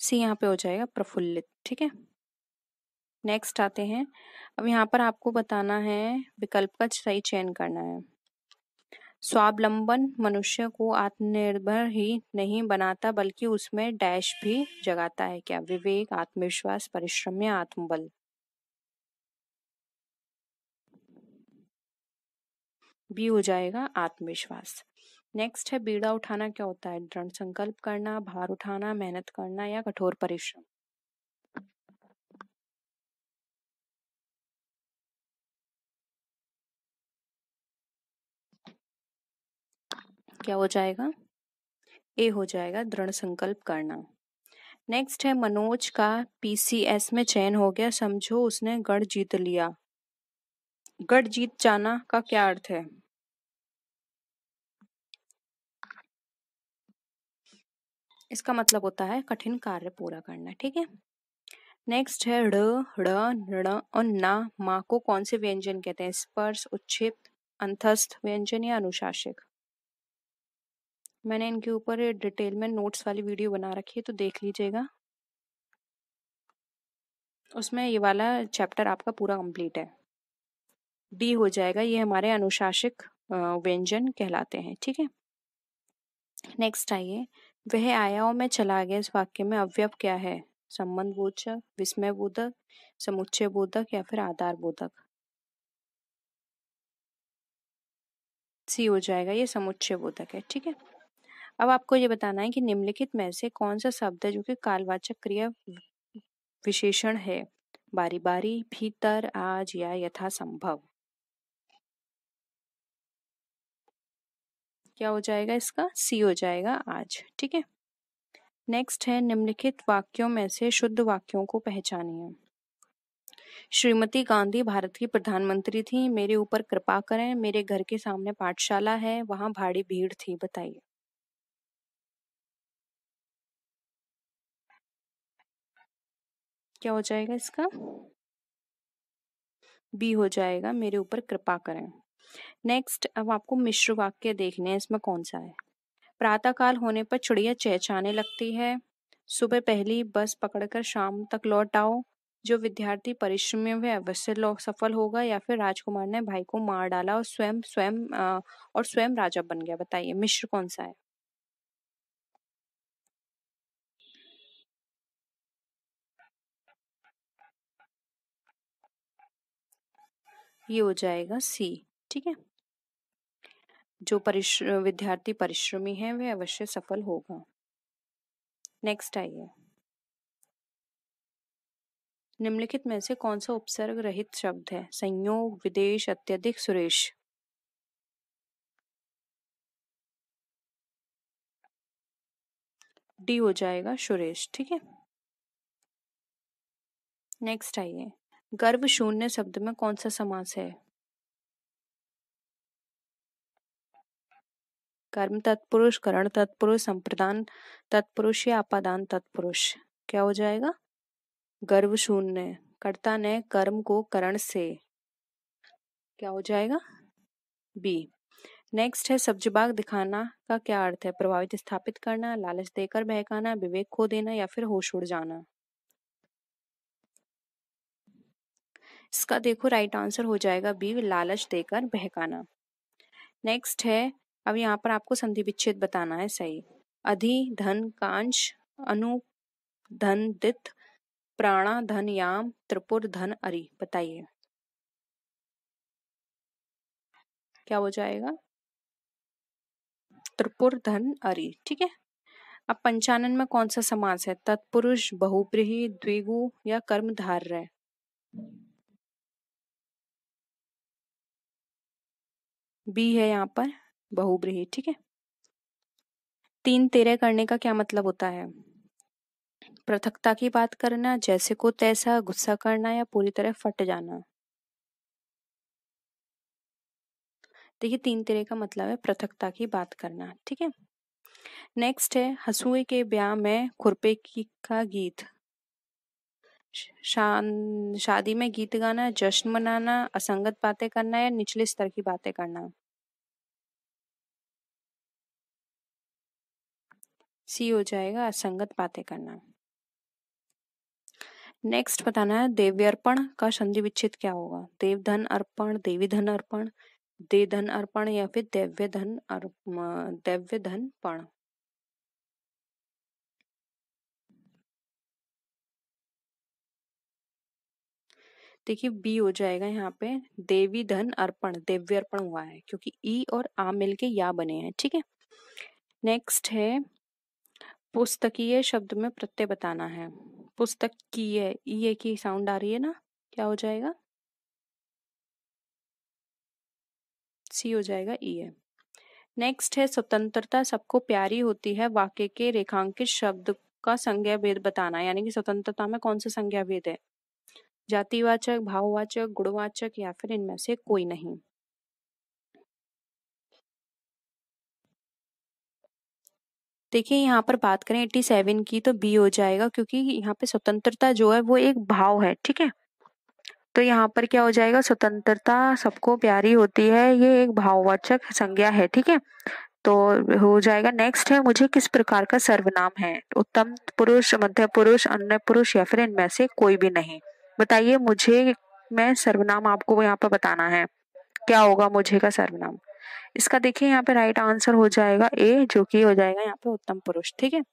सी यहाँ पे हो जाएगा प्रफुल्लित ठीक है नेक्स्ट आते हैं अब यहाँ पर आपको बताना है विकल्प का सही चयन करना है स्वावलंबन मनुष्य को आत्मनिर्भर ही नहीं बनाता बल्कि उसमें डैश भी जगाता है क्या विवेक आत्मविश्वास परिश्रम या आत्मबल भी हो जाएगा आत्मविश्वास नेक्स्ट है बीड़ा उठाना क्या होता है दृढ़ संकल्प करना भार उठाना मेहनत करना या कठोर परिश्रम क्या हो जाएगा ए हो जाएगा दृढ़ संकल्प करना नेक्स्ट है मनोज का पीसीएस में चयन हो गया समझो उसने गढ़ जीत लिया गढ़ जीत जाना का क्या अर्थ है इसका मतलब होता है कठिन कार्य पूरा करना ठीक है नेक्स्ट है ड ण और ना माँ को कौन से व्यंजन कहते हैं स्पर्श उच्छिप्त अंतस्थ व्यंजन या अनुशासिक मैंने इनके ऊपर डिटेल में नोट्स वाली वीडियो बना रखी है तो देख लीजिएगा उसमें ये वाला चैप्टर आपका पूरा कंप्लीट है डी हो जाएगा ये हमारे अनुशासिक व्यंजन कहलाते हैं ठीक है नेक्स्ट आइए वह आया और मैं चला गया इस वाक्य में अवयव क्या है संबंध बोधक विस्मय बोधक समुच्चय बोधक या फिर आधार बोधक सी हो जाएगा ये समुच्चय बोधक है ठीक है अब आपको ये बताना है कि निम्नलिखित में से कौन सा शब्द है जो कि कालवाचक क्रिया विशेषण है बारी बारी भीतर आज या संभव क्या हो जाएगा इसका सी हो जाएगा आज ठीक है नेक्स्ट है निम्नलिखित वाक्यों में से शुद्ध वाक्यों को पहचानिए श्रीमती गांधी भारत की प्रधानमंत्री थी मेरे ऊपर कृपा करें मेरे घर के सामने पाठशाला है वहां भारी भीड़ थी बताइए क्या हो जाएगा इसका बी हो जाएगा मेरे ऊपर कृपा करें नेक्स्ट अब आपको मिश्र वाक्य देखने हैं इसमें कौन सा है प्रातःकाल होने पर चिड़िया चहचाने लगती है सुबह पहली बस पकड़कर शाम तक लौट आओ जो विद्यार्थी परिश्रम में वह अवश्य सफल होगा या फिर राजकुमार ने भाई को मार डाला और स्वयं स्वयं और स्वयं राजा बन गया बताइए मिश्र कौन सा है ये हो जाएगा सी ठीक है जो परिश विद्यार्थी परिश्रमी है वह अवश्य सफल होगा नेक्स्ट आइए निम्नलिखित में से कौन सा उपसर्ग रहित शब्द है संयोग विदेश अत्यधिक सुरेश डी हो जाएगा सुरेश ठीक है नेक्स्ट आइए शून्य शब्द में कौन सा समास है कर्म तत्पुरुष करण तत्पुरुष संप्रदान तत्पुरुष या अपादान तत्पुरुष क्या हो जाएगा गर्व शून्य कर्ता ने कर्म को करण से क्या हो जाएगा बी नेक्स्ट है सब्जबाग दिखाना का क्या अर्थ है प्रभावित स्थापित करना लालच देकर बहकाना विवेक खो देना या फिर होश उड़ जाना इसका देखो राइट आंसर हो जाएगा बी लालच देकर बहकाना नेक्स्ट है अब यहाँ पर आपको संधि विच्छेद बताना है सही अधि धन कांश अनु धन दित प्राणा धन याम त्रिपुर धन अरि बताइए क्या हो जाएगा त्रिपुर धन अरि ठीक है अब पंचानन में कौन सा समास है तत्पुरुष बहुप्रीही द्विगु या कर्मधार्य बी है यहाँ पर बहुब्रीही ठीक है तीन तेरह करने का क्या मतलब होता है पृथकता की बात करना जैसे को तैसा गुस्सा करना या पूरी तरह फट जाना देखिए तीन तेरे का मतलब है पृथकता की बात करना ठीक है नेक्स्ट है हसुए के ब्याह में खुरपे की का गीत शान शादी में गीत गाना, जश्न मनाना, असंगत बातें करना या निचले स्तर की बातें करना? सी हो जाएगा असंगत बातें करना। नेक्स्ट बताना है देव्यर्पण का संधि विच्छेद क्या होगा? देवधन अर्पण, देवीधन अर्पण, धन अर्पण या फिर दैव्य धन दैव्य धन पण देखिए बी हो जाएगा यहाँ पे देवी धन अर्पण देव्य अर्पण हुआ है क्योंकि ई e और आ मिल के या बने हैं ठीक है नेक्स्ट है पुस्तकीय शब्द में प्रत्यय बताना है पुस्तक e की ए की साउंड आ रही है ना क्या हो जाएगा सी हो जाएगा ई e है नेक्स्ट है स्वतंत्रता सबको प्यारी होती है वाक्य के रेखांकित शब्द का संज्ञा भेद बताना यानी कि स्वतंत्रता में कौन सा संज्ञा भेद है जातिवाचक भाववाचक गुणवाचक या फिर इनमें से कोई नहीं देखिए यहाँ पर बात करें सेवन की तो बी हो जाएगा क्योंकि यहाँ पे स्वतंत्रता जो है वो एक भाव है ठीक है तो यहाँ पर क्या हो जाएगा स्वतंत्रता सबको प्यारी होती है ये एक भाववाचक संज्ञा है ठीक है तो हो जाएगा नेक्स्ट है मुझे किस प्रकार का सर्वनाम है उत्तम पुरुष मध्य पुरुष अन्य पुरुष या फिर इनमें से कोई भी नहीं बताइए मुझे मैं सर्वनाम आपको यहाँ पर बताना है क्या होगा मुझे का सर्वनाम इसका देखिए यहाँ पे राइट आंसर हो जाएगा ए जो कि हो जाएगा यहाँ पे उत्तम पुरुष ठीक है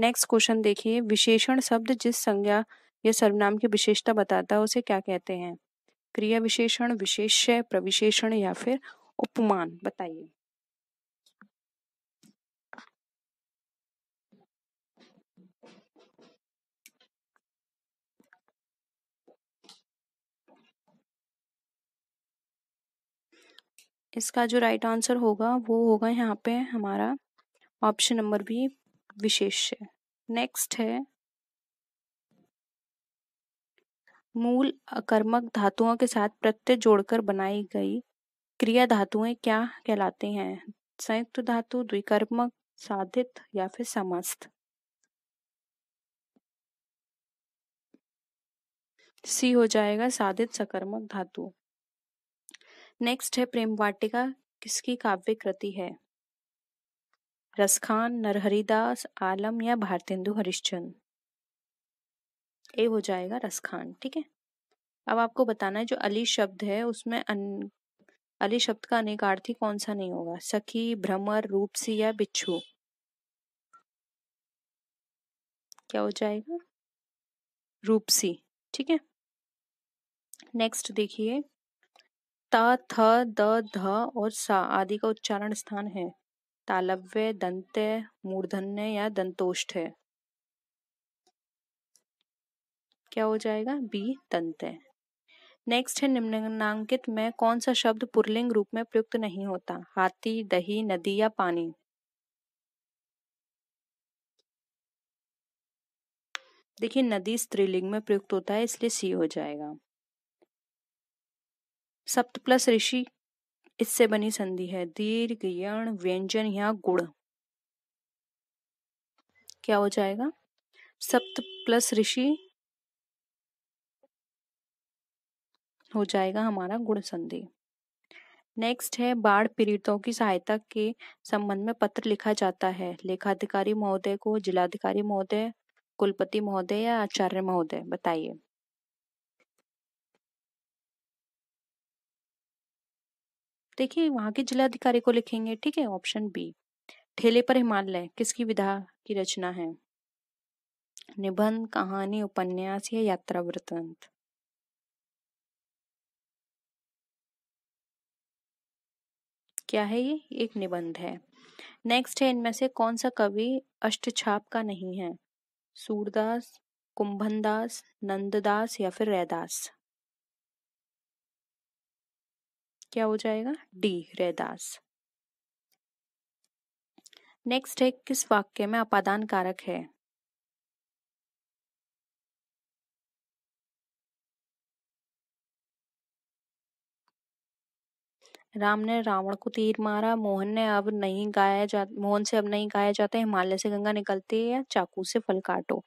नेक्स्ट क्वेश्चन देखिए विशेषण शब्द जिस संज्ञा या सर्वनाम की विशेषता बताता है उसे क्या कहते हैं क्रिया विशेषण विशेष्य प्रविशेषण या फिर उपमान बताइए इसका जो राइट आंसर होगा वो होगा यहाँ पे हमारा ऑप्शन नंबर भी विशेष नेक्स्ट है मूल अकर्मक धातुओं के साथ प्रत्यय जोड़कर बनाई गई क्रिया धातुएं क्या कहलाते हैं संयुक्त धातु द्विकर्मक साधित या फिर समस्त सी हो जाएगा साधित सकर्मक धातु नेक्स्ट है प्रेम वाटिका किसकी काव्य कृति है रसखान नरहरिदास आलम या भारतेंदु हरिश्चंद ए हो जाएगा रसखान ठीक है अब आपको बताना है जो अली शब्द है उसमें अन... अली शब्द का अनेकार्थी कौन सा नहीं होगा सखी भ्रमर रूपसी या बिच्छू क्या हो जाएगा रूपसी ठीक है नेक्स्ट देखिए ता थ द ध और सा आदि का उच्चारण स्थान है तालव्य दंत मूर्धन्य या दंतोष्ठ है क्या हो जाएगा बी दंत नेक्स्ट है निम्नांकित में कौन सा शब्द पुरलिंग रूप में प्रयुक्त नहीं होता हाथी दही नदी या पानी देखिए नदी स्त्रीलिंग में प्रयुक्त होता है इसलिए सी हो जाएगा सप्त प्लस ऋषि इससे बनी संधि है दीर्घ यण व्यंजन या गुण क्या हो जाएगा सप्त प्लस ऋषि हो जाएगा हमारा गुण संधि नेक्स्ट है बाढ़ पीड़ितों की सहायता के संबंध में पत्र लिखा जाता है लेखाधिकारी महोदय को जिलाधिकारी महोदय कुलपति महोदय या आचार्य महोदय बताइए देखिए वहां के जिलाधिकारी को लिखेंगे ठीक है ऑप्शन बी ठेले पर हिमालय किसकी विधा की रचना है निबंध कहानी उपन्यास या यात्रा वृत्तांत क्या है ये एक निबंध है नेक्स्ट है इनमें से कौन सा कवि अष्टछाप का नहीं है सूरदास कुंभनदास नंददास या फिर रैदास क्या हो जाएगा डी रैदास नेक्स्ट है किस वाक्य में अपादान कारक है राम ने रावण को तीर मारा मोहन ने अब नहीं गाया जा मोहन से अब नहीं गाया जाता है हिमालय से गंगा निकलती है चाकू से फल काटो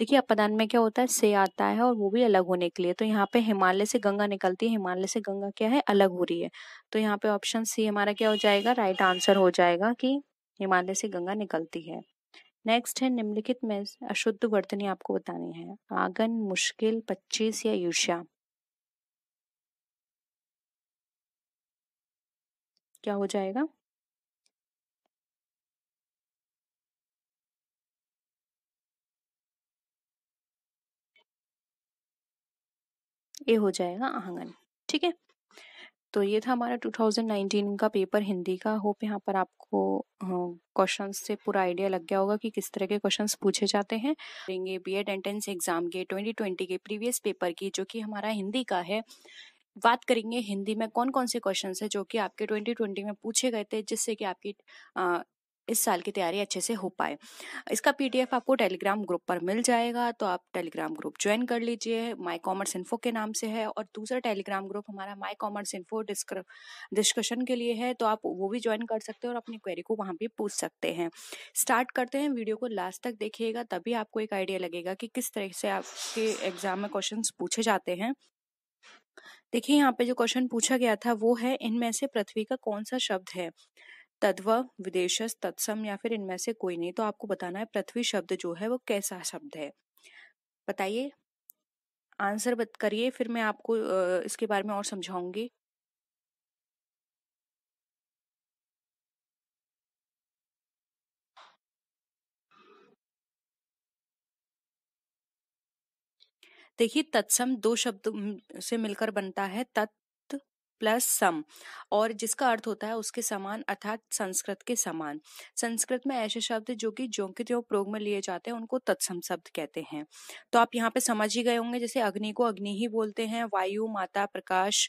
देखिए अपदान में क्या होता है से आता है और वो भी अलग होने के लिए तो यहाँ पे हिमालय से गंगा निकलती है हिमालय से गंगा क्या है अलग हो रही है तो यहाँ पे ऑप्शन सी हमारा क्या हो जाएगा राइट आंसर हो जाएगा कि हिमालय से गंगा निकलती है नेक्स्ट है निम्नलिखित में अशुद्ध वर्तनी आपको बतानी है आगन मुश्किल पच्चीस या युष्या क्या हो जाएगा ये हो जाएगा आंगन ठीक है तो ये था हमारा 2019 का पेपर हिंदी का होप यहाँ पर आपको क्वेश्चन से पूरा आइडिया लग गया होगा कि किस तरह के क्वेश्चंस पूछे जाते हैं बी एड एंट्रेंस एग्जाम के 2020 के प्रीवियस पेपर की जो कि हमारा हिंदी का है बात करेंगे हिंदी में कौन कौन से क्वेश्चन है जो कि आपके 2020 में पूछे गए थे जिससे कि आपकी आ, इस साल की तैयारी अच्छे से हो पाए इसका पीडीएफ आपको टेलीग्राम ग्रुप पर मिल जाएगा तो आप टेलीग्राम ग्रुप ज्वाइन कर लीजिए माई कॉमर्स इन्फो के नाम से है और दूसरा टेलीग्राम ग्रुप हमारा माई कॉमर्स इन्फो डिस्कशन के लिए है तो आप वो भी ज्वाइन कर सकते हैं और अपनी क्वेरी को वहाँ भी पूछ सकते हैं स्टार्ट करते हैं वीडियो को लास्ट तक देखिएगा तभी आपको एक आइडिया लगेगा कि किस तरह से आपके एग्जाम में क्वेश्चन पूछे जाते हैं देखिए यहाँ पे जो क्वेश्चन पूछा गया था वो है इनमें से पृथ्वी का कौन सा शब्द है तद्व विदेशस तत्सम या फिर इनमें से कोई नहीं तो आपको बताना है पृथ्वी शब्द जो है वो कैसा शब्द है बताइए आंसर बत करिए फिर मैं आपको इसके बारे में और समझाऊंगी देखिए तत्सम दो शब्द से मिलकर बनता है तत् प्लस सम और जिसका अर्थ होता है उसके समान अर्थात संस्कृत के समान संस्कृत में ऐसे शब्द जो कि जो कि जो प्रयोग में लिए जाते हैं उनको तत्सम शब्द कहते हैं तो आप यहाँ पे समझ ही गए होंगे जैसे अग्नि को अग्नि ही बोलते हैं वायु माता प्रकाश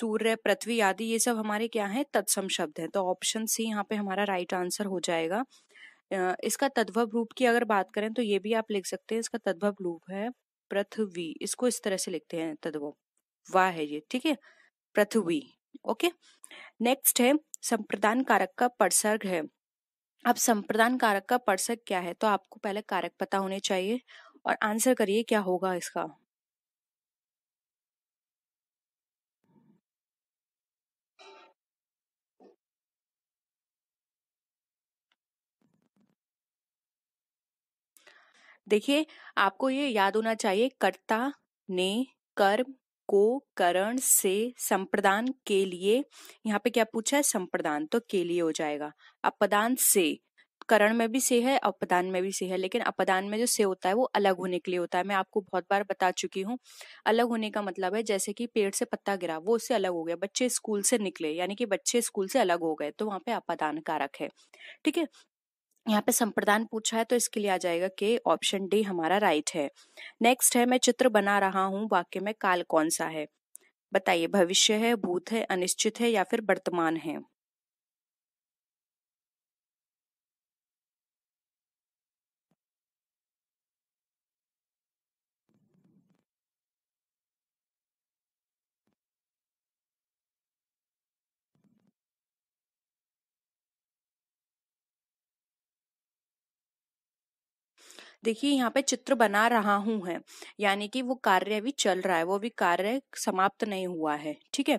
सूर्य पृथ्वी आदि ये सब हमारे क्या है तत्सम शब्द है तो ऑप्शन सी यहाँ पे हमारा राइट आंसर हो जाएगा इसका तद्भव रूप की अगर बात करें तो ये भी आप लिख सकते हैं इसका तद्भव रूप है पृथ्वी इसको इस तरह से लिखते हैं वो वाह है ये ठीक है पृथ्वी ओके नेक्स्ट है संप्रदान कारक का परसर्ग है अब संप्रदान कारक का परसर्ग क्या है तो आपको पहले कारक पता होने चाहिए और आंसर करिए क्या होगा इसका देखिए आपको ये याद होना चाहिए कर्ता ने कर्म को करण से संप्रदान के लिए यहाँ पे क्या पूछा है संप्रदान तो के लिए हो जाएगा अपदान से करण में भी से है अपदान में भी से है लेकिन अपदान में जो से होता है वो अलग होने के लिए होता है मैं आपको बहुत बार बता चुकी हूँ अलग होने का मतलब है जैसे कि पेड़ से पत्ता गिरा वो उससे अलग हो गया बच्चे स्कूल से निकले यानी कि बच्चे स्कूल से अलग हो गए तो वहां पे अपदान कारक है ठीक है यहाँ पे संप्रदान पूछा है तो इसके लिए आ जाएगा कि ऑप्शन डी हमारा राइट है नेक्स्ट है मैं चित्र बना रहा हूँ वाक्य में काल कौन सा है बताइए भविष्य है भूत है अनिश्चित है या फिर वर्तमान है देखिए यहाँ पे चित्र बना रहा हूं है यानी कि वो कार्य अभी चल रहा है वो अभी कार्य समाप्त नहीं हुआ है ठीक है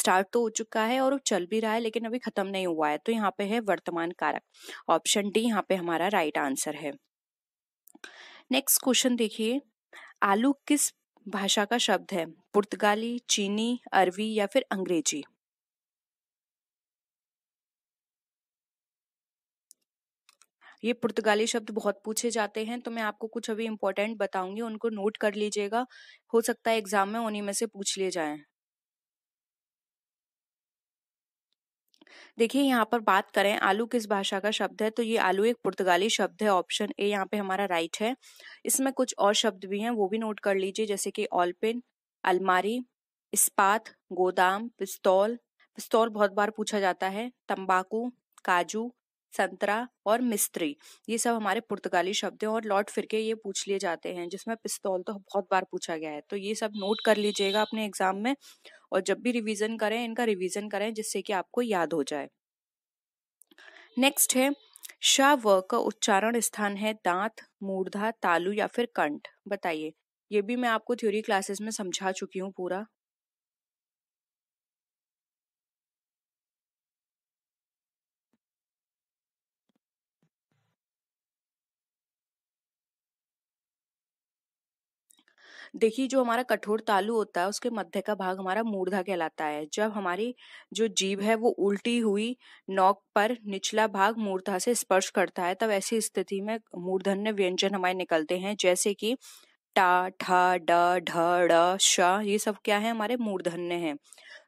स्टार्ट तो हो चुका है और वो चल भी रहा है लेकिन अभी खत्म नहीं हुआ है तो यहाँ पे है वर्तमान कारक ऑप्शन डी यहाँ पे हमारा राइट आंसर है नेक्स्ट क्वेश्चन देखिए आलू किस भाषा का शब्द है पुर्तगाली चीनी अरबी या फिर अंग्रेजी ये पुर्तगाली शब्द बहुत पूछे जाते हैं तो मैं आपको कुछ अभी इम्पोर्टेंट बताऊंगी उनको नोट कर लीजिएगा हो सकता है एग्जाम में उन्हीं में से पूछ लिए जाए देखिए यहाँ पर बात करें आलू किस भाषा का शब्द है तो ये आलू एक पुर्तगाली शब्द है ऑप्शन ए यहाँ पे हमारा राइट है इसमें कुछ और शब्द भी हैं वो भी नोट कर लीजिए जैसे कि ऑलपिन अलमारी इस्पात गोदाम पिस्तौल पिस्तौल बहुत बार पूछा जाता है तंबाकू काजू संतरा और मिस्त्री ये सब हमारे पुर्तगाली शब्द हैं और लौट फिर के ये पूछ लिए जाते हैं जिसमें पिस्तौल तो बहुत बार पूछा गया है तो ये सब नोट कर लीजिएगा अपने एग्जाम में और जब भी रिविजन करें इनका रिविजन करें जिससे कि आपको याद हो जाए नेक्स्ट है शाह व का उच्चारण स्थान है दांत मूर्धा तालु या फिर कंठ बताइए ये भी मैं आपको थ्योरी क्लासेस में समझा चुकी हूँ पूरा देखिए जो हमारा कठोर तालु होता है उसके मध्य का भाग हमारा मूर्धा कहलाता है जब हमारी जो जीभ है वो उल्टी हुई नोक पर निचला भाग मूर्धा से स्पर्श करता है तब ऐसी स्थिति में मूर्धन्य व्यंजन हमारे निकलते हैं जैसे कि टा ठा ड ढ ड श ये सब क्या है हमारे मूर्धन्य है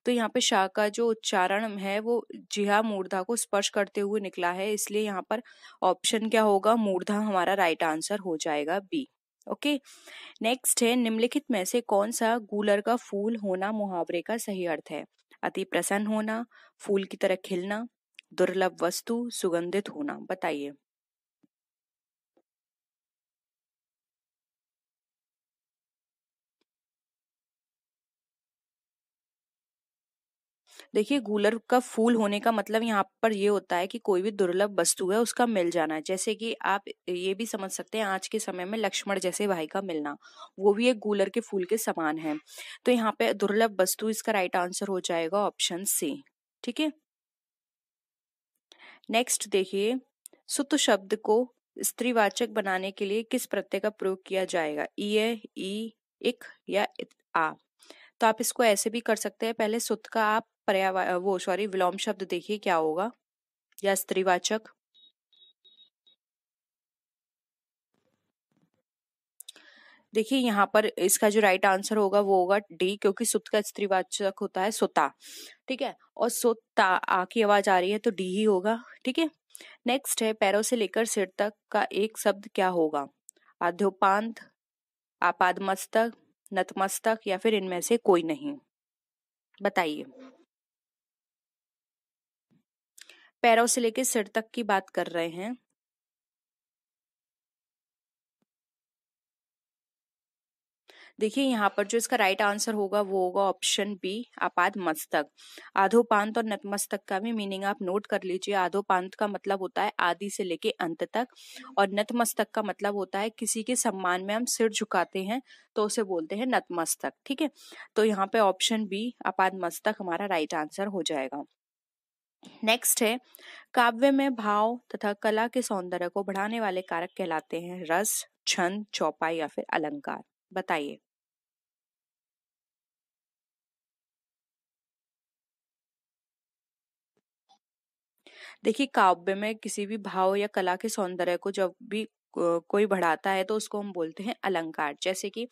तो यहाँ पे शाह का जो उच्चारण है वो जिहा मूर्धा को स्पर्श करते हुए निकला है इसलिए यहाँ पर ऑप्शन क्या होगा मूर्धा हमारा राइट आंसर हो जाएगा बी ओके नेक्स्ट है निम्नलिखित में से कौन सा गूलर का फूल होना मुहावरे का सही अर्थ है अति प्रसन्न होना फूल की तरह खिलना दुर्लभ वस्तु सुगंधित होना बताइए देखिए गूलर का फूल होने का मतलब यहाँ पर ये होता है कि कोई भी दुर्लभ वस्तु है उसका मिल जाना है जैसे कि आप ये भी समझ सकते हैं आज के समय में लक्ष्मण जैसे भाई का मिलना वो भी एक गूलर के फूल के समान है तो यहाँ पे दुर्लभ वस्तु इसका राइट आंसर हो जाएगा ऑप्शन सी ठीक है नेक्स्ट देखिए सुत शब्द को स्त्रीवाचक बनाने के लिए किस प्रत्यय का प्रयोग किया जाएगा ई ई इक या आ तो आप इसको ऐसे भी कर सकते हैं पहले सुत का आप पर्यावा वो सॉरी विलोम शब्द देखिए क्या होगा या स्त्रीवाचक देखिए यहाँ पर इसका जो राइट आंसर होगा वो होगा डी क्योंकि सुत का स्त्रीवाचक होता है सोता ठीक है और सोता आ की आवाज आ रही है तो डी ही होगा ठीक है नेक्स्ट है पैरों से लेकर सिर तक का एक शब्द क्या होगा आध्योपांत आपादमस्तक नतमस्तक या फिर इनमें से कोई नहीं बताइए पैरों से लेके सिर तक की बात कर रहे हैं। देखिए यहाँ पर जो इसका राइट आंसर होगा वो होगा ऑप्शन बी आपाद मस्तक आधोपांत और नतमस्तक का भी मीनिंग आप नोट कर लीजिए आधो पांत का मतलब होता है आदि से लेके अंत तक और नतमस्तक का मतलब होता है किसी के सम्मान में हम सिर झुकाते हैं तो उसे बोलते हैं नतमस्तक ठीक है तो यहाँ पे ऑप्शन बी आपाद मस्तक हमारा राइट आंसर हो जाएगा नेक्स्ट है काव्य में भाव तथा कला के सौंदर्य को बढ़ाने वाले कारक कहलाते हैं रस छंद चौपाई या फिर अलंकार बताइए देखिए काव्य में किसी भी भाव या कला के सौंदर्य को जब भी कोई बढ़ाता है तो उसको हम बोलते हैं अलंकार जैसे कि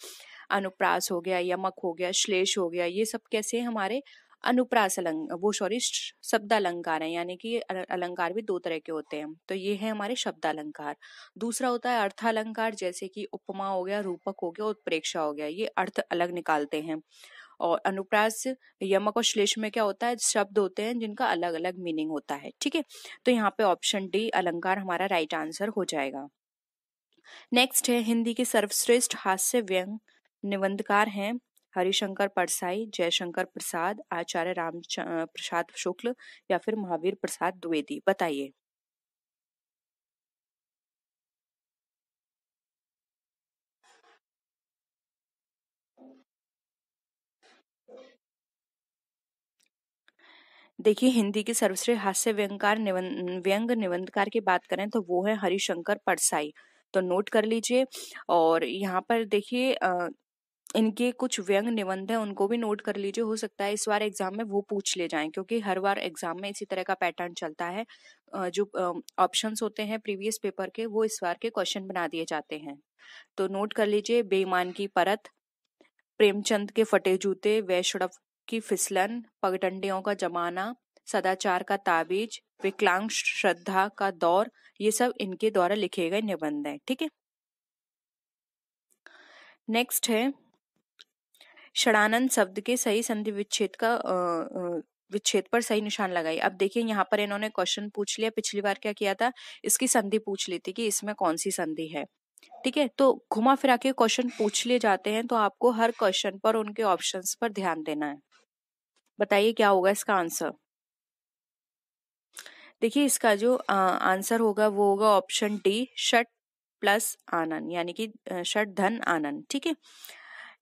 अनुप्रास हो गया यमक हो गया श्लेष हो गया ये सब कैसे हमारे अनुप्रास अलंग वो सॉरी शब्द अलंकार है यानी कि अलंकार भी दो तरह के होते हैं तो ये है हमारे शब्द अलंकार दूसरा होता है अर्थालंकार जैसे कि उपमा हो गया रूपक हो गया उत्प्रेक्षा हो गया ये अर्थ अलग निकालते हैं और अनुप्रास यमक और श्लेष में क्या होता है शब्द होते हैं जिनका अलग अलग मीनिंग होता है ठीक है तो यहाँ पे ऑप्शन डी अलंकार हमारा राइट आंसर हो जाएगा नेक्स्ट है हिंदी के सर्वश्रेष्ठ हास्य व्यंग निबंधकार हैं हरिशंकर परसाई जयशंकर प्रसाद आचार्य राम प्रसाद शुक्ल या फिर महावीर प्रसाद द्विवेदी बताइए देखिए हिंदी के सर्वश्रेष्ठ हास्य व्यंगकार व्यंग निबंधकार की बात करें तो वो है हरिशंकर परसाई तो नोट कर लीजिए और यहाँ पर देखिए इनके कुछ व्यंग निबंध है उनको भी नोट कर लीजिए हो सकता है इस बार एग्जाम में वो पूछ ले जाएं क्योंकि हर बार एग्जाम में इसी तरह का पैटर्न चलता है जो ऑप्शंस होते हैं प्रीवियस पेपर के वो इस बार के क्वेश्चन बना दिए जाते हैं तो नोट कर लीजिए बेईमान की परत प्रेमचंद के फटे जूते वैश्व की फिसलन पगडंडियों का जमाना सदाचार का ताबीज विकलांग श्रद्धा का दौर ये सब इनके द्वारा लिखे गए निबंध हैं ठीक है नेक्स्ट है षणानंद शब्द के सही संधि विच्छेद का विच्छेद पर सही निशान लगाई अब देखिए यहाँ पर इन्होंने क्वेश्चन पूछ लिया पिछली बार क्या किया था इसकी संधि पूछ ली थी कि इसमें कौन सी संधि है ठीक है तो घुमा फिरा के क्वेश्चन पूछ लिए जाते हैं तो आपको हर क्वेश्चन पर उनके ऑप्शंस पर ध्यान देना है बताइए क्या होगा इसका आंसर देखिए इसका जो आ, आंसर होगा वो होगा ऑप्शन डी शट प्लस आनंद यानी कि शट धन आनंद ठीक है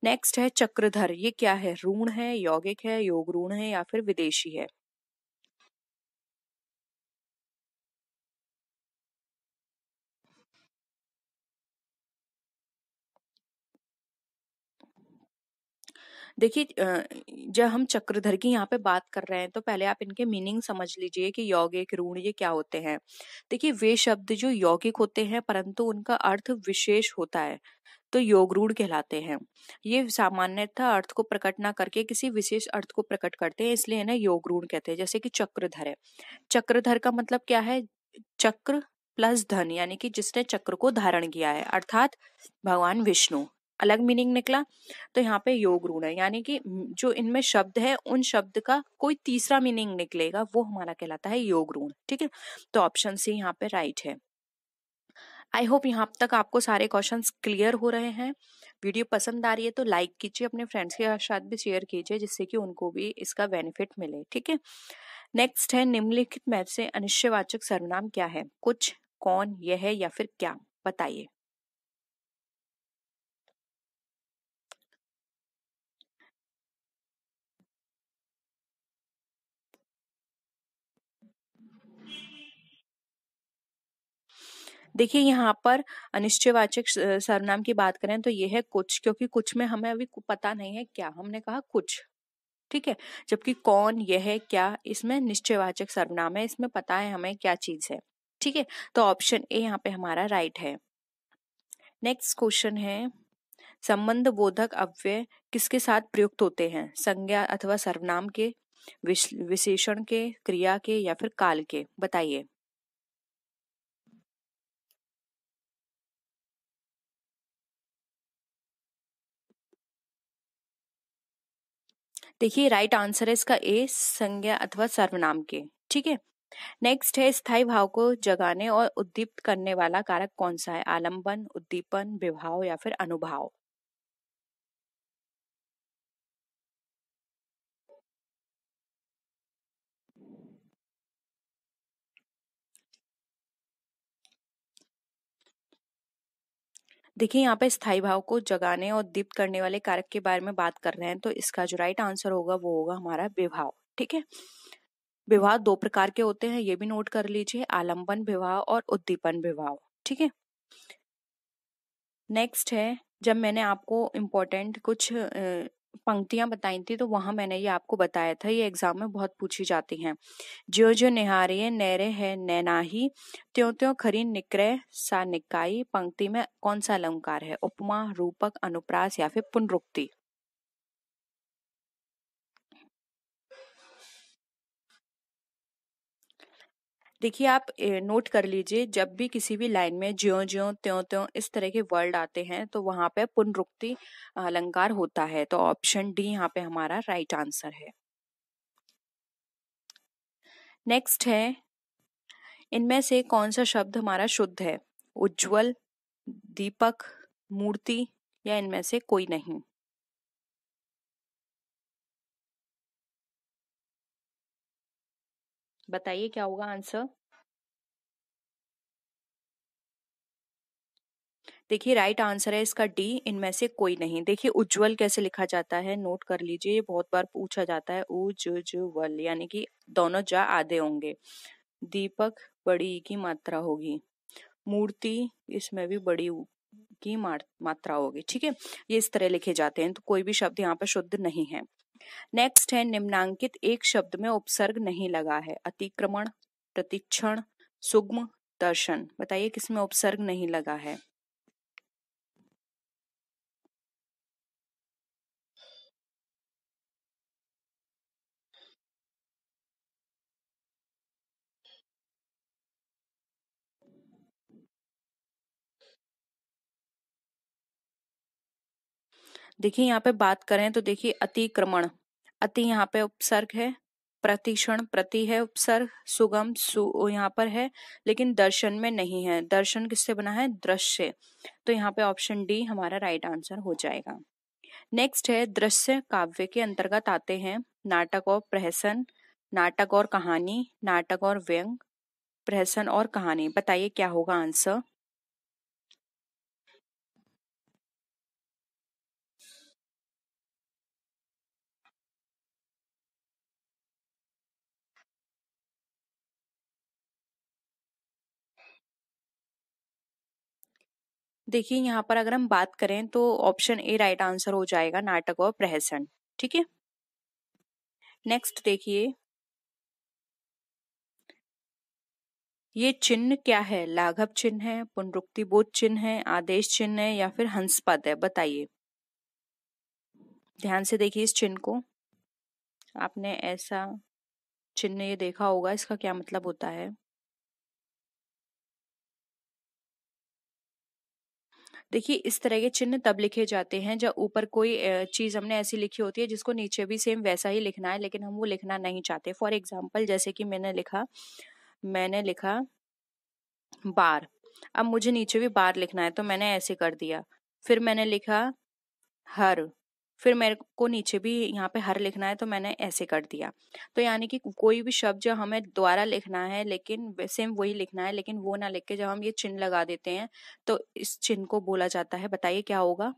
नेक्स्ट है चक्रधर ये क्या है ऋण है यौगिक है योग ऋण है या फिर विदेशी है देखिए जब हम चक्रधर की यहाँ पे बात कर रहे हैं तो पहले आप इनके मीनिंग समझ लीजिए कि यौगिक ऋण ये क्या होते हैं देखिए वे शब्द जो यौगिक होते हैं परंतु उनका अर्थ विशेष होता है तो योग रूढ़ कहलाते हैं ये सामान्यतः अर्थ को प्रकट ना करके किसी विशेष अर्थ को प्रकट करते हैं इसलिए ना योग रूढ़ कहते हैं जैसे कि चक्रधर है चक्रधर का मतलब क्या है चक्र प्लस धन यानी कि जिसने चक्र को धारण किया है अर्थात भगवान विष्णु अलग मीनिंग निकला तो यहाँ पे योग ऋण है यानी कि जो इनमें शब्द है उन शब्द का कोई तीसरा मीनिंग निकलेगा वो हमारा कहलाता है योग ऋण ठीक है तो ऑप्शन सी यहाँ पे राइट है आई होप यहाँ तक आपको सारे क्वेश्चन क्लियर हो रहे हैं वीडियो पसंद आ रही है तो लाइक कीजिए अपने फ्रेंड्स के साथ भी शेयर कीजिए जिससे कि उनको भी इसका बेनिफिट मिले ठीक है नेक्स्ट है निम्नलिखित मैप से अनिश्चयवाचक सर्वनाम क्या है कुछ कौन यह है या फिर क्या बताइए देखिए यहाँ पर अनिश्चयवाचक सर्वनाम की बात करें तो ये है कुछ क्योंकि कुछ में हमें अभी पता नहीं है क्या हमने कहा कुछ ठीक है जबकि कौन यह है क्या इसमें निश्चयवाचक सर्वनाम है इसमें पता है हमें क्या चीज है ठीक है तो ऑप्शन ए यहाँ पे हमारा राइट है नेक्स्ट क्वेश्चन है संबंध बोधक अव्यय किसके साथ प्रयुक्त होते हैं संज्ञा अथवा सर्वनाम के विशेषण के क्रिया के या फिर काल के बताइए देखिए राइट आंसर है इसका ए संज्ञा अथवा सर्वनाम के ठीक है नेक्स्ट है स्थायी भाव को जगाने और उद्दीप्त करने वाला कारक कौन सा है आलंबन उद्दीपन विभाव या फिर अनुभाव देखिए यहाँ पे स्थायी भाव को जगाने और दीप्त करने वाले कारक के बारे में बात कर रहे हैं तो इसका जो राइट आंसर होगा वो होगा हमारा विवाह ठीक है विवाह दो प्रकार के होते हैं ये भी नोट कर लीजिए आलंबन विवाह और उद्दीपन विवाह ठीक है नेक्स्ट है जब मैंने आपको इम्पोर्टेंट कुछ पंक्तियां बताई थी तो वहां मैंने ये आपको बताया था ये एग्जाम में बहुत पूछी जाती हैं जो ज्यो निहारिये नैरे है नैनाही त्यों त्यों खरी निक्रय सा निकाई पंक्ति में कौन सा अलंकार है उपमा रूपक अनुप्रास या फिर पुनरुक्ति देखिए आप नोट कर लीजिए जब भी किसी भी लाइन में ज्यो ज्यो त्यों त्यों इस तरह के वर्ड आते हैं तो वहां पे पुनरुक्ति अलंकार होता है तो ऑप्शन डी यहाँ पे हमारा राइट आंसर है नेक्स्ट है इनमें से कौन सा शब्द हमारा शुद्ध है उज्जवल दीपक मूर्ति या इनमें से कोई नहीं बताइए क्या होगा आंसर देखिए राइट आंसर है इसका डी इनमें से कोई नहीं देखिए उज्जवल कैसे लिखा जाता है नोट कर लीजिए बहुत बार पूछा जाता है उज्जवल यानी कि दोनों जा आधे होंगे दीपक बड़ी की मात्रा होगी मूर्ति इसमें भी बड़ी की मात्रा होगी ठीक है ये इस तरह लिखे जाते हैं तो कोई भी शब्द यहाँ पर शुद्ध नहीं है नेक्स्ट है निम्नांकित एक शब्द में उपसर्ग नहीं लगा है अतिक्रमण प्रतिक्षण सुगम दर्शन बताइए किसमें उपसर्ग नहीं लगा है देखिए यहाँ पे बात करें तो देखिए अतिक्रमण अति यहाँ पे उपसर्ग है प्रतिक्षण प्रति है उपसर्ग सुगम सु यहाँ पर है लेकिन दर्शन में नहीं है दर्शन किससे बना है दृश्य तो यहाँ पे ऑप्शन डी हमारा राइट आंसर हो जाएगा नेक्स्ट है दृश्य काव्य के अंतर्गत आते हैं नाटक और प्रहसन नाटक और कहानी नाटक और व्यंग प्रहसन और कहानी बताइए क्या होगा आंसर देखिए यहाँ पर अगर हम बात करें तो ऑप्शन ए राइट आंसर हो जाएगा नाटक और प्रहसन ठीक है नेक्स्ट देखिए ये चिन्ह क्या है लाघव चिन्ह है पुनरुक्ति बोध चिन्ह है आदेश चिन्ह है या फिर हंसपद है बताइए ध्यान से देखिए इस चिन्ह को आपने ऐसा चिन्ह ये देखा होगा इसका क्या मतलब होता है देखिए इस तरह के चिन्ह तब लिखे जाते हैं जब ऊपर कोई चीज़ हमने ऐसी लिखी होती है जिसको नीचे भी सेम वैसा ही लिखना है लेकिन हम वो लिखना नहीं चाहते फॉर एग्जाम्पल जैसे कि मैंने लिखा मैंने लिखा बार अब मुझे नीचे भी बार लिखना है तो मैंने ऐसे कर दिया फिर मैंने लिखा हर फिर मेरे को नीचे भी यहाँ पे हर लिखना है तो मैंने ऐसे कर दिया तो यानी कि कोई भी शब्द जो हमें द्वारा लिखना है लेकिन सेम वही लिखना है लेकिन वो ना लिख के जब हम ये चिन्ह लगा देते हैं तो इस चिन्ह को बोला जाता है बताइए क्या होगा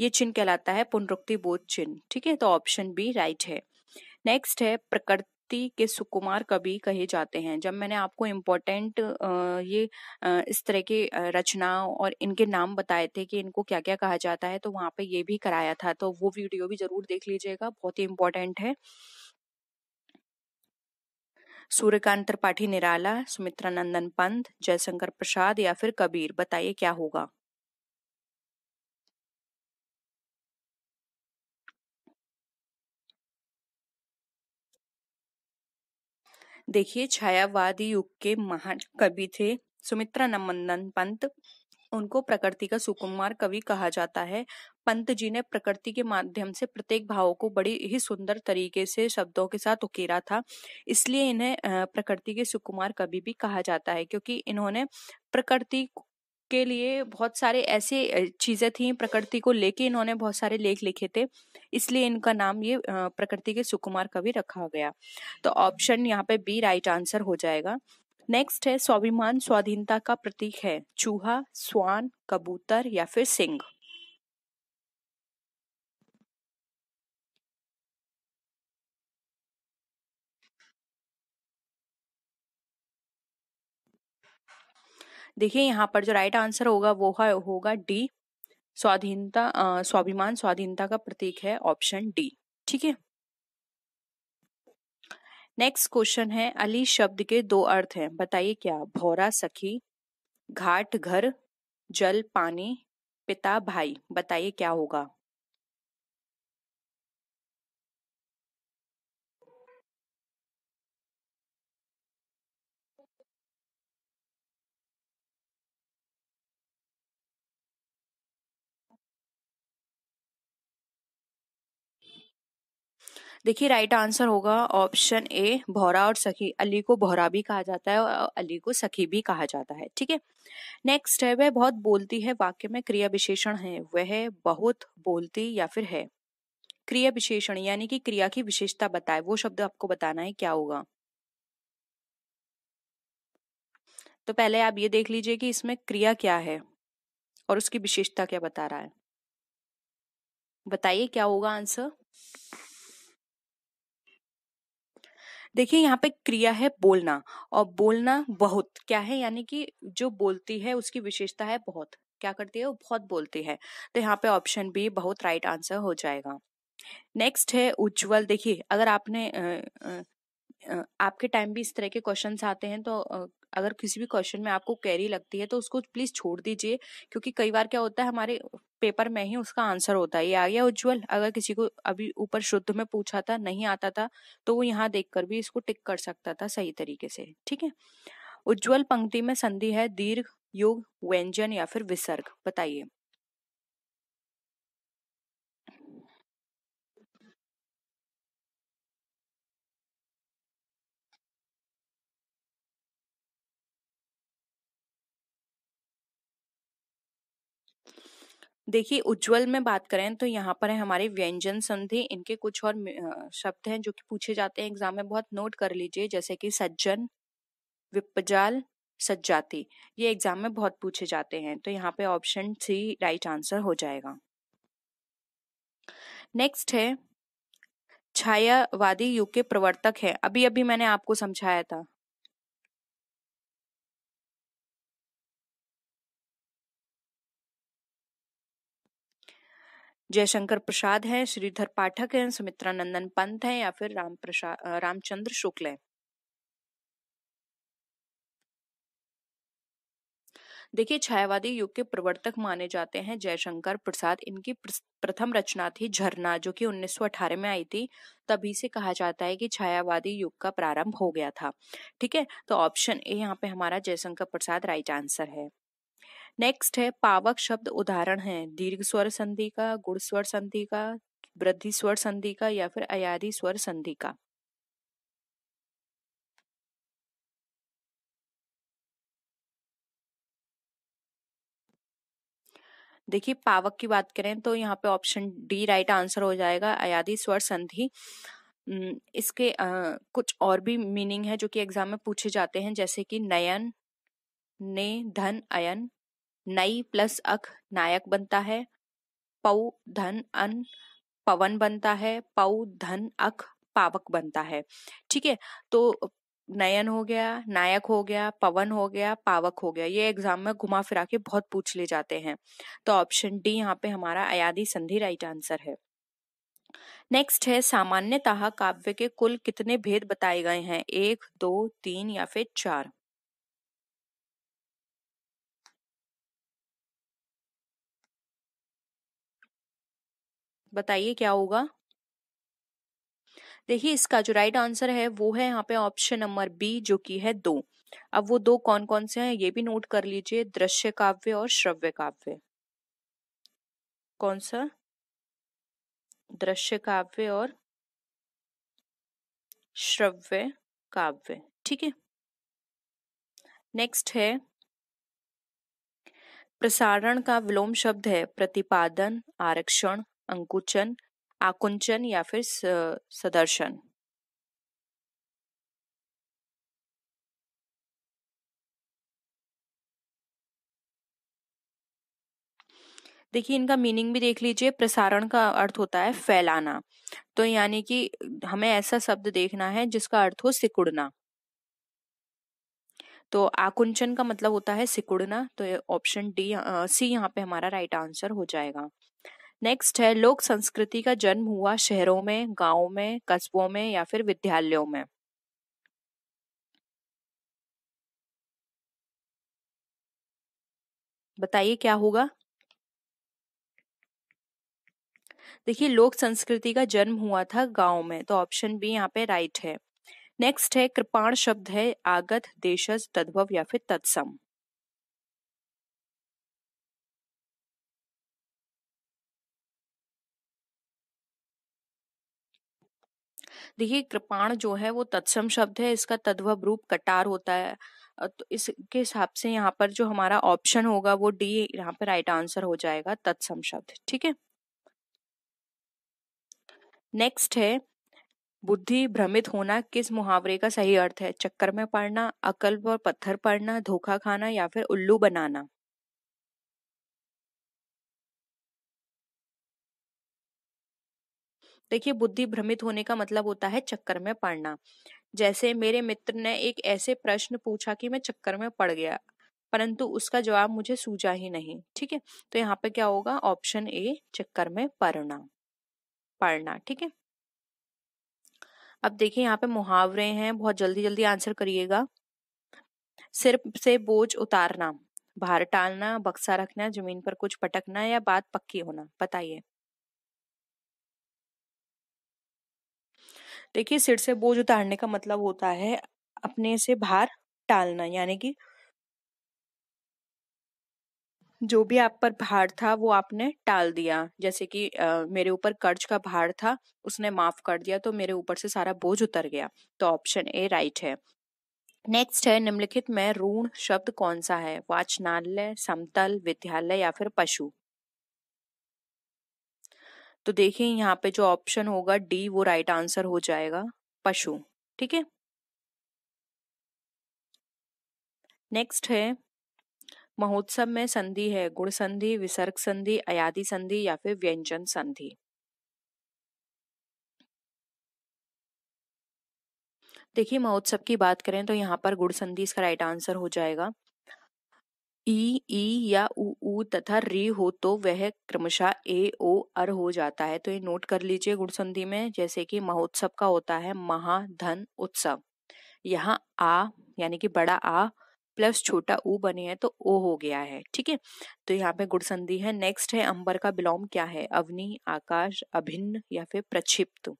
ये चिन्ह कहलाता है पुनरुक्ति बोध चिन्ह ठीक है तो ऑप्शन बी राइट है नेक्स्ट है प्रकृति व्यक्ति के सुकुमार कवि कहे जाते हैं जब मैंने आपको इम्पोर्टेंट ये इस तरह के रचना और इनके नाम बताए थे कि इनको क्या क्या कहा जाता है तो वहाँ पे ये भी कराया था तो वो वीडियो भी ज़रूर देख लीजिएगा बहुत ही इम्पोर्टेंट है सूर्यकांत त्रिपाठी निराला सुमित्रा नंदन पंत जयशंकर प्रसाद या फिर कबीर बताइए क्या होगा देखिए छायावादी युग के महान कवि थे नमंदन पंत उनको प्रकृति का सुकुमार कवि कहा जाता है पंत जी ने प्रकृति के माध्यम से प्रत्येक भाव को बड़ी ही सुंदर तरीके से शब्दों के साथ उकेरा था इसलिए इन्हें प्रकृति के सुकुमार कवि भी कहा जाता है क्योंकि इन्होंने प्रकृति के लिए बहुत सारे ऐसे चीज़ें थी प्रकृति को लेके इन्होंने बहुत सारे लेख लिखे थे इसलिए इनका नाम ये प्रकृति के सुकुमार कवि रखा गया तो ऑप्शन यहाँ पे बी राइट आंसर हो जाएगा नेक्स्ट है स्वाभिमान स्वाधीनता का प्रतीक है चूहा स्वान कबूतर या फिर सिंह देखिए यहाँ पर जो राइट आंसर होगा वो है होगा डी स्वाधीनता स्वाभिमान स्वाधीनता का प्रतीक है ऑप्शन डी ठीक है नेक्स्ट क्वेश्चन है अली शब्द के दो अर्थ हैं बताइए क्या भौरा सखी घाट घर जल पानी पिता भाई बताइए क्या होगा देखिए राइट आंसर होगा ऑप्शन ए भौरा और सखी अली को भौरा भी कहा जाता है और अली को सखी भी कहा जाता है ठीक है नेक्स्ट है वह बहुत बोलती है वाक्य में क्रिया विशेषण है वह बहुत बोलती या फिर है क्रिया विशेषण यानी कि क्रिया की विशेषता बताए वो शब्द आपको बताना है क्या होगा तो पहले आप ये देख लीजिए कि इसमें क्रिया क्या है और उसकी विशेषता क्या बता रहा है बताइए क्या होगा आंसर देखिए यहाँ पे क्रिया है बोलना और बोलना बहुत क्या है यानी कि जो बोलती है उसकी विशेषता है बहुत क्या करती है वो बहुत बोलती है तो यहाँ पे ऑप्शन बी बहुत राइट आंसर हो जाएगा नेक्स्ट है उज्जवल देखिए अगर आपने आ, आ, आ, आपके टाइम भी इस तरह के क्वेश्चन आते हैं तो अगर किसी भी क्वेश्चन में आपको कैरी लगती है तो उसको प्लीज छोड़ दीजिए क्योंकि कई बार क्या होता है हमारे पेपर में ही उसका आंसर होता है ये आ गया उज्जवल अगर किसी को अभी ऊपर शुद्ध में पूछा था नहीं आता था तो वो यहाँ कर भी इसको टिक कर सकता था सही तरीके से ठीक है उज्जवल पंक्ति में संधि है दीर्घ योग व्यंजन या फिर विसर्ग बताइए देखिए उज्जवल में बात करें तो यहाँ पर है हमारे व्यंजन संधि इनके कुछ और शब्द हैं जो कि पूछे जाते हैं एग्जाम में बहुत नोट कर लीजिए जैसे कि सज्जन विपजाल सज्जाति ये एग्जाम में बहुत पूछे जाते हैं तो यहाँ पे ऑप्शन सी राइट आंसर हो जाएगा नेक्स्ट है छायावादी युग के प्रवर्तक है अभी अभी मैंने आपको समझाया था जयशंकर प्रसाद हैं श्रीधर पाठक हैं सुमित्रा नंदन पंत हैं या फिर राम प्रसाद रामचंद्र शुक्ल हैं देखिए छायावादी युग के प्रवर्तक माने जाते हैं जयशंकर प्रसाद इनकी प्रथम रचना थी झरना जो कि 1918 में आई थी तभी से कहा जाता है कि छायावादी युग का प्रारंभ हो गया था ठीक है तो ऑप्शन ए यहाँ पे हमारा जयशंकर प्रसाद राइट आंसर है नेक्स्ट है पावक शब्द उदाहरण है दीर्घ स्वर संधि का गुड़ स्वर संधि का वृद्धि स्वर संधि का या फिर अयाधि स्वर संधि का देखिए पावक की बात करें तो यहाँ पे ऑप्शन डी राइट आंसर हो जाएगा अयादि स्वर संधि इसके आ, कुछ और भी मीनिंग है जो कि एग्जाम में पूछे जाते हैं जैसे कि नयन ने धन अयन नई प्लस अख नायक बनता है पौ धन अन पवन बनता है पौ धन अख पावक बनता है ठीक है तो नयन हो गया नायक हो गया पवन हो गया पावक हो गया ये एग्जाम में घुमा फिरा के बहुत पूछ ले जाते हैं तो ऑप्शन डी यहाँ पे हमारा अयादी संधि राइट आंसर है नेक्स्ट है सामान्यतः काव्य के कुल कितने भेद बताए गए हैं एक दो तीन या फिर चार बताइए क्या होगा देखिए इसका जो राइट आंसर है वो है यहाँ पे ऑप्शन नंबर बी जो कि है दो अब वो दो कौन कौन से हैं ये भी नोट कर लीजिए दृश्य काव्य और श्रव्य काव्य कौन सा दृश्य काव्य और श्रव्य काव्य ठीक है नेक्स्ट है प्रसारण का विलोम शब्द है प्रतिपादन आरक्षण अंकुचन आकुंचन या फिर सदर्शन देखिए इनका मीनिंग भी देख लीजिए प्रसारण का अर्थ होता है फैलाना तो यानी कि हमें ऐसा शब्द देखना है जिसका अर्थ हो सिकुड़ना तो आकुंचन का मतलब होता है सिकुड़ना तो ऑप्शन डी सी यहाँ पे हमारा राइट आंसर हो जाएगा नेक्स्ट है लोक संस्कृति का जन्म हुआ शहरों में गाँव में कस्बों में या फिर विद्यालयों में बताइए क्या होगा देखिए लोक संस्कृति का जन्म हुआ था गांव में तो ऑप्शन बी यहाँ पे राइट है नेक्स्ट है कृपाण शब्द है आगत देशज तद्भव या फिर तत्सम देखिए कृपाण जो है वो तत्सम शब्द है इसका तद्भव रूप कटार होता है तो इसके हिसाब से यहाँ पर जो हमारा ऑप्शन होगा वो डी यहाँ पर राइट आंसर हो जाएगा तत्सम शब्द ठीक है नेक्स्ट है बुद्धि भ्रमित होना किस मुहावरे का सही अर्थ है चक्कर में पड़ना अकल पर पत्थर पड़ना धोखा खाना या फिर उल्लू बनाना देखिए बुद्धि भ्रमित होने का मतलब होता है चक्कर में पड़ना जैसे मेरे मित्र ने एक ऐसे प्रश्न पूछा कि मैं चक्कर में पड़ गया परंतु उसका जवाब मुझे सूझा ही नहीं ठीक है तो यहाँ पे क्या होगा ऑप्शन ए चक्कर में पड़ना पड़ना ठीक है अब देखिए यहाँ पे मुहावरे हैं बहुत जल्दी जल्दी आंसर करिएगा सिर से बोझ उतारना भार टालना बक्सा रखना जमीन पर कुछ पटकना या बात पक्की होना बताइए देखिए सिर से बोझ उतारने का मतलब होता है अपने से भार टालना यानी कि जो भी आप पर भार था वो आपने टाल दिया जैसे कि आ, मेरे ऊपर कर्ज का भार था उसने माफ कर दिया तो मेरे ऊपर से सारा बोझ उतर गया तो ऑप्शन ए राइट है नेक्स्ट है निम्नलिखित में ऋण शब्द कौन सा है वाचनालय समतल विद्यालय या फिर पशु तो देखिए यहाँ पे जो ऑप्शन होगा डी वो राइट आंसर हो जाएगा पशु ठीक है नेक्स्ट है महोत्सव में संधि है गुण संधि विसर्ग संधि अयादि संधि या फिर व्यंजन संधि देखिए महोत्सव की बात करें तो यहाँ पर गुड़ संधि इसका राइट आंसर हो जाएगा ई ई या उ उ तथा री हो तो वह क्रमशः ए ओ अर हो जाता है तो ये नोट कर लीजिए गुणसंधि में जैसे कि महोत्सव का होता है महा धन उत्सव यहाँ आ यानी कि बड़ा आ प्लस छोटा ऊ बने हैं तो ओ हो गया है ठीक है तो यहाँ पे गुड़संधि है नेक्स्ट है अंबर का बिलोम क्या है अवनि आकाश अभिन्न या फिर प्रक्षिप्त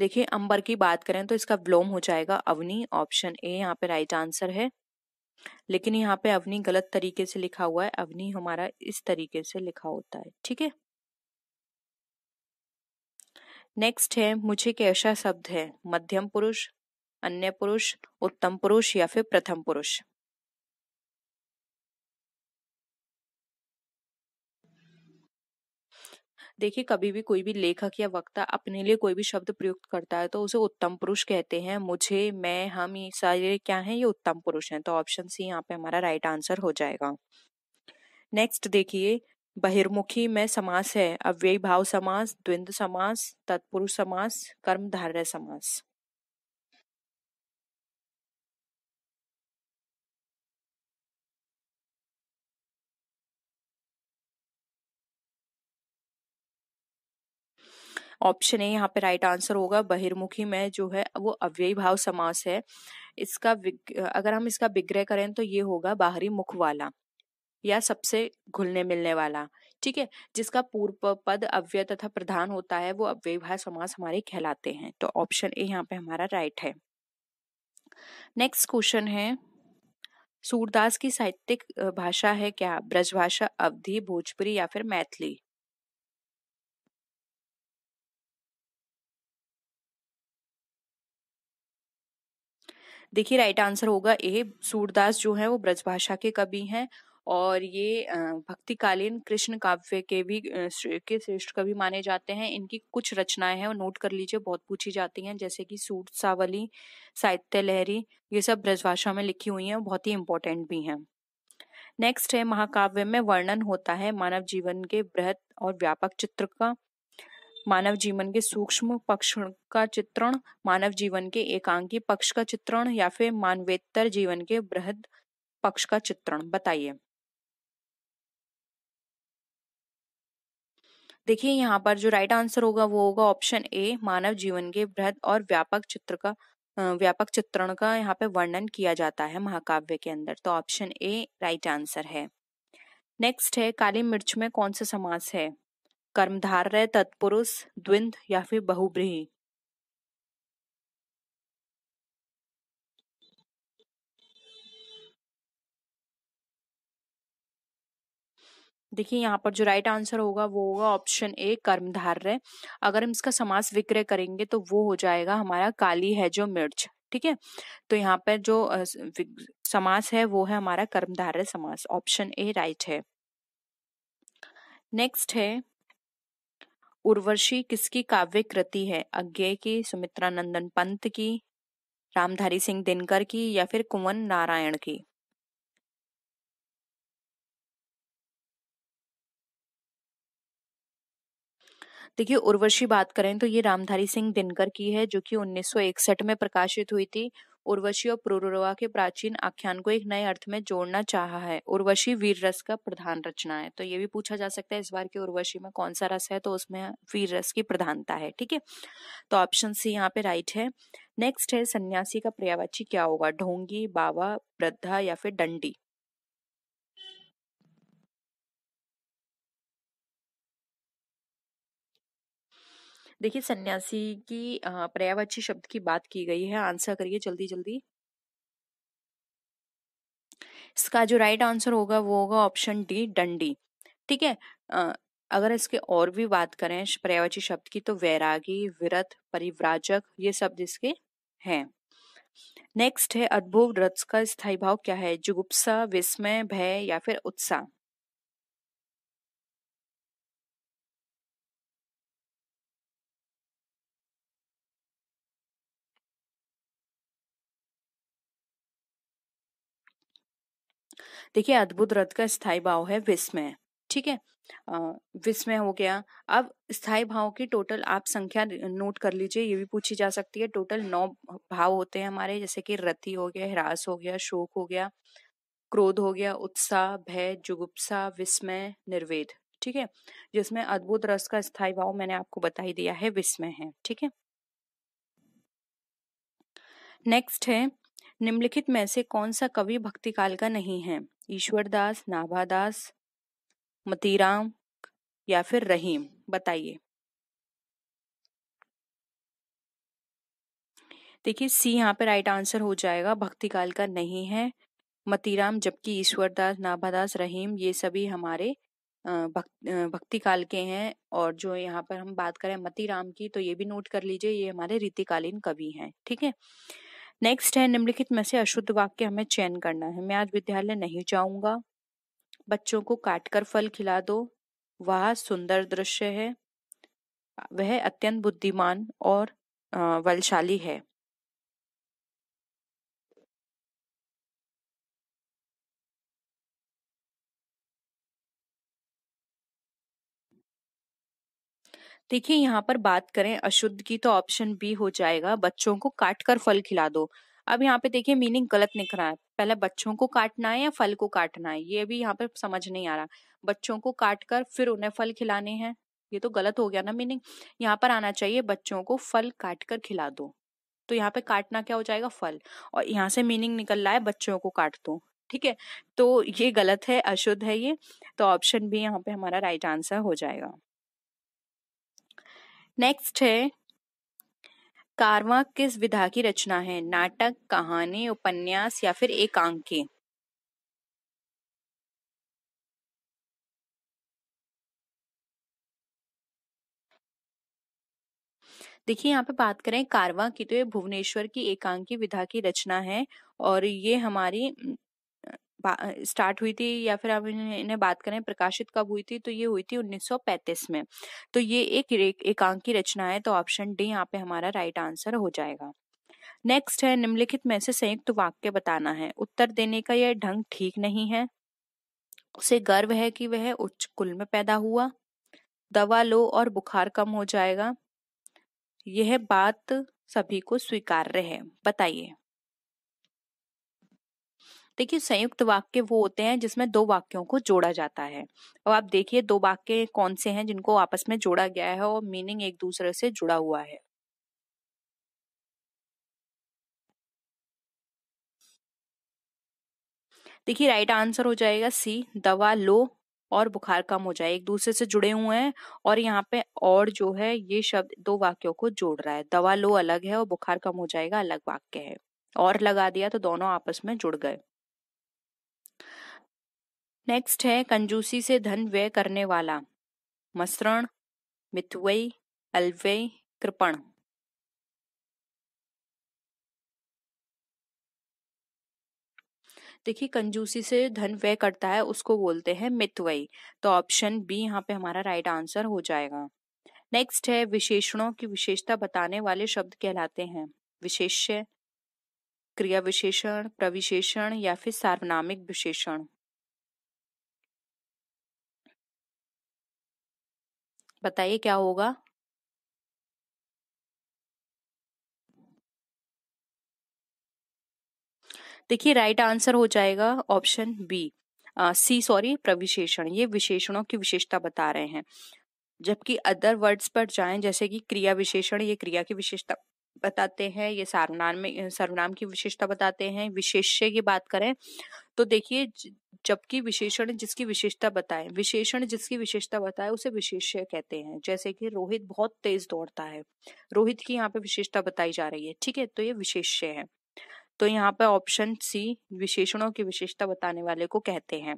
देखिए अंबर की बात करें तो इसका व्लोम हो जाएगा अवनी ऑप्शन ए यहाँ पे राइट आंसर है लेकिन यहाँ पे अवनी गलत तरीके से लिखा हुआ है अवनी हमारा इस तरीके से लिखा होता है ठीक है नेक्स्ट है मुझे कैसा शब्द है मध्यम पुरुष अन्य पुरुष उत्तम पुरुष या फिर प्रथम पुरुष देखिए कभी भी कोई भी लेखक या वक्ता अपने लिए कोई भी शब्द प्रयुक्त करता है तो उसे उत्तम पुरुष कहते हैं मुझे मैं हम ये सारे क्या हैं ये उत्तम पुरुष हैं तो ऑप्शन सी यहाँ पे हमारा राइट आंसर हो जाएगा नेक्स्ट देखिए बहिर्मुखी में समास है अव्यय भाव समास द्विंद समास तत्पुरुष समास कर्मधारय समास ऑप्शन है यहाँ पे राइट आंसर होगा बहिर्मुखी में जो है वो अव्ययी भाव समास है इसका अगर हम इसका विग्रह करें तो ये होगा बाहरी मुख वाला या सबसे घुलने मिलने वाला ठीक है जिसका पूर्व पद अव्यय तथा प्रधान होता है वो अव्यय भाव समास हमारे कहलाते हैं तो ऑप्शन ए यहाँ पे हमारा राइट है नेक्स्ट क्वेश्चन है सूरदास की साहित्यिक भाषा है क्या ब्रजभाषा अवधि भोजपुरी या फिर मैथिली देखिए राइट आंसर होगा ए सूरदास जो है वो ब्रजभाषा के कवि हैं और ये भक्तिकालीन कृष्ण काव्य के भी के श्रेष्ठ कवि माने जाते हैं इनकी कुछ रचनाएं हैं वो नोट कर लीजिए बहुत पूछी जाती हैं जैसे कि सूट सावली साहित्य लहरी ये सब ब्रजभाषा में लिखी हुई हैं बहुत ही इम्पोर्टेंट भी हैं नेक्स्ट है महाकाव्य में वर्णन होता है मानव जीवन के बृहत और व्यापक चित्र का मानव जीवन के सूक्ष्म पक्ष का चित्रण मानव जीवन के एकांकी पक्ष का चित्रण या फिर मानवेतर जीवन के बृहद पक्ष का चित्रण बताइए देखिए यहाँ पर जो राइट आंसर होगा वो होगा ऑप्शन ए मानव जीवन के बृहद और व्यापक चित्र का व्यापक चित्रण का यहाँ पे वर्णन किया जाता है महाकाव्य के अंदर तो ऑप्शन ए राइट आंसर है नेक्स्ट है काली मिर्च में कौन सा समास है कर्मधार रहे तत्पुरुष द्विंद या फिर बहुब्रीही देखिए यहाँ पर जो राइट आंसर होगा वो होगा ऑप्शन ए रहे अगर हम इसका समास विक्रय करेंगे तो वो हो जाएगा हमारा काली है जो मिर्च ठीक है तो यहाँ पर जो समास है वो है हमारा कर्मधार्य समास ऑप्शन ए राइट है नेक्स्ट है उर्वशी किसकी काव्य कृति है अज्ञे की सुमित्रा नंदन पंत की रामधारी सिंह दिनकर की या फिर कुंवन नारायण की देखिए उर्वशी बात करें तो ये रामधारी सिंह दिनकर की है जो कि 1961 में प्रकाशित हुई थी उर्वशी और पुरुरवा के प्राचीन आख्यान को एक नए अर्थ में जोड़ना चाहा है उर्वशी वीर रस का प्रधान रचना है तो ये भी पूछा जा सकता है इस बार के उर्वशी में कौन सा रस है तो उसमें वीर रस की प्रधानता है ठीक है तो ऑप्शन सी यहाँ पे राइट है नेक्स्ट है सन्यासी का पर्यावाची क्या होगा ढोंगी बाबा वृद्धा या फिर डंडी देखिए सन्यासी की पर्यावाची शब्द की बात की गई है आंसर करिए जल्दी जल्दी इसका जो राइट आंसर होगा वो होगा ऑप्शन डी डंडी ठीक है अगर इसके और भी बात करें पर्यावाची शब्द की तो वैरागी विरत परिव्राजक ये शब्द इसके हैं नेक्स्ट है अद्भुत रथ का स्थायी भाव क्या है जुगुप्सा विस्मय भय या फिर उत्साह देखिए अद्भुत रथ का स्थायी भाव है विस्मय ठीक है विस्मय हो गया अब स्थायी भाव की टोटल आप संख्या नोट कर लीजिए ये भी पूछी जा सकती है टोटल नौ भाव होते हैं हमारे जैसे कि रति हो गया ह्रास हो गया शोक हो गया क्रोध हो गया उत्साह भय जुगुप्सा विस्मय निर्वेद ठीक है जिसमें अद्भुत रस का स्थायी भाव मैंने आपको बता ही दिया है विस्मय है ठीक है नेक्स्ट है निम्नलिखित में से कौन सा कवि भक्ति काल का नहीं है ईश्वरदास नाभादास मतीराम या फिर रहीम बताइए देखिए सी यहाँ पे राइट आंसर हो जाएगा भक्ति काल का नहीं है मतीराम जबकि ईश्वरदास नाभादास रहीम ये सभी हमारे भक, भक्ति काल के हैं और जो यहाँ पर हम बात करें मतीराम की तो ये भी नोट कर लीजिए ये हमारे रीतिकालीन कवि हैं ठीक है थीके? नेक्स्ट है निम्नलिखित में से अशुद्ध वाक्य हमें चयन करना है मैं आज विद्यालय नहीं जाऊंगा बच्चों को काटकर फल खिला दो वह सुंदर दृश्य है वह अत्यंत बुद्धिमान और बलशाली है देखिए यहाँ पर बात करें अशुद्ध की तो ऑप्शन बी हो जाएगा बच्चों को काट कर फल खिला दो अब यहाँ पे देखिए मीनिंग गलत निकल रहा है पहले बच्चों को काटना है या फल को काटना है ये भी यहाँ पर समझ नहीं आ रहा बच्चों को काट कर फिर उन्हें फल खिलाने हैं ये तो गलत हो गया ना मीनिंग यहाँ पर आना चाहिए बच्चों को फल काट कर खिला दो तो यहाँ पे काटना क्या हो जाएगा फल और यहाँ से मीनिंग निकल रहा है बच्चों को काट दो ठीक है तो ये गलत है अशुद्ध है ये तो ऑप्शन भी यहाँ पे हमारा राइट आंसर हो जाएगा नेक्स्ट है कारवा किस विधा की रचना है नाटक कहानी उपन्यास या फिर एकांकी देखिए यहाँ पे बात करें कारवा की तो ये भुवनेश्वर की एकांकी विधा की रचना है और ये हमारी स्टार्ट हुई थी या फिर आप इन्हें बात करें प्रकाशित कब हुई थी तो ये हुई थी 1935 में तो ये एक एकांकी रचना है तो ऑप्शन डी यहाँ पे हमारा राइट आंसर हो जाएगा नेक्स्ट है निम्नलिखित में से संयुक्त वाक्य बताना है उत्तर देने का यह ढंग ठीक नहीं है उसे गर्व है कि वह उच्च कुल में पैदा हुआ दवा लो और बुखार कम हो जाएगा यह बात सभी को स्वीकार्य है बताइए देखिए संयुक्त वाक्य वो होते हैं जिसमें दो वाक्यों को जोड़ा जाता है अब आप देखिए दो वाक्य कौन से हैं जिनको आपस में जोड़ा गया है और मीनिंग एक दूसरे से जुड़ा हुआ है देखिए राइट आंसर हो जाएगा सी दवा लो और बुखार कम हो जाए एक दूसरे से जुड़े हुए हैं और यहाँ पे और जो है ये शब्द दो वाक्यों को जोड़ रहा है दवा लो अलग है और बुखार कम हो जाएगा अलग वाक्य है और लगा दिया तो दोनों आपस में जुड़ गए नेक्स्ट है कंजूसी से धन व्यय करने वाला मसरण मिथुवई अलवई कृपण देखिए कंजूसी से धन व्यय करता है उसको बोलते हैं मितवई तो ऑप्शन बी यहाँ पे हमारा राइट आंसर हो जाएगा नेक्स्ट है विशेषणों की विशेषता बताने वाले शब्द कहलाते हैं विशेष्य क्रिया विशेषण प्रविशेषण या फिर सार्वनामिक विशेषण बताइए क्या होगा? देखिए राइट आंसर हो जाएगा ऑप्शन बी सी सॉरी प्रविशेषण ये विशेषणों की विशेषता बता रहे हैं जबकि अदर वर्ड्स पर जाएं जैसे कि क्रिया विशेषण ये क्रिया की विशेषता बताते हैं ये सर्वनाम में सर्वनाम की विशेषता बताते हैं विशेष्य की बात करें तो देखिए जबकि विशेषण जिसकी विशेषता बताएं विशेषण जिसकी विशेषता बताए उसे विशेष्य कहते हैं जैसे कि रोहित बहुत तेज दौड़ता है रोहित की यहाँ पे विशेषता बताई जा रही है ठीक है तो ये विशेष्य है तो यहाँ पे ऑप्शन सी विशेषणों की विशेषता बताने वाले को कहते हैं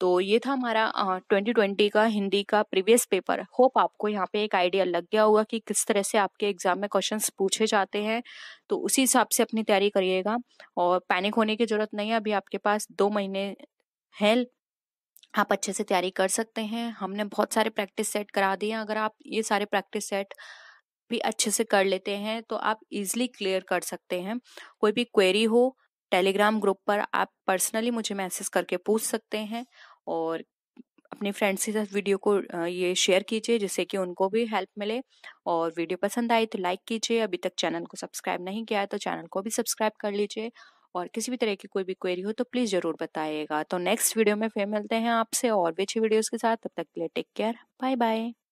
तो ये था हमारा ट्वेंटी ट्वेंटी का हिंदी का प्रीवियस पेपर होप आपको यहाँ पे एक आइडिया लग गया होगा कि किस तरह से आपके एग्जाम में क्वेश्चंस पूछे जाते हैं तो उसी हिसाब से अपनी तैयारी करिएगा और पैनिक होने की जरूरत नहीं है अभी आपके पास दो महीने हैं आप अच्छे से तैयारी कर सकते हैं हमने बहुत सारे प्रैक्टिस सेट करा दिए अगर आप ये सारे प्रैक्टिस सेट भी अच्छे से कर लेते हैं तो आप इजिली क्लियर कर सकते हैं कोई भी क्वेरी हो टेलीग्राम ग्रुप पर आप पर्सनली मुझे मैसेज करके पूछ सकते हैं और अपने फ्रेंड्स के साथ वीडियो को ये शेयर कीजिए जिससे कि उनको भी हेल्प मिले और वीडियो पसंद आई तो लाइक कीजिए अभी तक चैनल को सब्सक्राइब नहीं किया है तो चैनल को भी सब्सक्राइब कर लीजिए और किसी भी तरह की कोई भी क्वेरी हो तो प्लीज़ ज़रूर बताइएगा तो नेक्स्ट वीडियो में फिर मिलते हैं आपसे और भी अच्छी वीडियोज़ के साथ तब तक के लिए टेक केयर बाय बाय